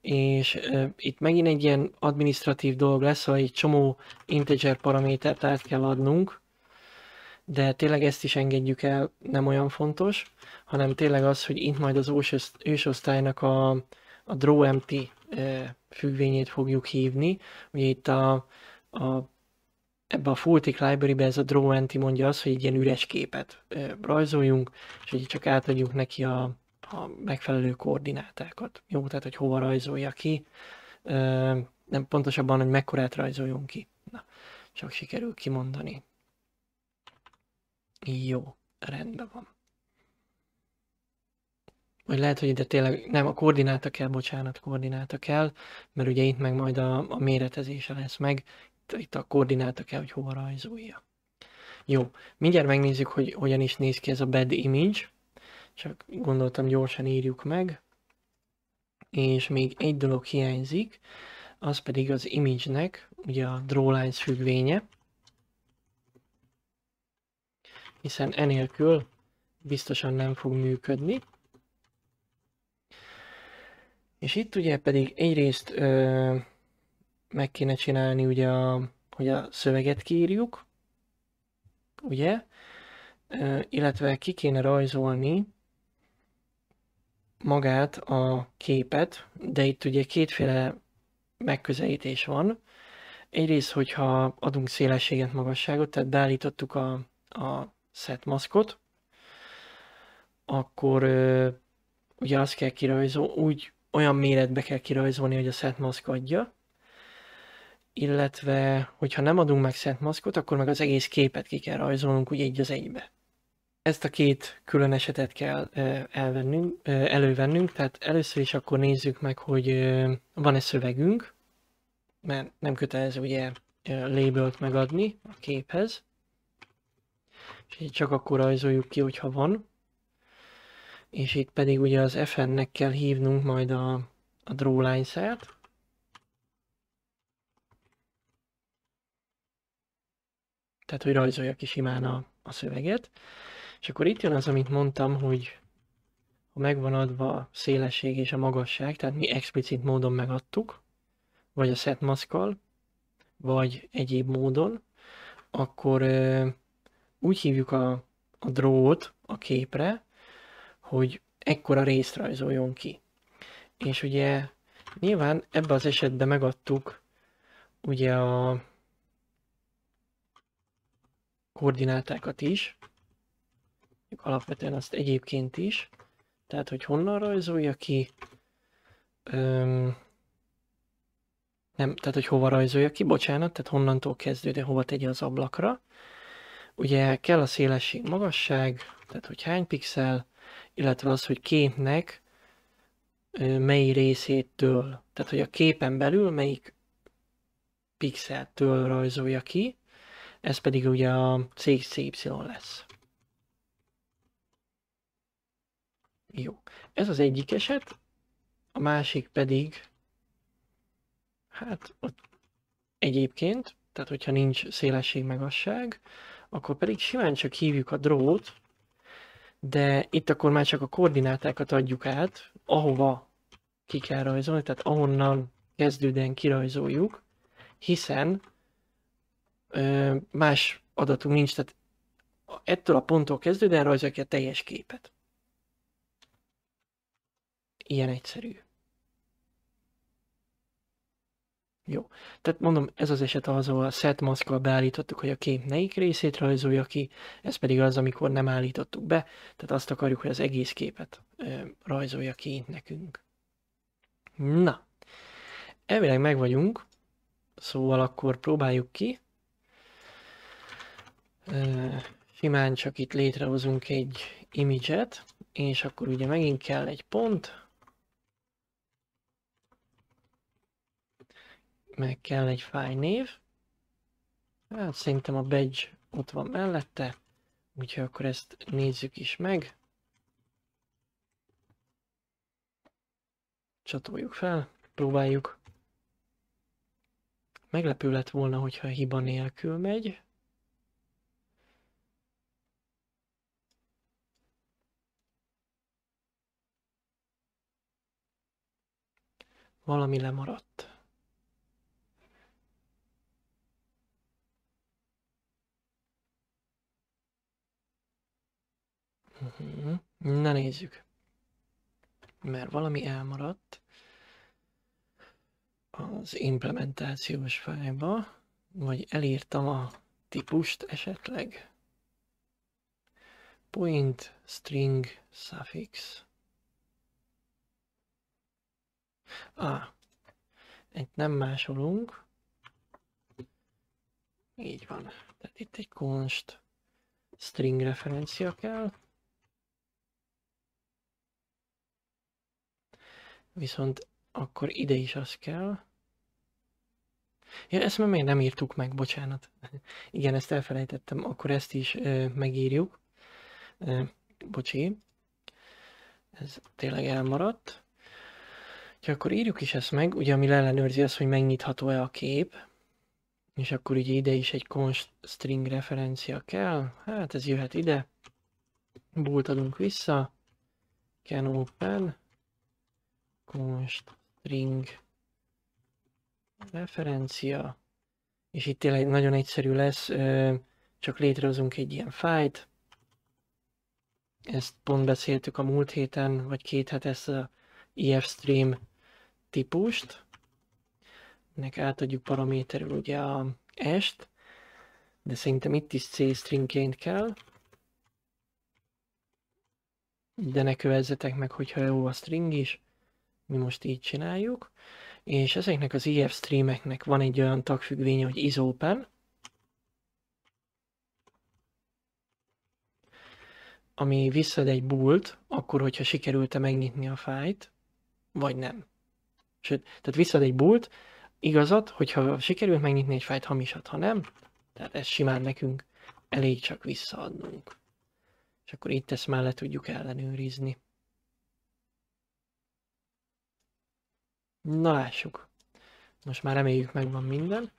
és e, itt megint egy ilyen administratív dolog lesz, hogy szóval egy csomó integer paramétert át kell adnunk, de tényleg ezt is engedjük el, nem olyan fontos, hanem tényleg az, hogy itt majd az ősosztálynak a, a DrawMT e, függvényét fogjuk hívni. Ugye itt a, a ebbe a Fultic Library-be ez a DrawMT mondja azt, hogy egy ilyen üres képet rajzoljunk, és hogy csak átadjuk neki a, a megfelelő koordinátákat. Jó, tehát hogy hova rajzolja ki, nem pontosabban, hogy mekkorát rajzoljon ki. Na, csak sikerül kimondani. Jó, rendben van. Vagy lehet, hogy ide tényleg nem, a koordináta kell, bocsánat, koordináta kell, mert ugye itt meg majd a, a méretezése lesz meg, itt, itt a koordináta kell, hogy hova rajzolja. Jó, mindjárt megnézzük, hogy hogyan is néz ki ez a bed image csak gondoltam gyorsan írjuk meg. És még egy dolog hiányzik, az pedig az image-nek, ugye a drawlines függvénye. Hiszen enélkül biztosan nem fog működni. És itt ugye pedig egyrészt ö, meg kéne csinálni ugye, a, hogy a szöveget kiírjuk, ugye, ö, illetve ki kéne rajzolni magát a képet, de itt ugye kétféle megközelítés van. Egyrészt, hogyha adunk szélességet, magasságot, tehát beállítottuk a, a set maszkot, akkor ö, ugye azt kell kirajzolni, úgy olyan méretbe kell kirajzolni, hogy a set maszk adja, illetve hogyha nem adunk meg set maszkot, akkor meg az egész képet ki kell rajzolnunk úgy egy az egybe ezt a két külön esetet kell elvennünk, elővennünk, tehát először is akkor nézzük meg, hogy van-e szövegünk, mert nem kötelező ugye labelt megadni a képhez, és így csak akkor rajzoljuk ki, hogyha van, és itt pedig ugye az FN-nek kell hívnunk majd a, a drawlines-et, tehát hogy rajzolja ki simán a, a szöveget. És akkor itt jön az, amit mondtam, hogy ha megvan adva a szélesség és a magasság, tehát mi explicit módon megadtuk, vagy a set maszkal, vagy egyéb módon, akkor ö, úgy hívjuk a, a drót a képre, hogy ekkora részt rajzoljon ki. És ugye nyilván ebbe az esetben megadtuk ugye a koordinátákat is, alapvetően azt egyébként is, tehát hogy honnan rajzolja ki, öm, nem, tehát hogy hova rajzolja ki, bocsánat, tehát honnantól kezdődő, hova tegye az ablakra. Ugye kell a szélesség, magasság, tehát hogy hány pixel, illetve az, hogy képnek mely részétől, tehát hogy a képen belül melyik pixeltől rajzolja ki, ez pedig ugye a CXY lesz. Jó. Ez az egyik eset, a másik pedig, hát ott egyébként, tehát hogyha nincs szélesség megasság, akkor pedig simán csak hívjuk a drót, de itt akkor már csak a koordinátákat adjuk át, ahova ki kell rajzolni, tehát ahonnan kezdődően kirajzoljuk, hiszen ö, más adatunk nincs, tehát ettől a ponttól kezdődően rajzolja ki a teljes képet ilyen egyszerű. Jó. Tehát mondom, ez az eset az, ahol a set maszkkal beállítottuk, hogy a kép melyik részét rajzolja ki, ez pedig az, amikor nem állítottuk be, tehát azt akarjuk, hogy az egész képet ö, rajzolja ki nekünk. Na, elvileg meg vagyunk, szóval akkor próbáljuk ki. Ö, simán csak itt létrehozunk egy image-et, és akkor ugye megint kell egy pont, meg kell egy név. Hát szerintem a badge ott van mellette, úgyhogy akkor ezt nézzük is meg. Csatoljuk fel, próbáljuk. Meglepő lett volna, hogyha hiba nélkül megy. Valami lemaradt. Na nézzük. Mert valami elmaradt az implementációs fájba, vagy elírtam a típust esetleg. Point, string, suffix. Ah, egy nem másolunk. Így van. Tehát itt egy const string referencia kell. Viszont akkor ide is az kell. Ja, ezt már még nem írtuk meg, bocsánat. Igen, ezt elfelejtettem, akkor ezt is ö, megírjuk. Ö, bocsi. Ez tényleg elmaradt. Úgyhogy akkor írjuk is ezt meg, ugye ami ellenőrzi azt, hogy megnyitható-e a kép. És akkor ugye ide is egy const string referencia kell. Hát ez jöhet ide. Bult adunk vissza. Can open most string, referencia, és itt tényleg nagyon egyszerű lesz, csak létrehozunk egy ilyen fájt, ezt pont beszéltük a múlt héten, vagy két hete ezt a EF stream típust, ennek átadjuk paraméterül ugye a est, de szerintem itt is C stringként kell, de ne kövezzetek meg, hogyha jó a string is, mi most így csináljuk, és ezeknek az EF streameknek van egy olyan tagfüggvénye, hogy is open, ami visszad egy bult, akkor, hogyha sikerült-e megnyitni a fájt, vagy nem. Sőt, tehát visszad egy bult, igazat, hogyha sikerült megnyitni egy fájt, hamisat, ha nem, tehát ez simán nekünk elég csak visszaadnunk. És akkor itt ezt mellett tudjuk ellenőrizni. Na lássuk. Most már reméljük megvan minden.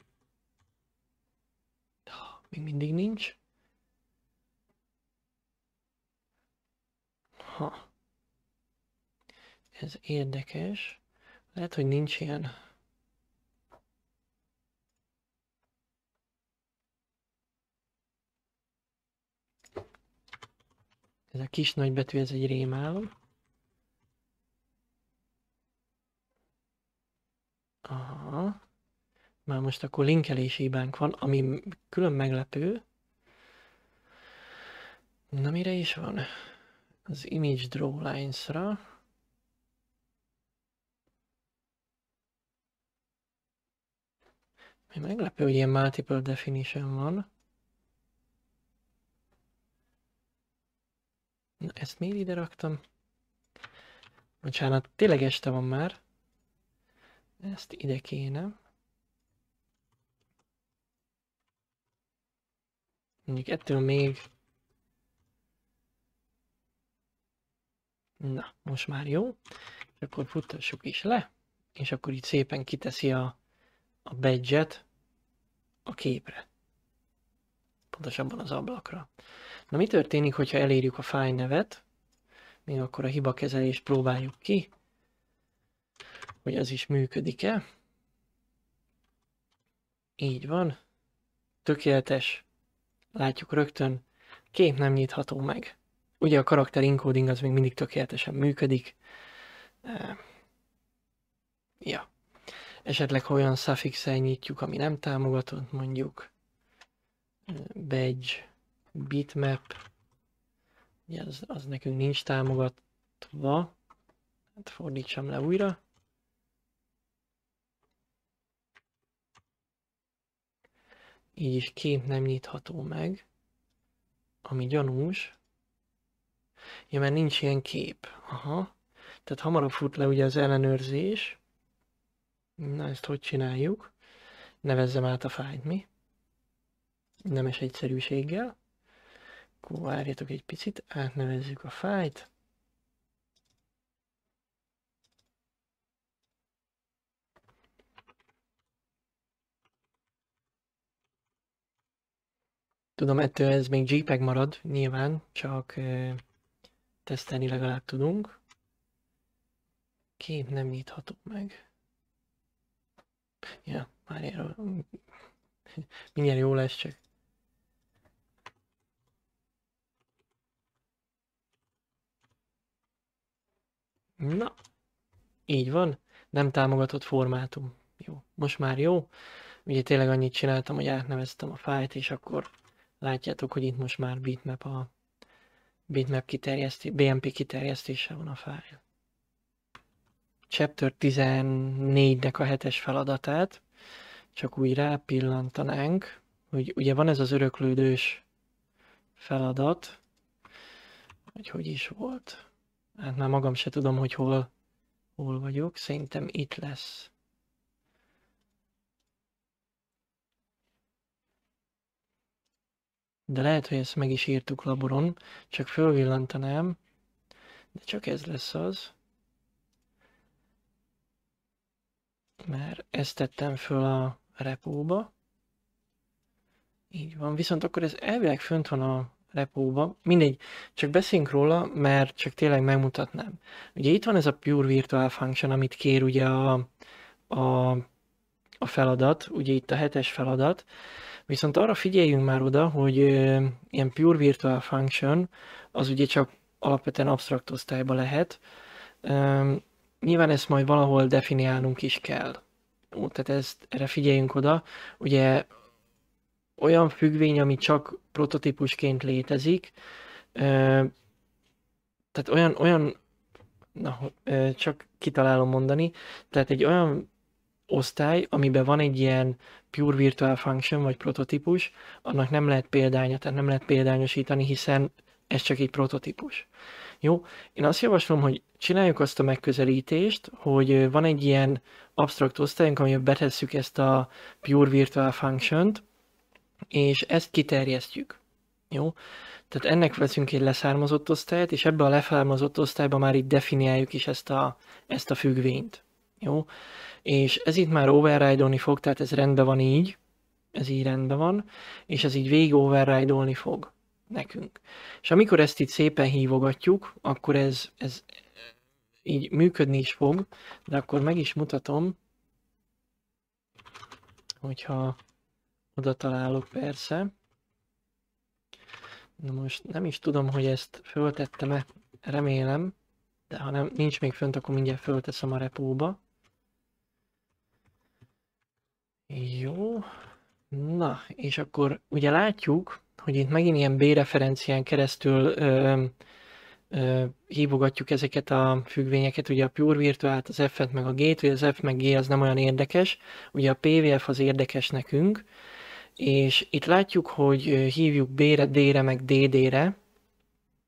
Ah, még mindig nincs. Ha. Ez érdekes. Lehet, hogy nincs ilyen Ez a kis nagybetű, ez egy rémálom. Aha. Már most akkor linkelésében hibánk van, ami külön meglepő. Na mire is van? Az Image Draw Lines-ra. Mi meglepő, hogy ilyen multiple definition van. Na, ezt miért ide raktam. Bocsánat, tényleg este van már. Ezt ide kéne. Mondjuk ettől még... Na, most már jó. És akkor futtassuk is le, és akkor itt szépen kiteszi a, a badge a képre. Pontosabban az ablakra. Na mi történik, hogyha elérjük a fájnevet? Még akkor a hibakezelést próbáljuk ki hogy ez is működik-e. Így van. Tökéletes. Látjuk rögtön. Kép nem nyitható meg. Ugye a karakter encoding az még mindig tökéletesen működik. Ja. Esetleg olyan suffix nyitjuk, ami nem támogatott, mondjuk badge, bitmap, ugye az, az nekünk nincs támogatva, hát fordítsam le újra, így is kép nem nyitható meg, ami gyanús. Ja, mert nincs ilyen kép. Aha. Tehát hamarabb fut le ugye az ellenőrzés. Na, ezt hogy csináljuk? Nevezzem át a fájt, mi? Nemes egyszerűséggel. Akkor várjatok egy picit, átnevezzük a fájt. Tudom, ettől ez még JPEG marad nyilván, csak euh, tesztelni legalább tudunk. Kép nem nyitható meg. Ja, már ér. Mindjárt jó lesz csak. Na, így van. Nem támogatott formátum. Jó, most már jó. Ugye tényleg annyit csináltam, hogy átneveztem a fájt, és akkor Látjátok, hogy itt most már bitmap a bitmap kiterjeszti, BMP kiterjesztése van a fájl. Chapter 14-nek a hetes feladatát, csak úgy rápillantanánk, hogy ugye van ez az öröklődős feladat, hogy hogy is volt. Hát már magam se tudom, hogy hol, hol vagyok. Szerintem itt lesz. de lehet, hogy ezt meg is írtuk laboron, csak fölvillantanám, de csak ez lesz az. Mert ezt tettem föl a repóba. Így van, viszont akkor ez elvileg fönt van a repóba. Mindegy, csak beszéljünk róla, mert csak tényleg megmutatnám. Ugye itt van ez a Pure Virtual Function, amit kér ugye a, a, a feladat, ugye itt a hetes feladat, Viszont arra figyeljünk már oda, hogy ilyen pure virtual function az ugye csak alapvetően absztrakt osztályba lehet. Nyilván ezt majd valahol definiálnunk is kell. Ó, tehát ezt, erre figyeljünk oda. Ugye olyan függvény, ami csak prototípusként létezik, tehát olyan, olyan na, csak kitalálom mondani, tehát egy olyan osztály, amiben van egy ilyen pure virtual function vagy prototípus, annak nem lehet példánya, tehát nem lehet példányosítani, hiszen ez csak egy prototípus. Jó, én azt javaslom, hogy csináljuk azt a megközelítést, hogy van egy ilyen abstrakt osztályunk, amiben betesszük ezt a pure virtual function-t, és ezt kiterjesztjük. Jó? Tehát ennek veszünk egy leszármazott osztályt, és ebbe a leszármazott osztályba már így definiáljuk is ezt a, ezt a függvényt. Jó? És ez itt már override fog, tehát ez rendben van így, ez így rendben van, és ez így végig override fog nekünk. És amikor ezt itt szépen hívogatjuk, akkor ez, ez így működni is fog, de akkor meg is mutatom, hogyha oda találok persze. Na most nem is tudom, hogy ezt föltettem-e, remélem, de ha nem, nincs még fönt, akkor mindjárt fölteszem a repóba. Jó. Na, és akkor ugye látjuk, hogy itt megint ilyen B-referencián keresztül ö, ö, hívogatjuk ezeket a függvényeket, ugye a Pure Virtuált, az F-et meg a G-t, ugye az F meg G az nem olyan érdekes, ugye a PVF az érdekes nekünk, és itt látjuk, hogy hívjuk B-re, D-re meg DD-re,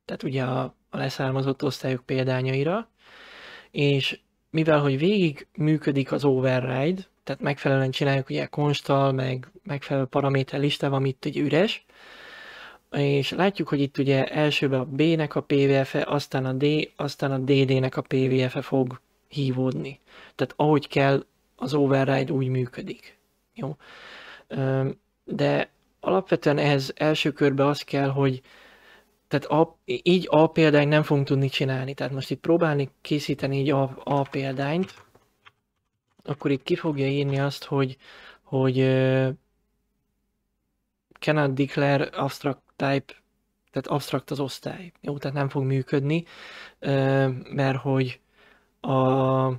tehát ugye a, a leszármazott osztályok példányaira, és mivel hogy végig működik az override, tehát megfelelően csináljuk ugye konstal, meg megfelelő paraméter van, amit egy üres, és látjuk, hogy itt ugye elsőben a B-nek a PVF-e, aztán a D, aztán a DD-nek a PVF-e fog hívódni. Tehát ahogy kell, az override úgy működik. Jó. De alapvetően ez első körben az kell, hogy tehát a, így A példány nem fogunk tudni csinálni. Tehát most itt próbálni készíteni így A, a példányt, akkor itt ki fogja írni azt, hogy, hogy uh, cannot declare abstract type, tehát abstract az osztály. Jó, tehát nem fog működni, uh, mert hogy a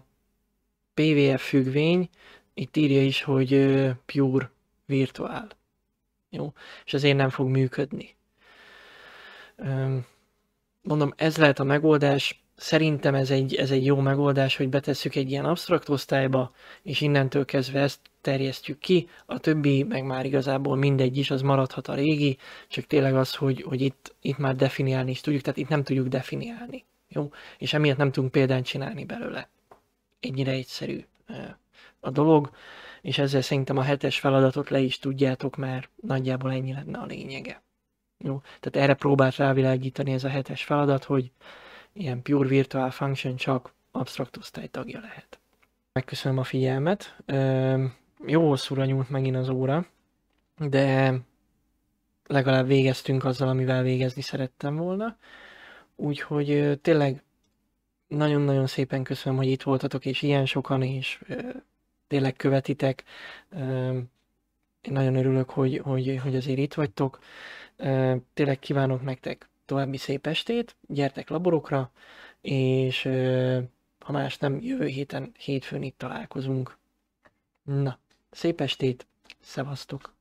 PVF függvény itt írja is, hogy uh, pure virtuál. Jó, és ezért nem fog működni. Uh, mondom, ez lehet a megoldás, Szerintem ez egy, ez egy jó megoldás, hogy betesszük egy ilyen absztrakt osztályba, és innentől kezdve ezt terjesztjük ki, a többi meg már igazából mindegy is, az maradhat a régi, csak tényleg az, hogy, hogy itt, itt már definiálni is tudjuk, tehát itt nem tudjuk definiálni, jó? És emiatt nem tudunk példányt csinálni belőle. Ennyire egyszerű a dolog, és ezzel szerintem a hetes feladatot le is tudjátok, mert nagyjából ennyi lenne a lényege. Jó? Tehát erre próbált rávilágítani ez a hetes feladat, hogy ilyen Pure Virtual Function csak abstrakt osztály tagja lehet. Megköszönöm a figyelmet. jó hosszúra nyúlt megint az óra, de legalább végeztünk azzal, amivel végezni szerettem volna. Úgyhogy tényleg nagyon-nagyon szépen köszönöm, hogy itt voltatok, és ilyen sokan, és tényleg követitek. Én nagyon örülök, hogy, hogy, hogy azért itt vagytok. Tényleg kívánok nektek további szép estét, gyertek laborokra, és ha más nem, jövő héten, hétfőn itt találkozunk. Na, szép estét, szevasztok!